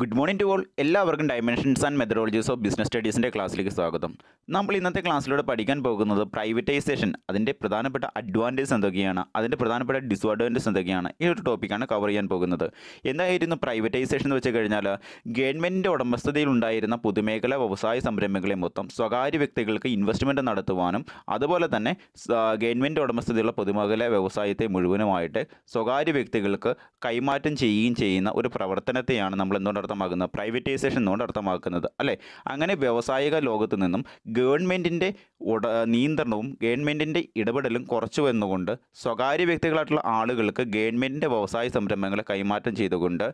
Good morning to all എല്ലാവർക്കും dimensions and methodologies of business സ്റ്റഡീസിൻ്റെ ക്ലാസ്സിലേക്ക് സ്വാഗതം നമ്മൾ ഇന്നത്തെ ക്ലാസ്സിലൂടെ പഠിക്കാൻ പോകുന്നത് പ്രൈവറ്റൈസേഷൻ അതിൻ്റെ പ്രധാനപ്പെട്ട അഡ്വാൻറ്റേജ് എന്തൊക്കെയാണ് അതിൻ്റെ പ്രധാനപ്പെട്ട ഡിസ്അഡ്വാൻറ്റേജ് എന്തൊക്കെയാണ് ഈ ഒരു ടോപ്പിക്കാണ് കവർ ചെയ്യാൻ പോകുന്നത് എന്തായിരുന്നു പ്രൈവറ്റൈസേഷൻ എന്ന് വെച്ച് കഴിഞ്ഞാൽ ഗവൺമെൻറ്റിൻ്റെ ഉടമസ്ഥതയിൽ ഉണ്ടായിരുന്ന പൊതുമേഖലാ വ്യവസായ സംരംഭങ്ങളെ മൊത്തം സ്വകാര്യ വ്യക്തികൾക്ക് ഇൻവെസ്റ്റ്മെൻറ്റ് നടത്തുവാനും അതുപോലെ തന്നെ ഗവൺമെൻറ് ഉടമസ്ഥതയുള്ള പൊതുമേഖല വ്യവസായത്തെ മുഴുവനുമായിട്ട് സ്വകാര്യ വ്യക്തികൾക്ക് കൈമാറ്റം ചെയ്യുകയും ചെയ്യുന്ന ഒരു പ്രവർത്തനത്തെയാണ് നമ്മൾ എന്തുകൊണ്ട് അർത്ഥമാക്കുന്നത് പ്രൈവറ്റൈസേഷൻ എന്നുകൊണ്ട് അർത്ഥമാക്കുന്നത് അല്ലേ അങ്ങനെ വ്യവസായിക ലോകത്ത് നിന്നും ഗവൺമെൻറ്റിൻ്റെ ഉട നിയന്ത്രണവും ഗവൺമെൻറ്റിൻ്റെ ഇടപെടലും കുറച്ചു വന്നുകൊണ്ട് സ്വകാര്യ വ്യക്തികളായിട്ടുള്ള ആളുകൾക്ക് ഗവൺമെൻറ്റിൻ്റെ വ്യവസായ സംരംഭങ്ങളെ കൈമാറ്റം ചെയ്തുകൊണ്ട്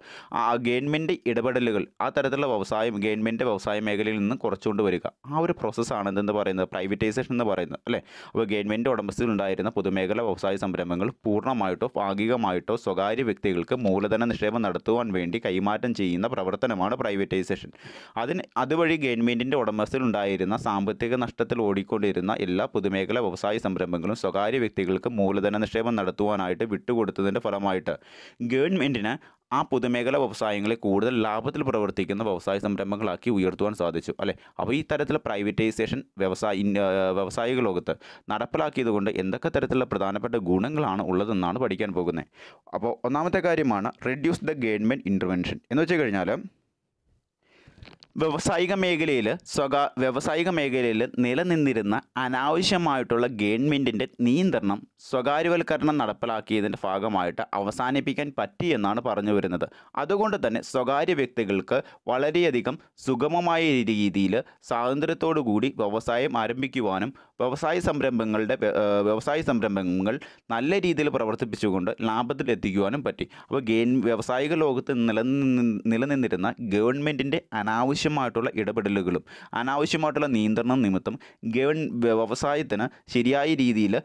ആ ഗവൺമെൻറ് ഇടപെടലുകൾ ആ തരത്തിലുള്ള വ്യവസായം ഗവൺമെൻറ് വ്യവസായ മേഖലയിൽ നിന്ന് കുറച്ചുകൊണ്ട് വരിക ആ ഒരു പ്രോസസ്സാണ് എന്തെന്ന് പറയുന്നത് പ്രൈവറ്റൈസേഷൻ എന്ന് പറയുന്നത് അല്ലേ അപ്പോൾ ഗവൺമെൻറ് ഉണ്ടായിരുന്ന പൊതുമേഖല വ്യവസായ സംരംഭങ്ങൾ പൂർണ്ണമായിട്ടോ ഭാഗികമായിട്ടോ സ്വകാര്യ വ്യക്തികൾക്ക് മൂലധന നിക്ഷേപം നടത്തുവാൻ വേണ്ടി കൈമാറ്റം ചെയ്യുന്ന പ്രവർത്തനമാണ് പ്രൈവറ്റൈസേഷൻ അതിന് അതുവഴി ഗവൺമെൻറ്റിൻ്റെ ഉടമസ്ഥയിലുണ്ടായിരുന്ന സാമ്പത്തിക നഷ്ടത്തിൽ ഓടിക്കൊണ്ടിരുന്ന എല്ലാ പൊതുമേഖലാ വ്യവസായ സംരംഭങ്ങളും സ്വകാര്യ വ്യക്തികൾക്ക് മൂലധന നിക്ഷേപം നടത്തുവാനായിട്ട് വിട്ടുകൊടുത്തതിൻ്റെ ഫലമായിട്ട് ഗവൺമെൻറ്റിന് ആ പൊതുമേഖലാ വ്യവസായങ്ങളെ കൂടുതൽ ലാഭത്തിൽ പ്രവർത്തിക്കുന്ന വ്യവസായ സംരംഭങ്ങളാക്കി ഉയർത്തുവാൻ സാധിച്ചു അല്ലേ അപ്പോൾ ഈ തരത്തിലുള്ള പ്രൈവറ്റൈസേഷൻ വ്യവസായ വ്യവസായിക ലോകത്ത് നടപ്പിലാക്കിയതുകൊണ്ട് എന്തൊക്കെ തരത്തിലുള്ള പ്രധാനപ്പെട്ട ഗുണങ്ങളാണ് ഉള്ളതെന്നാണ് പഠിക്കാൻ പോകുന്നത് അപ്പോൾ ഒന്നാമത്തെ കാര്യമാണ് റെഡ്യൂസ് ദ ഗവൺമെൻറ് ഇൻ്റർവെൻഷൻ എന്ന് വെച്ച് കഴിഞ്ഞാൽ വ്യവസായിക മേഖലയിൽ സ്വകാ വ്യവസായിക മേഖലയിൽ നിലനിന്നിരുന്ന അനാവശ്യമായിട്ടുള്ള ഗവൺമെൻറ്റിൻ്റെ നിയന്ത്രണം സ്വകാര്യവൽക്കരണം നടപ്പിലാക്കിയതിൻ്റെ ഭാഗമായിട്ട് അവസാനിപ്പിക്കാൻ പറ്റിയെന്നാണ് പറഞ്ഞു വരുന്നത് അതുകൊണ്ട് തന്നെ സ്വകാര്യ വ്യക്തികൾക്ക് വളരെയധികം സുഗമമായ രീതിയിൽ സ്വാതന്ത്ര്യത്തോടു കൂടി വ്യവസായം ആരംഭിക്കുവാനും വ്യവസായ സംരംഭങ്ങളുടെ വ്യവസായ സംരംഭങ്ങൾ നല്ല രീതിയിൽ പ്രവർത്തിപ്പിച്ചുകൊണ്ട് ലാഭത്തിൽ എത്തിക്കുവാനും പറ്റി അപ്പോൾ ഗെയിൻ വ്യവസായിക ലോകത്ത് നിലനിന്ന് നിലനിന്നിരുന്ന ഗവൺമെൻറ്റിൻ്റെ അനാവശ്യ അനാവശ്യമായിട്ടുള്ള ഇടപെടലുകളും അനാവശ്യമായിട്ടുള്ള നിയന്ത്രണം നിമിത്തം ഗവൺ വ്യവസായത്തിന് ശരിയായ രീതിയിൽ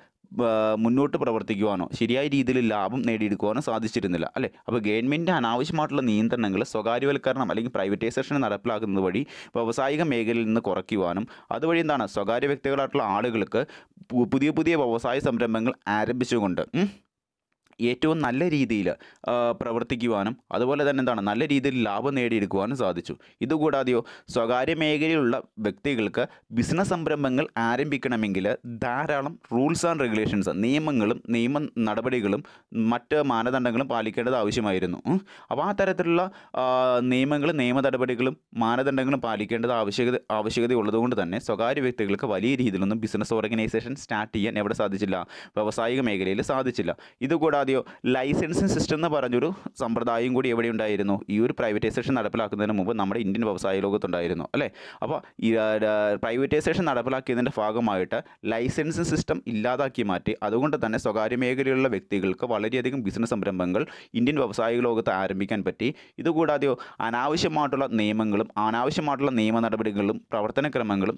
മുന്നോട്ട് പ്രവർത്തിക്കുവാനോ ശരിയായ രീതിയിൽ ലാഭം നേടിയെടുക്കുവാനോ സാധിച്ചിരുന്നില്ല അല്ലേ അപ്പോൾ ഗവൺമെൻറ് അനാവശ്യമായിട്ടുള്ള നിയന്ത്രണങ്ങൾ സ്വകാര്യവൽക്കരണം അല്ലെങ്കിൽ പ്രൈവറ്റൈസേഷൻ നടപ്പിലാക്കുന്നത് വഴി വ്യാവസായിക മേഖലയിൽ നിന്ന് കുറയ്ക്കുവാനും അതുവഴി എന്താണ് സ്വകാര്യ വ്യക്തികളായിട്ടുള്ള ആളുകൾക്ക് പുതിയ പുതിയ വ്യവസായ സംരംഭങ്ങൾ ആരംഭിച്ചുകൊണ്ട് ഏറ്റവും നല്ല രീതിയിൽ പ്രവർത്തിക്കുവാനും അതുപോലെ തന്നെ എന്താണ് നല്ല രീതിയിൽ ലാഭം നേടിയെടുക്കുവാനും സാധിച്ചു ഇതുകൂടാതെയോ സ്വകാര്യ മേഖലയിലുള്ള വ്യക്തികൾക്ക് ബിസിനസ് സംരംഭങ്ങൾ ആരംഭിക്കണമെങ്കിൽ ധാരാളം റൂൾസ് ആൻഡ് റെഗുലേഷൻസ് നിയമങ്ങളും നിയമ നടപടികളും മറ്റ് മാനദണ്ഡങ്ങളും പാലിക്കേണ്ടത് ആവശ്യമായിരുന്നു അപ്പോൾ ആ തരത്തിലുള്ള നിയമങ്ങളും നിയമ നടപടികളും മാനദണ്ഡങ്ങളും പാലിക്കേണ്ടത് ആവശ്യകത ആവശ്യകത ഉള്ളതുകൊണ്ട് തന്നെ സ്വകാര്യ വ്യക്തികൾക്ക് വലിയ രീതിയിലൊന്നും ബിസിനസ് ഓർഗനൈസേഷൻ സ്റ്റാർട്ട് ചെയ്യാൻ എവിടെ സാധിച്ചില്ല വ്യവസായിക മേഖലയിൽ സാധിച്ചില്ല ഇതുകൂടാതെ ആദ്യം ലൈസൻസിങ് സിസ്റ്റം എന്ന് പറഞ്ഞൊരു സമ്പ്രദായം കൂടി എവിടെ ഉണ്ടായിരുന്നു ഈ ഒരു പ്രൈവറ്റൈസേഷൻ നടപ്പിലാക്കുന്നതിന് മുമ്പ് നമ്മുടെ ഇന്ത്യൻ വ്യവസായ ലോകത്തുണ്ടായിരുന്നു അല്ലേ അപ്പോൾ ഈ പ്രൈവറ്റൈസേഷൻ നടപ്പിലാക്കിയതിൻ്റെ ഭാഗമായിട്ട് ലൈസൻസിങ് സിസ്റ്റം ഇല്ലാതാക്കി മാറ്റി അതുകൊണ്ട് തന്നെ സ്വകാര്യ മേഖലയിലുള്ള വ്യക്തികൾക്ക് വളരെയധികം ബിസിനസ് സംരംഭങ്ങൾ ഇന്ത്യൻ വ്യവസായ ലോകത്ത് ആരംഭിക്കാൻ പറ്റി ഇതുകൂടാതെ അനാവശ്യമായിട്ടുള്ള നിയമങ്ങളും അനാവശ്യമായിട്ടുള്ള നിയമ നടപടികളും പ്രവർത്തനക്രമങ്ങളും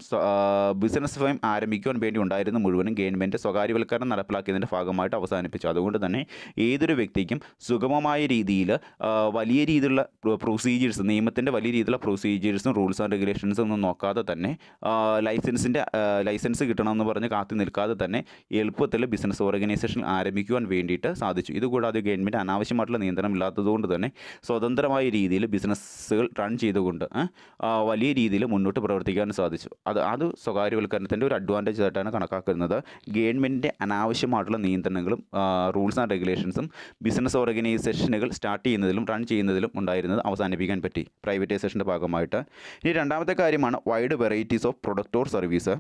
ബിസിനസ് സ്വയം ആരംഭിക്കുവാൻ വേണ്ടി ഉണ്ടായിരുന്ന മുഴുവനും ഗവൺമെൻറ് സ്വകാര്യവൽക്കരണം നടപ്പിലാക്കിയതിൻ്റെ ഭാഗമായിട്ട് അവസാനിപ്പിച്ചു അതുകൊണ്ട് തന്നെ ഏതൊരു വ്യക്തിക്കും സുഗമമായ രീതിയിൽ വലിയ രീതിയിലുള്ള പ്രൊസീജിയേഴ്സ് നിയമത്തിൻ്റെ വലിയ രീതിയിലുള്ള പ്രൊസീജിയേഴ്സും റൂൾസ് ആൻഡ് റെഗുലേഷൻസും ഒന്നും നോക്കാതെ തന്നെ ലൈസൻസിൻ്റെ ലൈസൻസ് കിട്ടണമെന്ന് പറഞ്ഞ് കാത്തി നിൽക്കാതെ തന്നെ എളുപ്പത്തിൽ ബിസിനസ് ഓർഗനൈസേഷൻ ആരംഭിക്കുവാൻ വേണ്ടിയിട്ട് സാധിച്ചു ഇതുകൂടാതെ ഗവൺമെൻറ് അനാവശ്യമായിട്ടുള്ള നിയന്ത്രണം ഇല്ലാത്തതുകൊണ്ട് തന്നെ സ്വതന്ത്രമായ രീതിയിൽ ബിസിനസ്സുകൾ റൺ ചെയ്തുകൊണ്ട് വലിയ രീതിയിൽ മുന്നോട്ട് പ്രവർത്തിക്കാൻ സാധിച്ചു അത് അത് സ്വകാര്യവൽക്കരണത്തിൻ്റെ ഒരു അഡ്വാൻറ്റേജ് ആയിട്ടാണ് കണക്കാക്കുന്നത് ഗവൺമെൻറ്റിൻ്റെ അനാവശ്യമായിട്ടുള്ള നിയന്ത്രണങ്ങളും റൂൾസ് ആൻഡ് റെഗുലേഷൻസും ബിസിനസ് ഓർഗനൈസേഷനുകൾ സ്റ്റാർട്ട് ചെയ്യുന്നതിലും റൺ ചെയ്യുന്നതിലും ഉണ്ടായിരുന്നത് അവസാനിപ്പിക്കാൻ പറ്റി പ്രൈവറ്റൈസേഷൻ്റെ ഭാഗമായിട്ട് ഇനി രണ്ടാമത്തെ കാര്യമാണ് wide varieties of product or service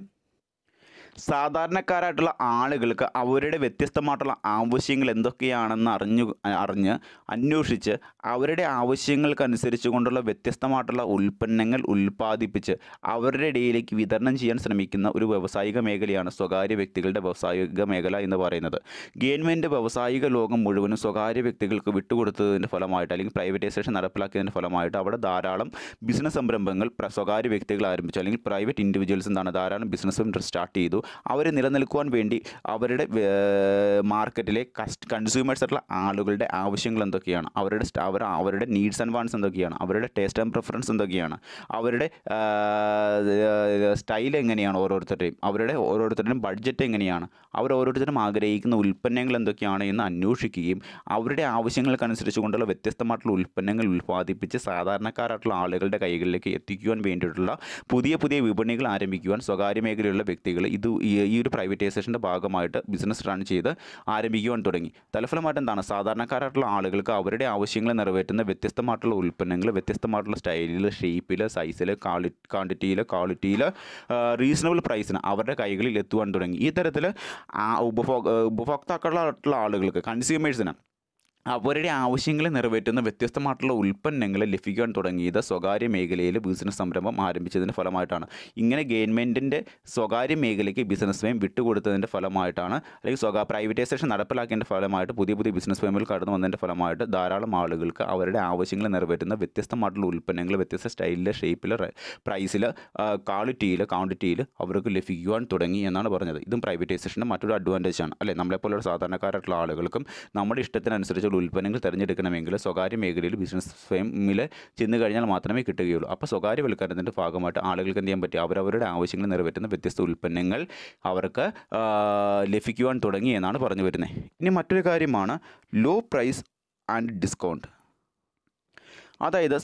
സാധാരണക്കാരായിട്ടുള്ള ആളുകൾക്ക് അവരുടെ വ്യത്യസ്തമായിട്ടുള്ള ആവശ്യങ്ങൾ എന്തൊക്കെയാണെന്ന് അറിഞ്ഞു അറിഞ്ഞ് അന്വേഷിച്ച് അവരുടെ ആവശ്യങ്ങൾക്കനുസരിച്ച് കൊണ്ടുള്ള വ്യത്യസ്തമായിട്ടുള്ള ഉൽപ്പന്നങ്ങൾ ഉൽപ്പാദിപ്പിച്ച് അവരുടെ ഇടയിലേക്ക് വിതരണം ചെയ്യാൻ ശ്രമിക്കുന്ന ഒരു വ്യവസായിക മേഖലയാണ് സ്വകാര്യ വ്യക്തികളുടെ വ്യവസായിക മേഖല എന്ന് പറയുന്നത് ഗവൺമെൻറ് വ്യവസായിക ലോകം മുഴുവനും സ്വകാര്യ വ്യക്തികൾക്ക് വിട്ടുകൊടുത്തതിൻ്റെ ഫലമായിട്ട് അല്ലെങ്കിൽ പ്രൈവറ്റൈസേഷൻ നടപ്പിലാക്കിയതിൻ്റെ ഫലമായിട്ട് അവിടെ ധാരാളം ബിസിനസ് സംരംഭങ്ങൾ സ്വകാര്യ വ്യക്തികൾ ആരംഭിച്ചു അല്ലെങ്കിൽ പ്രൈവറ്റ് ഇൻഡിവിജ്വൽസ് എന്താണ് ധാരാളം ബിസിനസ്സും സ്റ്റാർട്ട് ചെയ്തു അവർ നിലനിൽക്കുവാൻ വേണ്ടി അവരുടെ മാർക്കറ്റിലെ കസ്റ്റ് കൺസ്യൂമേഴ്സ് ആയിട്ടുള്ള ആളുകളുടെ ആവശ്യങ്ങൾ എന്തൊക്കെയാണ് അവരുടെ അവർ അവരുടെ നീഡ്സ് ആൻഡ് വാൺസ് എന്തൊക്കെയാണ് അവരുടെ ടേസ്റ്റ് ആൻഡ് പ്രിഫറൻസ് എന്തൊക്കെയാണ് അവരുടെ സ്റ്റൈൽ എങ്ങനെയാണ് ഓരോരുത്തരുടെയും അവരുടെ ഓരോരുത്തരുടെയും ബഡ്ജറ്റ് എങ്ങനെയാണ് അവർ ഓരോരുത്തരും ആഗ്രഹിക്കുന്ന ഉൽപ്പന്നങ്ങൾ എന്തൊക്കെയാണ് എന്ന് അന്വേഷിക്കുകയും അവരുടെ ആവശ്യങ്ങൾക്കനുസരിച്ച് കൊണ്ടുള്ള വ്യത്യസ്തമായിട്ടുള്ള ഉൽപ്പന്നങ്ങൾ ഉൽപ്പാദിപ്പിച്ച് സാധാരണക്കാരായിട്ടുള്ള ആളുകളുടെ കൈകളിലേക്ക് എത്തിക്കുവാൻ വേണ്ടിയിട്ടുള്ള പുതിയ പുതിയ വിപണികൾ ആരംഭിക്കുവാൻ സ്വകാര്യ മേഖലയിലുള്ള വ്യക്തികൾ ഇത് ഈ ഒരു പ്രൈവറ്റൈസേഷൻ്റെ ഭാഗമായിട്ട് ബിസിനസ് റൺ ചെയ്ത് ആരംഭിക്കുവാൻ തുടങ്ങി തലഫലമായിട്ട് എന്താണ് സാധാരണക്കാരായിട്ടുള്ള ആളുകൾക്ക് അവരുടെ ആവശ്യങ്ങൾ നിറവേറ്റുന്ന വ്യത്യസ്തമായിട്ടുള്ള ഉൽപ്പന്നങ്ങൾ വ്യത്യസ്തമായിട്ടുള്ള സ്റ്റൈലിൽ ഷേപ്പിൽ സൈസിൽ ക്വാളി ക്വാണ്ടിറ്റിയിൽ ക്വാളിറ്റിയിൽ റീസണബിൾ പ്രൈസിന് അവരുടെ കൈകളിൽ എത്തുവാൻ തുടങ്ങി ഈ തരത്തിൽ ഉപഭോക്താക്കളായിട്ടുള്ള ആളുകൾക്ക് കൺസ്യൂമേഴ്സിന് അവരുടെ ആവശ്യങ്ങൾ നിറവേറ്റുന്ന വ്യത്യസ്തമായിട്ടുള്ള ഉൽപ്പന്നങ്ങൾ ലഭിക്കാൻ തുടങ്ങിയത് സ്വകാര്യ മേഖലയിൽ ബിസിനസ് സംരംഭം ആരംഭിച്ചതിൻ്റെ ഫലമായിട്ടാണ് ഇങ്ങനെ ഗവൺമെൻറ്റിൻ്റെ സ്വകാര്യ മേഖലയ്ക്ക് ബിസിനസ് വേം വിട്ടുകൊടുത്തതിൻ്റെ ഫലമായിട്ടാണ് അല്ലെങ്കിൽ സ്വകാ പ്രൈവറ്റൈസേഷൻ നടപ്പിലാക്കിയതിൻ്റെ ഫലമായിട്ട് പുതിയ പുതിയ ബിസിനസ് ഫെയിമുകൾ കടന്നു വന്നതിൻ്റെ ഫലമായിട്ട് ധാരാളം ആളുകൾക്ക് അവരുടെ ആവശ്യങ്ങൾ നിറവേറ്റുന്ന വ്യത്യസ്തമായിട്ടുള്ള ഉൽപ്പന്നങ്ങൾ വ്യത്യസ്ത സ്റ്റൈലിൽ ഷേപ്പിൽ പ്രൈസിൽ ക്വാളിറ്റിയിൽ ക്വാണ്ടിറ്റിയിൽ അവർക്ക് ലഭിക്കുവാൻ തുടങ്ങി എന്നാണ് പറഞ്ഞത് ഇതും പ്രൈവറ്റൈസേഷൻ്റെ മറ്റൊരു അഡ്വാൻറ്റേജ് ആണ് അല്ലേ നമ്മളെപ്പോലുള്ള സാധാരണക്കാരായിട്ടുള്ള ആളുകൾക്കും നമ്മുടെ ഇഷ്ടത്തിനനുസരിച്ച് നിങ്ങളുടെ ഉൽപ്പന്നങ്ങൾ തിരഞ്ഞെടുക്കണമെങ്കിൽ സ്വകാര്യ മേഖലയിൽ ബിസിനസ് ഫേമിൽ ചെന്ന് കഴിഞ്ഞാൽ മാത്രമേ കിട്ടുകയുള്ളൂ അപ്പോൾ സ്വകാര്യവൽക്കരണത്തിൻ്റെ ഭാഗമായിട്ട് ആളുകൾക്ക് എന്ത് ചെയ്യാൻ പറ്റും അവരവരുടെ ആവശ്യങ്ങൾ നിറവേറ്റുന്ന വ്യത്യസ്ത ഉൽപ്പന്നങ്ങൾ അവർക്ക് ലഭിക്കുവാൻ തുടങ്ങി എന്നാണ് പറഞ്ഞു വരുന്നത് ഇനി മറ്റൊരു കാര്യമാണ് ലോ പ്രൈസ് ആൻഡ് ഡിസ്കൗണ്ട് അതായത്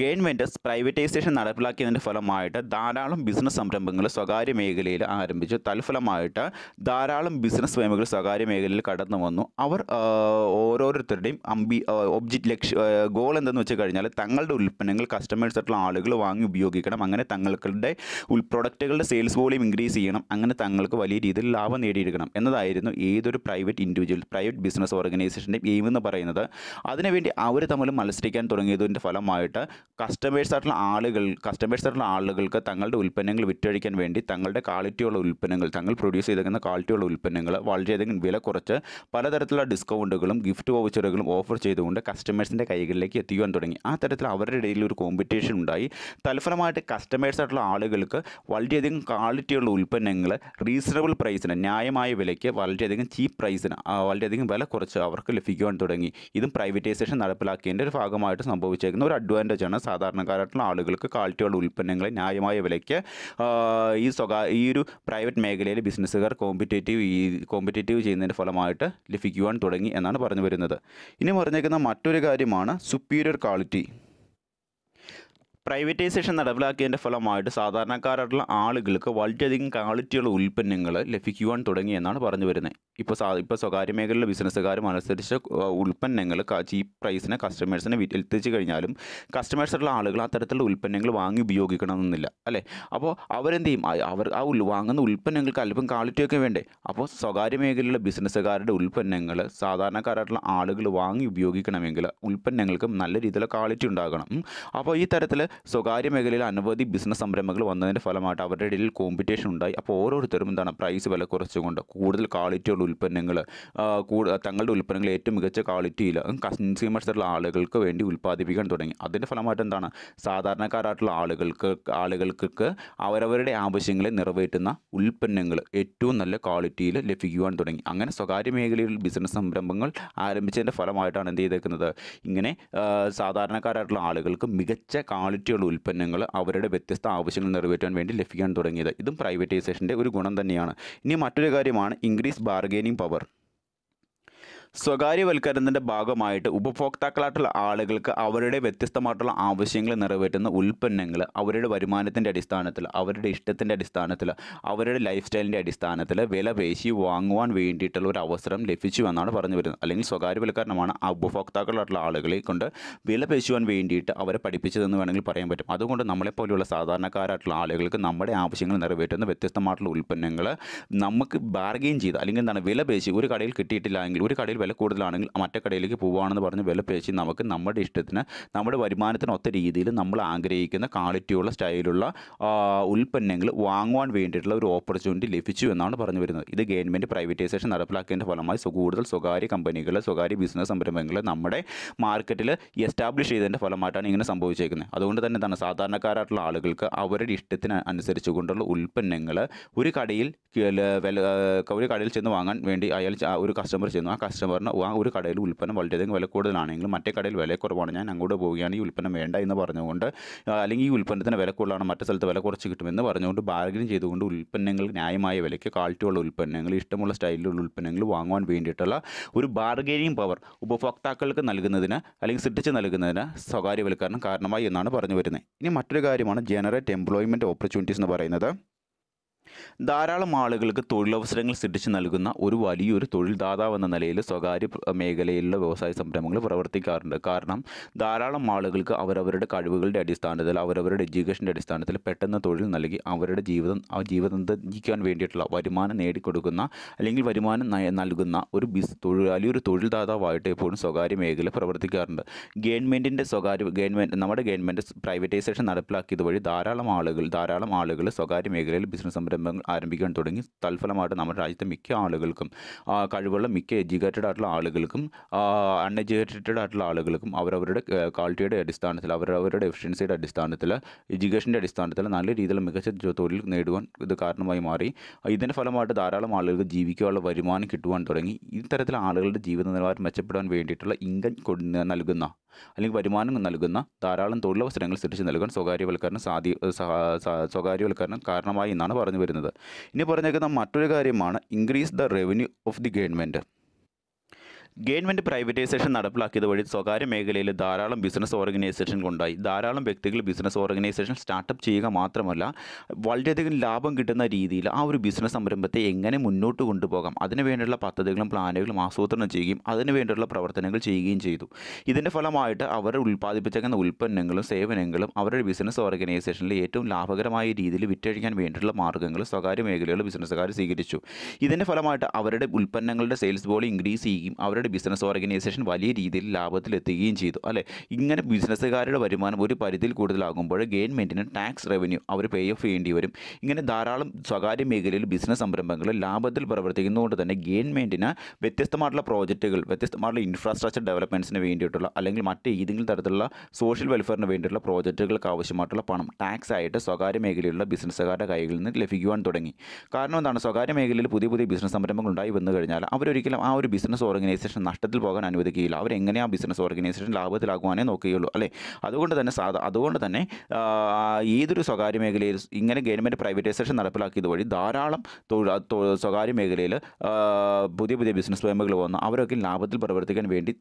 ഗവൺമെൻറ് പ്രൈവറ്റൈസേഷൻ നടപ്പിലാക്കിയതിൻ്റെ ഫലമായിട്ട് ധാരാളം ബിസിനസ് സംരംഭങ്ങൾ സ്വകാര്യ മേഖലയിൽ ആരംഭിച്ചു തൽഫലമായിട്ട് ധാരാളം ബിസിനസ് ഫേമുകൾ സ്വകാര്യ മേഖലയിൽ കടന്നു വന്നു അവർ ഓരോരുത്തരുടെയും അമ്പി ഒബ്ജക്റ്റ് ലക്ഷ്യ ഗോൾ എന്തെന്ന് വെച്ച് കഴിഞ്ഞാൽ തങ്ങളുടെ ഉൽപ്പന്നങ്ങൾ കസ്റ്റമേഴ്സായിട്ടുള്ള ആളുകൾ വാങ്ങി ഉപയോഗിക്കണം അങ്ങനെ തങ്ങളുടെ ഉൽ പ്രൊഡക്റ്റുകളുടെ സെയിൽസ് വോളിയം ഇൻക്രീസ് ചെയ്യണം അങ്ങനെ തങ്ങൾക്ക് വലിയ രീതിയിൽ ലാഭം നേടിയെടുക്കണം എന്നതായിരുന്നു ഏതൊരു പ്രൈവറ്റ് ഇൻഡിവിജ്വൽ പ്രൈവറ്റ് ബിസിനസ് ഓർഗനൈസേഷൻ്റെ എയിം എന്ന് പറയുന്നത് അതിനുവേണ്ടി അവർ തമ്മിൽ മത്സരിക്കാൻ തുടങ്ങിയത് ഇതിൻ്റെ ഫലമായിട്ട് കസ്റ്റമേഴ്സ് ആയിട്ടുള്ള ആളുകൾ കസ്റ്റമേഴ്സ് ആയിട്ടുള്ള ആളുകൾക്ക് തങ്ങളുടെ ഉൽപ്പന്നങ്ങൾ വിറ്റഴിക്കാൻ വേണ്ടി തങ്ങളുടെ ക്വാളിറ്റിയുള്ള ഉൽപ്പന്നങ്ങൾ തങ്ങൾ പ്രൊഡ്യൂസ് ചെയ്തിരിക്കുന്ന ക്വാളിറ്റിയുള്ള ഉൽപ്പന്നങ്ങൾ വളരെയധികം വില കുറച്ച് പലതരത്തിലുള്ള ഡിസ്കൗണ്ടുകളും ഗിഫ്റ്റ് വൗച്ചറുകളും ഓഫർ ചെയ്തുകൊണ്ട് കസ്റ്റമേഴ്സിൻ്റെ കൈകളിലേക്ക് എത്തിക്കാൻ തുടങ്ങി ആ തരത്തിൽ അവരുടെ ഇടയിൽ ഒരു കോമ്പറ്റീഷൻ ഉണ്ടായി തൽഫലമായിട്ട് കസ്റ്റമേഴ്സ് ആയിട്ടുള്ള ആളുകൾക്ക് വളരെയധികം ക്വാളിറ്റിയുള്ള ഉൽപ്പന്നങ്ങൾ റീസണബിൾ പ്രൈസിന് ന്യായമായ വിലയ്ക്ക് വളരെയധികം ചീപ്പ് പ്രൈസിന് വളരെയധികം വില കുറച്ച് അവർക്ക് ലഭിക്കുവാൻ തുടങ്ങി ഇതും പ്രൈവറ്റൈസേഷൻ നടപ്പിലാക്കിയതിൻ്റെ ഒരു ഭാഗമായിട്ട് സംഭവിച്ചു വെച്ചേക്കുന്ന ഒരു അഡ്വാൻറ്റേജ് ആണ് സാധാരണക്കാരായിട്ടുള്ള ആളുകൾക്ക് ക്വാളിറ്റിയുള്ള ഉൽപ്പന്നങ്ങളെ ന്യായമായ വിലയ്ക്ക് ഈ സ്വകാ ഈ ഒരു പ്രൈവറ്റ് മേഖലയിൽ ബിസിനസ്സുകാർ കോമ്പറ്റേറ്റീവ് ഈ കോമ്പറ്റേറ്റീവ് ചെയ്യുന്നതിൻ്റെ ഫലമായിട്ട് ലഭിക്കുവാൻ തുടങ്ങി എന്നാണ് പറഞ്ഞു വരുന്നത് ഇനി പറഞ്ഞേക്കുന്ന മറ്റൊരു കാര്യമാണ് സുപ്പീരിയർ ക്വാളിറ്റി പ്രൈവറ്റൈസേഷൻ നടപ്പിലാക്കിയതിൻ്റെ ഫലമായിട്ട് സാധാരണക്കാരായിട്ടുള്ള ആളുകൾക്ക് വളരെയധികം ക്വാളിറ്റിയുള്ള ഉൽപ്പന്നങ്ങൾ ലഭിക്കുവാൻ തുടങ്ങി എന്നാണ് പറഞ്ഞു വരുന്നത് ഇപ്പോൾ സാ ഇപ്പോൾ സ്വകാര്യ മേഖലയിലെ ബിസിനസ്സുകാരും അനുസരിച്ച് ഉൽപ്പന്നങ്ങൾ ചീപ്പ് പ്രൈസിന് കസ്റ്റമേഴ്സിനെ എത്തിച്ചു കഴിഞ്ഞാലും കസ്റ്റമേഴ്സുള്ള ആളുകൾ അത്തരത്തിലുള്ള ഉൽപ്പന്നങ്ങൾ വാങ്ങി ഉപയോഗിക്കണമെന്നില്ല അല്ലേ അപ്പോൾ അവരെന്ത് ചെയ്യും അവർ ആ വാങ്ങുന്ന ഉൽപ്പന്നങ്ങൾക്ക് അല്പം ക്വാളിറ്റിയൊക്കെ വേണ്ടേ അപ്പോൾ സ്വകാര്യ മേഖലയിലെ ബിസിനസ്സുകാരുടെ ഉൽപ്പന്നങ്ങൾ സാധാരണക്കാരായിട്ടുള്ള ആളുകൾ വാങ്ങി ഉപയോഗിക്കണമെങ്കിൽ ഉൽപ്പന്നങ്ങൾക്കും നല്ല രീതിയിലുള്ള ക്വാളിറ്റി ഉണ്ടാകണം അപ്പോൾ ഈ തരത്തിൽ സ്വകാര്യ മേഖലയിൽ അനവധി ബിസിനസ് സംരംഭങ്ങൾ വന്നതിൻ്റെ ഫലമായിട്ട് അവരുടെ ഇടയിൽ കോമ്പറ്റീഷൻ ഉണ്ടായി അപ്പോൾ ഓരോരുത്തരും എന്താണ് പ്രൈസ് വില കുറച്ചുകൊണ്ട് കൂടുതൽ ക്വാളിറ്റിയുള്ള ഉൽപ്പന്നങ്ങൾ തങ്ങളുടെ ഉൽപ്പന്നങ്ങൾ ഏറ്റവും മികച്ച ക്വാളിറ്റിയിൽ കൺസ്യൂമേഴ്സ് ആളുകൾക്ക് വേണ്ടി ഉൽപ്പാദിപ്പിക്കാൻ തുടങ്ങി അതിൻ്റെ ഫലമായിട്ട് എന്താണ് സാധാരണക്കാരായിട്ടുള്ള ആളുകൾക്ക് ആളുകൾക്ക് അവരവരുടെ ആവശ്യങ്ങളെ നിറവേറ്റുന്ന ഉൽപ്പന്നങ്ങൾ ഏറ്റവും നല്ല ക്വാളിറ്റിയിൽ ലഭിക്കുവാൻ തുടങ്ങി അങ്ങനെ സ്വകാര്യ മേഖലയിൽ ബിസിനസ് സംരംഭങ്ങൾ ആരംഭിച്ചതിൻ്റെ ഫലമായിട്ടാണ് എന്ത് ചെയ്തേക്കുന്നത് ഇങ്ങനെ സാധാരണക്കാരായിട്ടുള്ള ആളുകൾക്ക് മികച്ച ക്വാളിറ്റി ക്വാളിറ്റിയുള്ള ഉൽപ്പന്നങ്ങൾ അവരുടെ വ്യത്യസ്ത ആവശ്യങ്ങൾ നിറവേറ്റാൻ വേണ്ടി ലഭിക്കാൻ തുടങ്ങിയത് ഇതും പ്രൈവറ്റൈസേഷൻ്റെ ഒരു ഗുണം തന്നെയാണ് ഇനി മറ്റൊരു കാര്യമാണ് ഇൻക്രീസ് ബാർഗെയിനിങ് പവർ സ്വകാര്യവൽക്കരണത്തിൻ്റെ ഭാഗമായിട്ട് ഉപഭോക്താക്കളായിട്ടുള്ള ആളുകൾക്ക് അവരുടെ വ്യത്യസ്തമായിട്ടുള്ള ആവശ്യങ്ങൾ നിറവേറ്റുന്ന ഉൽപ്പന്നങ്ങൾ അവരുടെ വരുമാനത്തിൻ്റെ അടിസ്ഥാനത്തിൽ അവരുടെ ഇഷ്ടത്തിൻ്റെ അടിസ്ഥാനത്തിൽ അവരുടെ ലൈഫ് സ്റ്റൈലിൻ്റെ അടിസ്ഥാനത്തിൽ വില പേശി വാങ്ങുവാൻ വേണ്ടിയിട്ടുള്ള ഒരു അവസരം ലഭിച്ചു എന്നാണ് പറഞ്ഞു വരുന്നത് അല്ലെങ്കിൽ സ്വകാര്യവൽക്കരണമാണ് ഉപഭോക്താക്കളായിട്ടുള്ള ആളുകളെ കൊണ്ട് വില പേശുവാൻ വേണ്ടിയിട്ട് അവരെ പഠിപ്പിച്ചതെന്ന് വേണമെങ്കിൽ പറയാൻ പറ്റും അതുകൊണ്ട് നമ്മളെപ്പോലെയുള്ള സാധാരണക്കാരായിട്ടുള്ള ആളുകൾക്ക് നമ്മുടെ ആവശ്യങ്ങൾ നിറവേറ്റുന്ന വ്യത്യസ്തമായിട്ടുള്ള ഉൽപ്പന്നങ്ങൾ നമുക്ക് ബാർഗെയിൻ ചെയ്ത് അല്ലെങ്കിൽ എന്താണ് വില പേശി ഒരു കടയിൽ കിട്ടിയിട്ടില്ല എങ്കിൽ ഒരു കടയിൽ വില കൂടുതലാണെങ്കിൽ മറ്റേ കടയിലേക്ക് പോകുകയാണെന്ന് പറഞ്ഞ് വില പേശി നമുക്ക് നമ്മുടെ ഇഷ്ടത്തിന് നമ്മുടെ ഒത്ത രീതിയിൽ നമ്മൾ ആഗ്രഹിക്കുന്ന ക്വാളിറ്റിയുള്ള സ്റ്റൈലുള്ള ഉൽപ്പന്നങ്ങൾ വാങ്ങുവാൻ വേണ്ടിയിട്ടുള്ള ഒരു ഓപ്പർച്യൂണിറ്റി ലഭിച്ചു എന്നാണ് പറഞ്ഞു വരുന്നത് ഇത് ഗവൺമെൻറ് പ്രൈവറ്റൈസേഷൻ നടപ്പിലാക്കിയതിൻ്റെ ഫലമായി കൂടുതൽ സ്വകാര്യ കമ്പനികൾ സ്വകാര്യ ബിസിനസ് സംരംഭങ്ങൾ നമ്മുടെ മാർക്കറ്റിൽ എസ്റ്റാബ്ലിഷ് ചെയ്തതിൻ്റെ ഫലമായിട്ടാണ് ഇങ്ങനെ സംഭവിച്ചേക്കുന്നത് അതുകൊണ്ട് തന്നെ തന്നെ സാധാരണക്കാരായിട്ടുള്ള ആളുകൾക്ക് അവരുടെ ഇഷ്ടത്തിന് അനുസരിച്ച് കൊണ്ടുള്ള ഉൽപ്പന്നങ്ങൾ ഒരു കടയിൽ വില ഒരു കടയിൽ ചെന്ന് വാങ്ങാൻ വേണ്ടി അയാൾ ഒരു കസ്റ്റമർ ചെന്നു ആ കസ്റ്റമർ പറഞ്ഞാൽ ആ ഒരു കടയിൽ ഉൽപ്പന്നം വളരെയധികം വില കൂടുതലാണെങ്കിലും മറ്റേ കടയിൽ വില കുറവാണ് ഞാൻ അങ്ങോട്ട് പോവുകയാണ് ഈ ഉൽപ്പന്നം വേണ്ട എന്ന് പറഞ്ഞുകൊണ്ട് അല്ലെങ്കിൽ ഈ ഉൽപ്പന്നത്തിന് വില കൂടുതലാണ് മറ്റേ സ്ഥലത്ത് വില കുറച്ച് കിട്ടുമെന്ന് പറഞ്ഞുകൊണ്ട് ബാർഗിൻ ചെയ്തുകൊണ്ട് ഉൽപ്പന്നങ്ങൾ ന്യായമായ വിലയ്ക്ക് ക്വാളിറ്റിയുള്ള ഉൽപ്പന്നങ്ങൾ ഇഷ്ടമുള്ള സ്റ്റൈലിലുള്ള ഉൽപ്പന്നങ്ങൾ വാങ്ങുവാൻ വേണ്ടിയിട്ടുള്ള ഒരു ബാർഗെയിനിങ് പവർ ഉപഭോക്താക്കൾക്ക് നൽകുന്നതിന് അല്ലെങ്കിൽ സൃഷ്ടിച്ച് നൽകുന്നതിന് സ്വകാര്യവൽക്കരണം കാരണമായി എന്നാണ് പറഞ്ഞു വരുന്നത് ഇനി മറ്റൊരു കാര്യമാണ് ജനറേറ്റ് എംപ്ലോയ്മെൻറ്റ് ഓപ്പർച്യൂണിറ്റീസ് എന്ന് പറയുന്നത് ധാരാളം ആളുകൾക്ക് തൊഴിലവസരങ്ങൾ സൃഷ്ടിച്ചു നൽകുന്ന ഒരു വലിയൊരു തൊഴിൽദാതാവ് എന്ന നിലയിൽ സ്വകാര്യ മേഖലയിലുള്ള വ്യവസായ സംരംഭങ്ങൾ പ്രവർത്തിക്കാറുണ്ട് കാരണം ധാരാളം ആളുകൾക്ക് അവരവരുടെ കഴിവുകളുടെ അടിസ്ഥാനത്തിൽ അവരവരുടെ എഡ്യൂക്കേഷൻ്റെ അടിസ്ഥാനത്തിൽ പെട്ടെന്ന് തൊഴിൽ നൽകി അവരുടെ ജീവിതം ആ ജീവിതം ജീവിക്കാൻ വേണ്ടിയിട്ടുള്ള വരുമാനം നേടിക്കൊടുക്കുന്ന അല്ലെങ്കിൽ വരുമാനം നൽകുന്ന ഒരു ബിസ് തൊഴിൽ വലിയൊരു തൊഴിൽദാതാവായിട്ട് എപ്പോഴും സ്വകാര്യ മേഖല പ്രവർത്തിക്കാറുണ്ട് ഗവൺമെൻറ്റിൻ്റെ സ്വകാര്യ ഗവൺമെൻറ് നമ്മുടെ ഗവൺമെൻറ് പ്രൈവറ്റൈസേഷൻ നടപ്പിലാക്കിയത് വഴി ധാരാളം ആളുകൾ ധാരാളം ആളുകൾ സ്വകാര്യ മേഖലയിൽ ബിസിനസ് സംരംഭം ആരംഭ ആരംഭിക്കാൻ തുടങ്ങി തൽഫലമായിട്ട് നമ്മുടെ രാജ്യത്തെ മിക്ക ആളുകൾക്കും കഴിവുള്ള മിക്ക എജ്യൂക്കേറ്റഡ് ആയിട്ടുള്ള ആളുകൾക്കും അൺഎജ്യൂക്കേറ്റഡ് ആയിട്ടുള്ള ആളുകൾക്കും അവരവരുടെ ക്വാളിറ്റിയുടെ അടിസ്ഥാനത്തിൽ അവരവരുടെ എഫിഷ്യൻസിയുടെ അടിസ്ഥാനത്തിൽ എഡ്യൂക്കേഷൻ്റെ അടിസ്ഥാനത്തിൽ നല്ല രീതിയിൽ മികച്ച തൊഴിൽ നേടുവാൻ ഇത് കാരണമായി മാറി ഇതിൻ്റെ ഫലമായിട്ട് ധാരാളം ആളുകൾക്ക് ജീവിക്കാനുള്ള വരുമാനം കിട്ടുവാൻ തുടങ്ങി ഇത്തരത്തിൽ ആളുകളുടെ ജീവിത നിലവാരം മെച്ചപ്പെടാൻ വേണ്ടിയിട്ടുള്ള ഇൻകം നൽകുന്ന അല്ലെങ്കിൽ വരുമാനം നൽകുന്ന ധാരാളം തൊഴിലവസരങ്ങൾ സൃഷ്ടിച്ചു നൽകാൻ സ്വകാര്യവൽക്കരണം സാധി സ്വകാര്യവൽക്കരണം കാരണമായി എന്നാണ് പറഞ്ഞു വരുന്നത് പറയുന്നത് ഇനി പറഞ്ഞേക്കുന്ന മറ്റൊരു കാര്യമാണ് increase the revenue of the government government privatisation നടപ്പിലാക്കിയത് വഴി സ്വകാര്യ മേഖലയിൽ ധാരാളം ബിസിനസ് ഓർഗനൈസേഷൻ ഉണ്ടായി ധാരാളം വ്യക്തികൾ ബിസിനസ് ഓർഗനൈസേഷൻ സ്റ്റാർട്ടപ്പ് ചെയ്യുക മാത്രമല്ല വളരെയധികം ലാഭം കിട്ടുന്ന രീതിയിൽ ആ ഒരു ബിസിനസ് സംരംഭത്തെ എങ്ങനെ മുന്നോട്ട് കൊണ്ടുപോകാം അതിനുവേണ്ടിയുള്ള പദ്ധതികളും പ്ലാനുകളും ആസൂത്രണം ചെയ്യുകയും അതിനുവേണ്ടിയുള്ള പ്രവർത്തനങ്ങൾ ചെയ്യുകയും ചെയ്തു ഇതിൻ്റെ ഫലമായിട്ട് അവർ ഉൽപ്പാദിപ്പിച്ചേക്കുന്ന ഉൽപ്പന്നങ്ങളും സേവനങ്ങളും അവരുടെ ബിസിനസ് ഓർഗനൈസേഷനിൽ ഏറ്റവും ലാഭകരമായ രീതിയിൽ വിറ്റഴിക്കാൻ വേണ്ടിയിട്ടുള്ള മാർഗ്ഗങ്ങൾ സ്വകാര്യ മേഖലയിലുള്ള ബിസിനസ്സുകാർ സ്വീകരിച്ചു ഇതിൻ്റെ ഫലമായിട്ട് അവരുടെ ഉൽപ്പന്നങ്ങളുടെ സെയിൽസ് ബോളി ഇൻക്രീസ് ചെയ്യുകയും അവരുടെ ബിസിനസ് ഓർഗനൈസേഷൻ വലിയ രീതിയിൽ ലാഭത്തിലെത്തുകയും ചെയ്തു അല്ലേ ഇങ്ങനെ ബിസിനസ്സുകാരുടെ വരുമാനം ഒരു പരിധിയിൽ കൂടുതലാകുമ്പോൾ ഗവൺമെൻറ്റിന് ടാക്സ് റവന്യൂ അവർ പേ ഓഫ് ചെയ്യേണ്ടി വരും ഇങ്ങനെ ധാരാളം സ്വകാര്യ മേഖലയിൽ ബിസിനസ് സംരംഭങ്ങൾ ലാഭത്തിൽ പ്രവർത്തിക്കുന്നതുകൊണ്ട് തന്നെ ഗവൺമെൻറ്റിന് വ്യത്യസ്തമായിട്ടുള്ള പ്രോജക്റ്റുകൾ വ്യത്യസ്തമായിട്ടുള്ള ഇൻഫ്രാസ്ട്രക്ചർ ഡെവലപ്മെൻറ്റ്സിന് വേണ്ടിയിട്ടുള്ള അല്ലെങ്കിൽ മറ്റ് ഏതെങ്കിലും തരത്തിലുള്ള സോഷ്യൽ വെൽഫെയറിന് വേണ്ടിയിട്ടുള്ള പ്രോജക്റ്റുകൾക്ക് ആവശ്യമായിട്ടുള്ള പണം ടാക്സ് ആയിട്ട് സ്വകാര്യ മേഖലയിലുള്ള ബിസിനസ്സുകാരുടെ കൈകളിൽ നിന്ന് ലഭിക്കുവാൻ തുടങ്ങി കാരണം എന്താണ് സ്വകാര്യ മേഖലയിൽ പുതിയ പുതിയ ബിസിനസ് സംരംഭങ്ങൾ ഉണ്ടായി വന്നു കഴിഞ്ഞാൽ അവരൊരിക്കലും ആ ഒരു ബിസിനസ് ഓർഗനൈസേഷൻ ഓർഗനൈസേഷൻ നഷ്ടത്തിൽ പോകാൻ അനുവദിക്കുകയില്ല അവരെങ്ങനെ ആ ബിസിനസ് ഓർഗനൈസേഷൻ ലാഭത്തിലാകുവാനേ നോക്കുകയുള്ളൂ അല്ലേ അതുകൊണ്ട് തന്നെ സാധാ അതുകൊണ്ട് തന്നെ ഏതൊരു സ്വകാര്യ മേഖലയിൽ ഇങ്ങനെ ഗവൺമെൻറ് പ്രൈവറ്റൈസേഷൻ നടപ്പിലാക്കിയത് വഴി ധാരാളം തൊഴിൽ സ്വകാര്യ മേഖലയിൽ പുതിയ പുതിയ ബിസിനസ് ഫേമുകൾ വന്നു അവരൊക്കെ ലാഭത്തിൽ പ്രവർത്തിക്കാൻ വേണ്ടി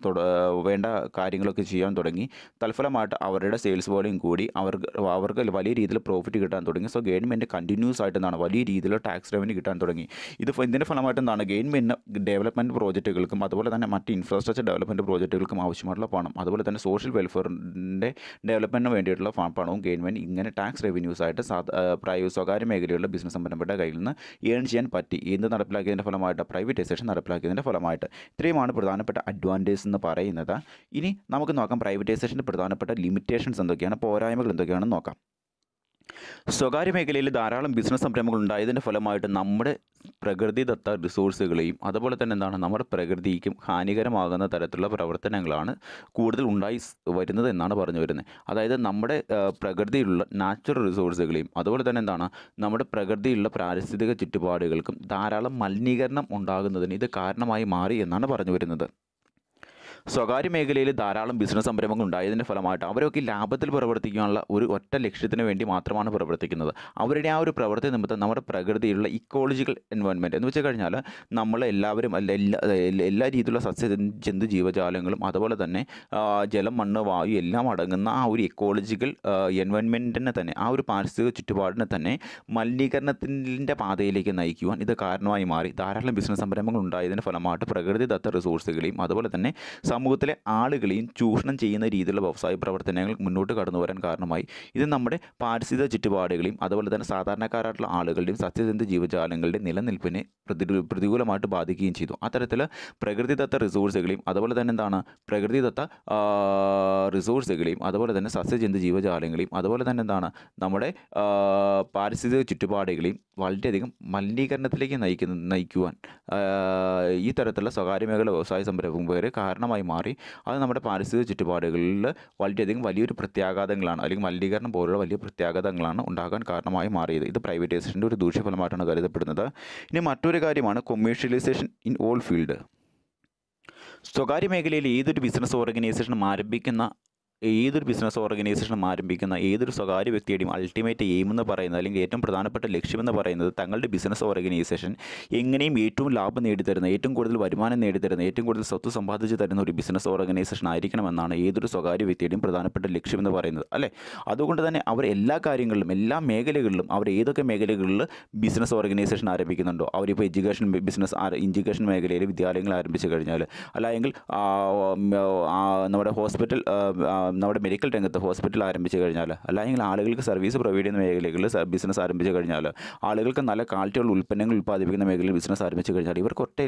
വേണ്ട കാര്യങ്ങളൊക്കെ ചെയ്യാൻ തുടങ്ങി തൽഫലമായിട്ട് അവരുടെ സെയിൽസ് വോളിയം കൂടി അവർക്ക് അവർക്ക് വലിയ രീതിയിൽ പ്രോഫിറ്റ് കിട്ടാൻ തുടങ്ങി സോ ഗവൺമെൻറ് കണ്ടിന്യൂസ് ആയിട്ട് എന്താണ് വലിയ രീതിയിൽ ടാക്സ് റവന്യൂ കിട്ടാൻ തുടങ്ങി ഇത് ഇതിൻ്റെ ഫലമായിട്ട് എന്താണ് ഗവൺമെൻറ് ഡെവലപ്മെൻറ്റ് പ്രോജക്റ്റുകൾക്കും അതുപോലെ തന്നെ തന്നെ മറ്റ് ഇൻഫ്രാസ്ട്രക്ചർ ഡെവലപ്മെൻറ്റ് പ്രോജക്റ്റുകൾക്കും ആവശ്യമായിട്ടുള്ള പണം അതുപോലെ തന്നെ സോഷ്യൽ വെൽഫെയറിൻ്റെ ഡെവലപ്മെൻറ്റിന് വേണ്ടിയിട്ടുള്ള പണവും ഗവൺമെൻറ് ഇങ്ങനെ ടാക്സ് ആയിട്ട് പ്രൈവറ്റ് സ്വകാര്യ മേഖലയിലുള്ള ബിസിനസ് സംരംഭരുടെ കയ്യിൽ നിന്ന് ഏൺ ചെയ്യാൻ പറ്റി എന്ത് നടപ്പിലാക്കിയതിൻ്റെ ഫലമായിട്ട് പ്രൈവറ്റൈസേഷൻ നടപ്പിലാക്കിയതിൻ്റെ ഫലമായിട്ട് ഇത്രയുമാണ് പ്രധാനപ്പെട്ട അഡ്വാൻറ്റേജ് എന്ന് പറയുന്നത് ഇനി നമുക്ക് നോക്കാം പ്രൈവറ്റൈസേഷൻ്റെ പ്രധാനപ്പെട്ട ലിമിറ്റേഷൻസ് എന്തൊക്കെയാണ് പോരായ്മകൾ എന്തൊക്കെയാണെന്ന് നോക്കാം സ്വകാര്യ മേഖലയിൽ ധാരാളം ബിസിനസ് സംരംഭങ്ങൾ ഉണ്ടായതിൻ്റെ ഫലമായിട്ട് നമ്മുടെ പ്രകൃതിദത്ത റിസോഴ്സുകളെയും അതുപോലെ തന്നെ എന്താണ് നമ്മുടെ പ്രകൃതിക്കും ഹാനികരമാകുന്ന തരത്തിലുള്ള പ്രവർത്തനങ്ങളാണ് കൂടുതൽ ഉണ്ടായി വരുന്നത് എന്നാണ് പറഞ്ഞു വരുന്നത് അതായത് നമ്മുടെ പ്രകൃതിയിലുള്ള നാച്ചുറൽ റിസോഴ്സുകളെയും അതുപോലെ തന്നെ എന്താണ് നമ്മുടെ പ്രകൃതിയിലുള്ള പാരിസ്ഥിതിക ചുറ്റുപാടുകൾക്കും ധാരാളം മലിനീകരണം ഉണ്ടാകുന്നതിന് ഇത് കാരണമായി മാറി എന്നാണ് പറഞ്ഞു വരുന്നത് സ്വകാര്യ മേഖലയിൽ ധാരാളം ബിസിനസ് സംരംഭങ്ങൾ ഉണ്ടായതിൻ്റെ ഫലമായിട്ട് അവരൊക്കെ ലാഭത്തിൽ പ്രവർത്തിക്കാനുള്ള ഒരു ഒറ്റ ലക്ഷ്യത്തിന് വേണ്ടി മാത്രമാണ് പ്രവർത്തിക്കുന്നത് അവരുടെ ആ ഒരു പ്രവൃത്തി നിമിത്തം നമ്മുടെ പ്രകൃതിയിലുള്ള ഇക്കോളജിക്കൽ എൻവയോൺമെൻറ്റ് എന്ന് വെച്ച് കഴിഞ്ഞാൽ നമ്മൾ എല്ലാവരും അല്ല എല്ലാ എല്ലാ രീതിയിലുള്ള സസ്യ ജന്തു ജീവജാലങ്ങളും അതുപോലെ തന്നെ ജലം മണ്ണ് വായു എല്ലാം അടങ്ങുന്ന ആ ഒരു ഇക്കോളജിക്കൽ എൻവയോൺമെൻറ്റിനെ തന്നെ ആ ഒരു പാരിസ്ഥിതിക ചുറ്റുപാടിനെ തന്നെ മലിനീകരണത്തിൻ്റെ പാതയിലേക്ക് നയിക്കുവാൻ ഇത് കാരണമായി മാറി ധാരാളം ബിസിനസ് സംരംഭങ്ങൾ ഉണ്ടായതിൻ്റെ ഫലമായിട്ട് പ്രകൃതിദത്ത റിസോഴ്സുകളെയും അതുപോലെ തന്നെ സമൂഹത്തിലെ ആളുകളെയും ചൂഷണം ചെയ്യുന്ന രീതിയിലുള്ള വ്യവസായ പ്രവർത്തനങ്ങൾ മുന്നോട്ട് കടന്നു വരാൻ കാരണമായി ഇത് നമ്മുടെ പാരിസ്ഥിതിക ചുറ്റുപാടുകളെയും അതുപോലെ തന്നെ സാധാരണക്കാരായിട്ടുള്ള ആളുകളുടെയും സത്യസന്ധ ജീവജാലങ്ങളുടെ നിലനിൽപ്പിനെ പ്രതി പ്രതികൂലമായിട്ട് ബാധിക്കുകയും ചെയ്തു അത്തരത്തിൽ പ്രകൃതിദത്ത റിസോഴ്സുകളെയും അതുപോലെ തന്നെ എന്താണ് പ്രകൃതിദത്ത റിസോഴ്സുകളെയും അതുപോലെ തന്നെ സസ്യജന്തു ജീവജാലങ്ങളെയും അതുപോലെ തന്നെ എന്താണ് നമ്മുടെ പാരിസ്ഥിതിക ചുറ്റുപാടുകളെയും വളരെയധികം മലിനീകരണത്തിലേക്ക് നയിക്കുന്ന നയിക്കുവാൻ ഈ തരത്തിലുള്ള സ്വകാര്യ മേഖല വ്യവസായ സംരംഭകർ കാരണമായി ഭാഗമായി മാറി അത് നമ്മുടെ പാരിസ്ഥിതിക ചുറ്റുപാടുകളിൽ വളരെയധികം വലിയൊരു പ്രത്യാഘാതങ്ങളാണ് അല്ലെങ്കിൽ മലിനീകരണം പോലുള്ള വലിയ പ്രത്യാഘാതങ്ങളാണ് ഉണ്ടാകാൻ കാരണമായി മാറിയത് ഇത് പ്രൈവറ്റൈസേഷൻ്റെ ഒരു ദൂഷ്യഫലമായിട്ടാണ് കരുതപ്പെടുന്നത് ഇനി മറ്റൊരു കാര്യമാണ് കൊമേഴ്ഷ്യലൈസേഷൻ ഇൻ ഓൾ ഫീൽഡ് സ്വകാര്യ മേഖലയിൽ ഏതൊരു ബിസിനസ് ഓർഗനൈസേഷനും ആരംഭിക്കുന്ന ഏതൊരു ബിസിനസ് ഓർഗനൈസേഷനും ആരംഭിക്കുന്ന ഏതൊരു സ്വകാര്യ വ്യക്തിയുടെയും അൾട്ടിമേറ്റ് എയിം എന്ന് പറയുന്നത് അല്ലെങ്കിൽ ഏറ്റവും പ്രധാനപ്പെട്ട ലക്ഷ്യമെന്ന് പറയുന്നത് തങ്ങളുടെ ബിസിനസ് ഓർഗനൈസേഷൻ എങ്ങനെയും ഏറ്റവും ലാഭം നേടിത്തരുന്ന ഏറ്റവും കൂടുതൽ വരുമാനം നേടിത്തരുന്ന ഏറ്റവും കൂടുതൽ സ്വത്ത് സമ്പാദിച്ച് തരുന്ന ഒരു ബിസിനസ് ഓർഗനൈസേഷൻ ആയിരിക്കണമെന്നാണ് ഏതൊരു സ്വകാര്യ വ്യക്തിയുടെയും പ്രധാനപ്പെട്ട ലക്ഷ്യമെന്ന് പറയുന്നത് അല്ലേ അതുകൊണ്ട് തന്നെ അവർ എല്ലാ കാര്യങ്ങളിലും എല്ലാ മേഖലകളിലും അവർ ഏതൊക്കെ മേഖലകളിൽ ബിസിനസ് ഓർഗനൈസേഷൻ ആരംഭിക്കുന്നുണ്ടോ അവരിപ്പോൾ എഡ്യൂക്കേഷൻ ബിസിനസ് എഡ്യൂക്കേഷൻ മേഖലയിൽ വിദ്യാലയങ്ങൾ ആരംഭിച്ചു കഴിഞ്ഞാൽ അല്ലെങ്കിൽ നമ്മുടെ ഹോസ്പിറ്റൽ നമ്മുടെ മെഡിക്കൽ രംഗത്ത് ഹോസ്പിറ്റൽ ആരംഭിച്ചു കഴിഞ്ഞാൽ അല്ലെങ്കിൽ ആളുകൾക്ക് സർവീസ് പ്രൊവൈഡ് ചെയ്യുന്ന മേഖലകളിൽ ബിസിനസ് ആരംഭിച്ചു കഴിഞ്ഞാൽ ആളുകൾക്ക് നല്ല ക്വാളിറ്റിയുള്ള ഉൽപ്പന്നങ്ങൾ ഉൽപ്പാദിപ്പിക്കുന്ന മേഖലയിൽ ബിസിനസ് ആരംഭിച്ചു കഴിഞ്ഞാൽ ഇവർക്ക് ഒറ്റ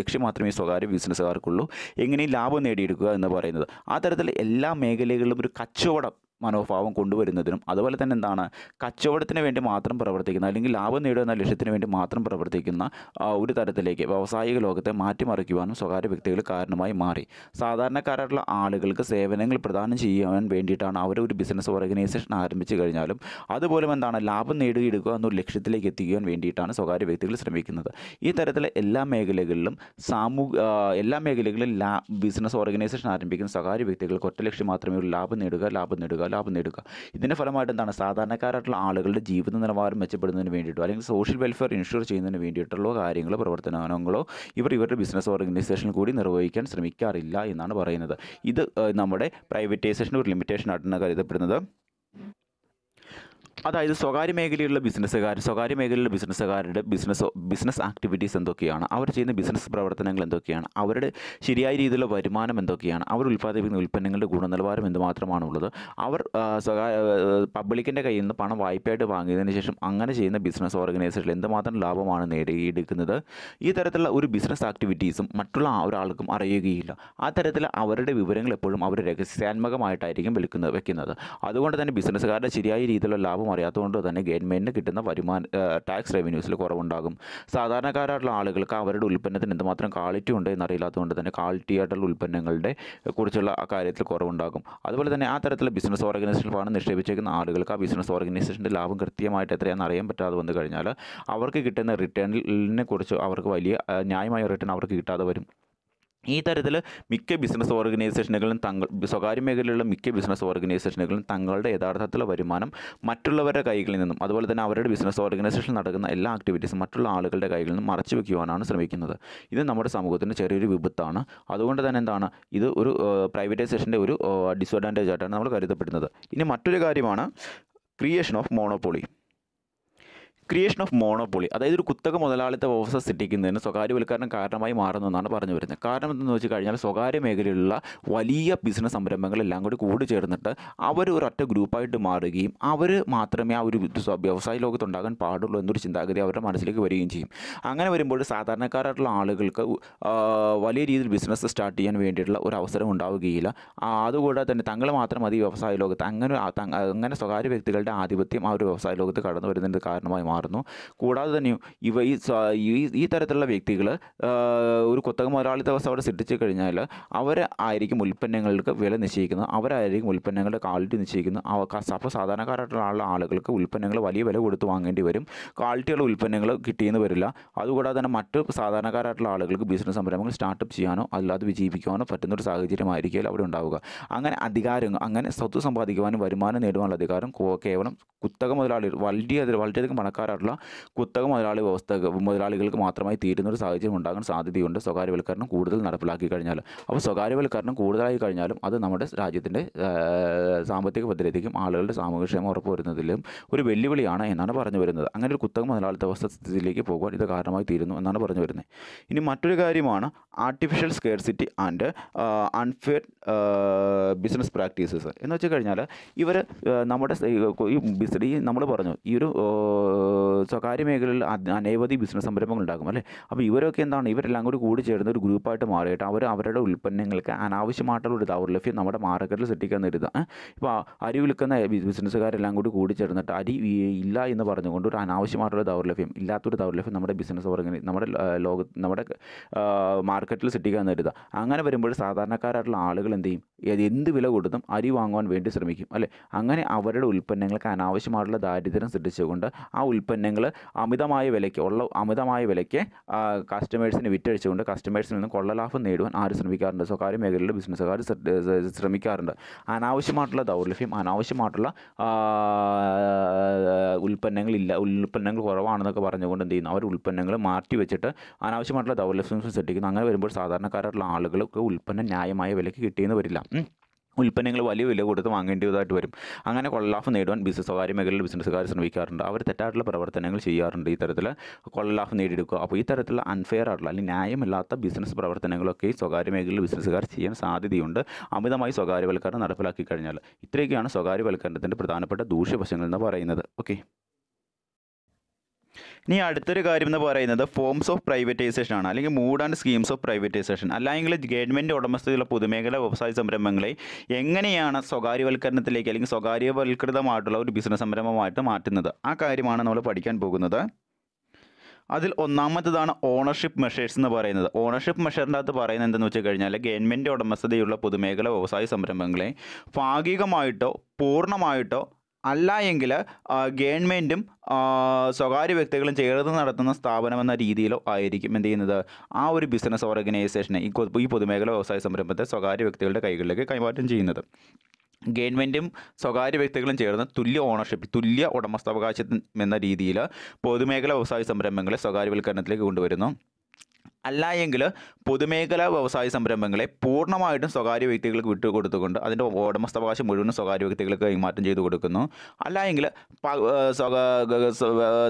ലക്ഷ്യം മാത്രമേ സ്വകാര്യ ബിസിനസ്സുകാർക്കുള്ളൂ എങ്ങനെ ലാഭം നേടിയെടുക്കുക എന്ന് പറയുന്നത് ആ തരത്തിൽ എല്ലാ മേഖലകളിലും ഒരു കച്ചവടം മനോഭാവം കൊണ്ടുവരുന്നതിനും അതുപോലെ തന്നെ എന്താണ് കച്ചവടത്തിന് വേണ്ടി മാത്രം പ്രവർത്തിക്കുന്ന അല്ലെങ്കിൽ ലാഭം നേടുക എന്ന ലക്ഷ്യത്തിന് വേണ്ടി മാത്രം പ്രവർത്തിക്കുന്ന ഒരു തരത്തിലേക്ക് വ്യാവസായിക ലോകത്തെ മാറ്റിമറിക്കുവാനും സ്വകാര്യ വ്യക്തികൾ കാരണമായി മാറി സാധാരണക്കാരായിട്ടുള്ള ആളുകൾക്ക് സേവനങ്ങൾ പ്രദാനം ചെയ്യാൻ വേണ്ടിയിട്ടാണ് അവർ ഒരു ബിസിനസ് ഓർഗനൈസേഷൻ ആരംഭിച്ചു കഴിഞ്ഞാലും അതുപോലെ എന്താണ് ലാഭം നേടിയെടുക്കുക എന്നൊരു ലക്ഷ്യത്തിലേക്ക് എത്തിക്കുവാൻ വേണ്ടിയിട്ടാണ് സ്വകാര്യ വ്യക്തികൾ ശ്രമിക്കുന്നത് ഈ തരത്തിലെ എല്ലാ മേഖലകളിലും സാമൂഹ്യ എല്ലാ മേഖലകളിലും ലാ ബിസിനസ് ഓർഗനൈസേഷൻ ആരംഭിക്കുന്ന സ്വകാര്യ വ്യക്തികൾക്ക് ഒറ്റ ലക്ഷ്യം മാത്രമേ ഉള്ളൂ ലാഭം നേടുക ലാഭം നേടുക ലാഭം നേടുക ഇതിൻ്റെ ഫലമായിട്ട് എന്താണ് സാധാരണക്കാരായിട്ടുള്ള ആളുകളുടെ ജീവിത നിലവാരം മെച്ചപ്പെടുന്നതിന് വേണ്ടിയിട്ടോ അല്ലെങ്കിൽ സോഷ്യൽ വെൽഫെയർ ഇൻഷുർ ചെയ്യുന്നതിന് വേണ്ടിയിട്ടുള്ള കാര്യങ്ങൾ പ്രവർത്തനങ്ങളോ ഇവർ ഇവരുടെ ബിസിനസ് ഓർഗനൈസേഷൻ കൂടി നിർവഹിക്കാൻ ശ്രമിക്കാറില്ല എന്നാണ് പറയുന്നത് ഇത് നമ്മുടെ പ്രൈവറ്റൈസേഷൻ ഒരു ലിമിറ്റേഷൻ ആയിട്ടാണ് കരുതപ്പെടുന്നത് അതായത് സ്വകാര്യ മേഖലയിലുള്ള ബിസിനസ്സുകാർ സ്വകാര്യ മേഖലയിലുള്ള ബിസിനസ്സുകാരുടെ ബിസിനസ് ബിസിനസ് ആക്ടിവിറ്റീസ് എന്തൊക്കെയാണ് അവർ ചെയ്യുന്ന ബിസിനസ് പ്രവർത്തനങ്ങൾ എന്തൊക്കെയാണ് അവരുടെ ശരിയായ രീതിയിലുള്ള വരുമാനം എന്തൊക്കെയാണ് അവർ ഉൽപ്പാദിപ്പിക്കുന്ന ഉൽപ്പന്നങ്ങളുടെ ഗുണനിലവാരം എന്തുമാത്രമാണുള്ളത് അവർ സ്വകാര്യ പബ്ലിക്കിൻ്റെ കയ്യിൽ നിന്ന് പണം വായ്പയായിട്ട് വാങ്ങിയതിന് ശേഷം അങ്ങനെ ചെയ്യുന്ന ബിസിനസ് ഓർഗനൈസേഷനിൽ എന്തുമാത്രം ലാഭമാണ് നേടിയെടുക്കുന്നത് ഈ തരത്തിലുള്ള ഒരു ബിസിനസ് ആക്ടിവിറ്റീസും മറ്റുള്ള ഒരാൾക്കും അറിയുകയില്ല ആ തരത്തിൽ അവരുടെ വിവരങ്ങൾ എപ്പോഴും അവർ രഹസ്യാത്മകമായിട്ടായിരിക്കും വിൽക്കുന്നത് വെക്കുന്നത് അതുകൊണ്ട് തന്നെ ബിസിനസ്സുകാരുടെ ശരിയായ രീതിയിലുള്ള ലാഭം ആർക്കും അറിയാത്തതുകൊണ്ട് തന്നെ ഗവൺമെൻറ്റിന് കിട്ടുന്ന വരുമാന ടാക്സ് റവന്യൂസിൽ കുറവുണ്ടാകും സാധാരണക്കാരായിട്ടുള്ള ആളുകൾക്ക് അവരുടെ ഉൽപ്പന്നത്തിന് എന്തുമാത്രം ക്വാളിറ്റി ഉണ്ട് എന്നറിയില്ലാത്തതുകൊണ്ട് തന്നെ ക്വാളിറ്റി ആയിട്ടുള്ള ഉൽപ്പന്നങ്ങളുടെ കുറിച്ചുള്ള ആ കാര്യത്തിൽ കുറവുണ്ടാകും അതുപോലെ തന്നെ ആ തരത്തിലുള്ള ബിസിനസ് ഓർഗനൈസേഷൻ ഫണ്ട് നിക്ഷേപിച്ചേക്കുന്ന ആളുകൾക്ക് ആ ബിസിനസ് ഓർഗനൈസേഷൻ്റെ ലാഭം കൃത്യമായിട്ട് എത്രയാണെന്ന് അറിയാൻ പറ്റാതെ വന്നു കഴിഞ്ഞാൽ അവർക്ക് കിട്ടുന്ന റിട്ടേണിനെ കുറിച്ച് അവർക്ക് വലിയ ന്യായമായ റിട്ടേൺ അവർക്ക് കിട്ടാതെ വരും ഈ തരത്തിൽ മിക്ക ബിസിനസ് ഓർഗനൈസേഷനുകളും തങ്ങൾ സ്വകാര്യ മേഖലയിലുള്ള മിക്ക ബിസിനസ് ഓർഗനൈസേഷനുകളും തങ്ങളുടെ യഥാർത്ഥത്തിലുള്ള വരുമാനം മറ്റുള്ളവരുടെ കൈകളിൽ നിന്നും അതുപോലെ തന്നെ അവരുടെ ബിസിനസ് ഓർഗനൈസേഷൻ നടക്കുന്ന എല്ലാ ആക്ടിവിറ്റീസും മറ്റുള്ള ആളുകളുടെ കൈകളിൽ നിന്നും മറച്ചു വയ്ക്കുവാനാണ് ശ്രമിക്കുന്നത് ഇത് നമ്മുടെ സമൂഹത്തിൻ്റെ ചെറിയൊരു വിപത്താണ് അതുകൊണ്ട് തന്നെ എന്താണ് ഇത് ഒരു പ്രൈവറ്റൈസേഷൻ്റെ ഒരു ഡിസ്അഡ്വാൻറ്റേജ് ആയിട്ടാണ് നമ്മൾ കരുതപ്പെടുന്നത് ഇനി മറ്റൊരു കാര്യമാണ് creation of monopoly creation of monopoly അതായത് ഒരു കുത്തക മുതലാളിത്ത വ്യവസ്ഥ സൃഷ്ടിക്കുന്നതിന് സ്വകാര്യവൽക്കരണം കാരണമായി മാറുന്നതെന്നാണ് പറഞ്ഞു വരുന്നത് കാരണം എന്തെന്ന് വെച്ച് കഴിഞ്ഞാൽ സ്വകാര്യ മേഖലയിലുള്ള വലിയ ബിസിനസ് സംരംഭങ്ങളെല്ലാം കൂടി കൂടി ചേർന്നിട്ട് അവർ ഒരൊറ്റ ഗ്രൂപ്പായിട്ട് മാറുകയും അവർ മാത്രമേ ആ ഒരു വ്യവസായ ലോകത്തുണ്ടാകാൻ പാടുള്ളൂ എന്നൊരു ചിന്താഗതി അവരുടെ മനസ്സിലേക്ക് വരികയും ചെയ്യും അങ്ങനെ വരുമ്പോൾ സാധാരണക്കാരായിട്ടുള്ള ആളുകൾക്ക് വലിയ രീതിയിൽ ബിസിനസ് സ്റ്റാർട്ട് ചെയ്യാൻ വേണ്ടിയിട്ടുള്ള ഒരു അവസരം ഉണ്ടാവുകയില്ല അതുകൂടാതെ തന്നെ തങ്ങൾ മാത്രം മതി വ്യവസായ ലോകത്ത് അങ്ങനെ അങ്ങനെ സ്വകാര്യ വ്യക്തികളുടെ ആധിപത്യം ആ ഒരു വ്യവസായ ലോകത്ത് കടന്നു വരുന്നതിൻ്റെ കാരണമായി മാറും മാറുന്നു കൂടാതെ തന്നെ ഇവ ഈ ഈ തരത്തിലുള്ള വ്യക്തികൾ ഒരു കുത്തക മുതലാളിത്ത ദിവസം അവിടെ സിദ്ധിച്ചു കഴിഞ്ഞാൽ അവർ ആയിരിക്കും ഉൽപ്പന്നങ്ങൾക്ക് വില നിശ്ചയിക്കുന്നത് അവരായിരിക്കും ഉൽപ്പന്നങ്ങളുടെ ക്വാളിറ്റി നിശ്ചയിക്കുന്നത് അപ്പോൾ സാധാരണക്കാരായിട്ടുള്ള ആളുകൾക്ക് ഉൽപ്പന്നങ്ങൾ വലിയ വില കൊടുത്ത് വാങ്ങേണ്ടി വരും ക്വാളിറ്റിയുള്ള ഉൽപ്പന്നങ്ങൾ കിട്ടിയെന്ന് വരില്ല അതുകൂടാതെ തന്നെ മറ്റ് സാധാരണക്കാരായിട്ടുള്ള ആളുകൾക്ക് ബിസിനസ് സംരംഭങ്ങൾ സ്റ്റാർട്ടപ്പ് ചെയ്യാനോ അല്ലാതെ വിജയിപ്പിക്കാനോ പറ്റുന്ന ഒരു സാഹചര്യമായിരിക്കും അവിടെ ഉണ്ടാവുക അങ്ങനെ അധികാരം അങ്ങനെ സ്വത്ത് സമ്പാദിക്കുവാനും വരുമാനം നേടുവാനുള്ള അധികാരം കേവലം കുത്തക മുതലാളികൾ വലിയ വളരെയധികം പണക്കാരായിട്ടുള്ള കുത്തക മുതലാളി വ്യവസ്ഥ മുതലാളികൾക്ക് മാത്രമായി തീരുന്ന ഒരു സാഹചര്യം ഉണ്ടാകാൻ സാധ്യതയുണ്ട് സ്വകാര്യവൽക്കരണം കൂടുതൽ നടപ്പിലാക്കി കഴിഞ്ഞാൽ അപ്പോൾ സ്വകാര്യവൽക്കരണം കൂടുതലായി കഴിഞ്ഞാലും അത് നമ്മുടെ രാജ്യത്തിൻ്റെ സാമ്പത്തിക ഭദ്രതയ്ക്കും ആളുകളുടെ സാമൂഹ്യക്ഷേമം വരുന്നതിലും ഒരു വെല്ലുവിളിയാണ് എന്നാണ് പറഞ്ഞു വരുന്നത് അങ്ങനെ ഒരു കുത്തക മുതലാളിത്ത അവസ്ഥ സ്ഥിതിയിലേക്ക് പോകുവാൻ ഇത് കാരണമായി തീരുന്നു എന്നാണ് പറഞ്ഞു വരുന്നത് ഇനി മറ്റൊരു കാര്യമാണ് artificial scarcity and unfair business practices എന്ന് വെച്ച് കഴിഞ്ഞാൽ ഇവർ നമ്മുടെ ഈ സ്ത്രീ നമ്മൾ പറഞ്ഞു ഈ ഒരു സ്വകാര്യ മേഖലയിൽ അനവധി ബിസിനസ് സംരംഭങ്ങൾ ഉണ്ടാകും അല്ലേ അപ്പോൾ ഇവരൊക്കെ എന്താണ് ഇവരെല്ലാം കൂടി കൂടി ചേർന്ന് ഒരു ഗ്രൂപ്പായിട്ട് മാറിയിട്ട് അവർ അവരുടെ ഉൽപ്പന്നങ്ങൾക്ക് അനാവശ്യമായിട്ടുള്ള ഒരു ദൗർലഭ്യം നമ്മുടെ മാർക്കറ്റിൽ സൃഷ്ടിക്കാൻ നേരിടുക ഇപ്പോൾ അരി വിൽക്കുന്ന ബിസിനസ്സുകാരെല്ലാം കൂടി കൂടി ചേർന്നിട്ട് അരി ഇല്ല എന്ന് പറഞ്ഞുകൊണ്ട് ഒരു അനാവശ്യമായിട്ടുള്ള ദൗർലഭ്യം ഇല്ലാത്തൊരു ദൗർലഭ്യം നമ്മുടെ ബിസിനസ് ഓർഗനൈ നമ്മുടെ ലോക നമ്മുടെ മാർക്കറ്റിൽ സൃഷ്ടിക്കാൻ നേരിടുക അങ്ങനെ വരുമ്പോൾ സാധാരണക്കാരായിട്ടുള്ള ആളുകൾ എന്ത് ചെയ്യും എന്ത് വില കൊടുത്തും അരി വാങ്ങുവാൻ വേണ്ടി ശ്രമിക്കും അല്ലേ അങ്ങനെ അവരുടെ ഉൽപ്പന്നങ്ങൾക്ക് അനാവശ്യ ആവശ്യമായിട്ടുള്ള ദാരിദ്ര്യം സൃഷ്ടിച്ചുകൊണ്ട് ആ ഉൽപ്പന്നങ്ങൾ അമിതമായ വിലയ്ക്ക് ഉള്ള അമിതമായ വിലയ്ക്ക് കസ്റ്റമേഴ്സിന് വിറ്റഴിച്ചുകൊണ്ട് കസ്റ്റമേഴ്സിൽ നിന്ന് കൊള്ളലാഭം നേടുവാൻ ആര് ശ്രമിക്കാറുണ്ട് സ്വകാര്യ മേഖലയിലെ ബിസിനസ്സുകാർ ശ്രമിക്കാറുണ്ട് അനാവശ്യമായിട്ടുള്ള ദൗർലഭ്യം അനാവശ്യമായിട്ടുള്ള ഉൽപ്പന്നങ്ങളില്ല ഉൽപ്പന്നങ്ങൾ കുറവാണെന്നൊക്കെ പറഞ്ഞുകൊണ്ട് എന്ത് ചെയ്യുന്നു അവർ ഉൽപ്പന്നങ്ങൾ മാറ്റി വെച്ചിട്ട് അനാവശ്യമായിട്ടുള്ള ദൗർലഭ്യം സൃഷ്ടിക്കുന്നു അങ്ങനെ വരുമ്പോൾ സാധാരണക്കാരായിട്ടുള്ള ആളുകൾക്ക് ഉൽപ്പന്നം ന്യായമായ വിലയ്ക്ക് കിട്ടിയെന്ന് വരില്ല ഉൽപ്പന്നങ്ങൾ വലിയ വില കൊടുത്ത് വാങ്ങേണ്ടതായിട്ട് വരും അങ്ങനെ കൊള്ളലാഭം നേടുവാൻ ബിസിനസ് സ്വകാര്യ മേഖലയിൽ ബിസിനസ്സുകാർ ശ്രമിക്കാറുണ്ട് അവർ തെറ്റായിട്ടുള്ള പ്രവർത്തനങ്ങൾ ചെയ്യാറുണ്ട് ഈ തരത്തിൽ കൊള്ളലാഭം നേടിയെടുക്കുക അപ്പോൾ തരത്തിലുള്ള അൺഫെയർ ആയിട്ടുള്ള അല്ലെങ്കിൽ ന്യായമില്ലാത്ത ബിസിനസ് പ്രവർത്തനങ്ങളൊക്കെ സ്വകാര്യ മേഖലയിൽ ബിസിനസ്സുകാർ ചെയ്യാൻ സാധ്യതയുണ്ട് അമിതമായി സ്വകാര്യവൽക്കരണം നടപ്പിലാക്കി കഴിഞ്ഞാൽ ഇത്രയൊക്കെയാണ് സ്വകാര്യവൽക്കരണത്തിൻ്റെ പ്രധാനപ്പെട്ട ദൂഷ്യവശങ്ങൾ എന്ന് പറയുന്നത് ഓക്കെ ഇനി അടുത്തൊരു കാര്യം എന്ന് പറയുന്നത് ഫോംസ് ഓഫ് പ്രൈവറ്റൈസേഷൻ ആണ് അല്ലെങ്കിൽ mood and schemes of privatisation അല്ലെങ്കിൽ ഗവൺമെൻറ് ഉടമസ്ഥതയിലുള്ള പൊതുമേഖലാ വ്യവസായ സംരംഭങ്ങളെ എങ്ങനെയാണ് സ്വകാര്യവൽക്കരണത്തിലേക്ക് അല്ലെങ്കിൽ സ്വകാര്യവൽകൃതമായിട്ടുള്ള ഒരു ബിസിനസ് സംരംഭമായിട്ട് മാറ്റുന്നത് ആ കാര്യമാണ് നമ്മൾ പഠിക്കാൻ പോകുന്നത് അതിൽ ഒന്നാമത്തതാണ് ഓണർഷിപ്പ് മെഷേഴ്സ് എന്ന് പറയുന്നത് ഓണർഷിപ്പ് മെഷറിൻ്റെ അകത്ത് പറയുന്നത് എന്തെന്ന് വെച്ച് കഴിഞ്ഞാൽ ഗവൺമെൻറ് ഉടമസ്ഥതയുള്ള പൊതുമേഖലാ വ്യവസായ സംരംഭങ്ങളെ ഭാഗികമായിട്ടോ പൂർണ്ണമായിട്ടോ അല്ല എങ്കിൽ ഗവൺമെൻറ്റും സ്വകാര്യ വ്യക്തികളും ചേർന്ന് നടത്തുന്ന സ്ഥാപനം എന്ന രീതിയിലോ ആയിരിക്കും എന്ത് ചെയ്യുന്നത് ആ ഒരു ബിസിനസ് ഓർഗനൈസേഷനെ ഈ ഈ പൊതുമേഖല വ്യവസായ സംരംഭത്തെ സ്വകാര്യ വ്യക്തികളുടെ കൈകളിലേക്ക് കൈമാറ്റം ചെയ്യുന്നത് ഗവൺമെൻറ്റും സ്വകാര്യ വ്യക്തികളും ചേർന്ന് തുല്യ ഓണർഷിപ്പ് തുല്യ ഉടമസ്ഥാവകാശം എന്ന രീതിയിൽ പൊതുമേഖല വ്യവസായ സംരംഭങ്ങളെ സ്വകാര്യവൽക്കരണത്തിലേക്ക് കൊണ്ടുവരുന്നു അല്ല എങ്കിൽ പൊതുമേഖലാ വ്യവസായ സംരംഭങ്ങളെ പൂർണ്ണമായിട്ടും സ്വകാര്യ വ്യക്തികൾക്ക് വിട്ടുകൊടുത്തുകൊണ്ട് അതിൻ്റെ ഉടമസ്ഥാവകാശം മുഴുവനും സ്വകാര്യ വ്യക്തികൾക്ക് കൈമാറ്റം ചെയ്തു കൊടുക്കുന്നു അല്ല എങ്കിൽ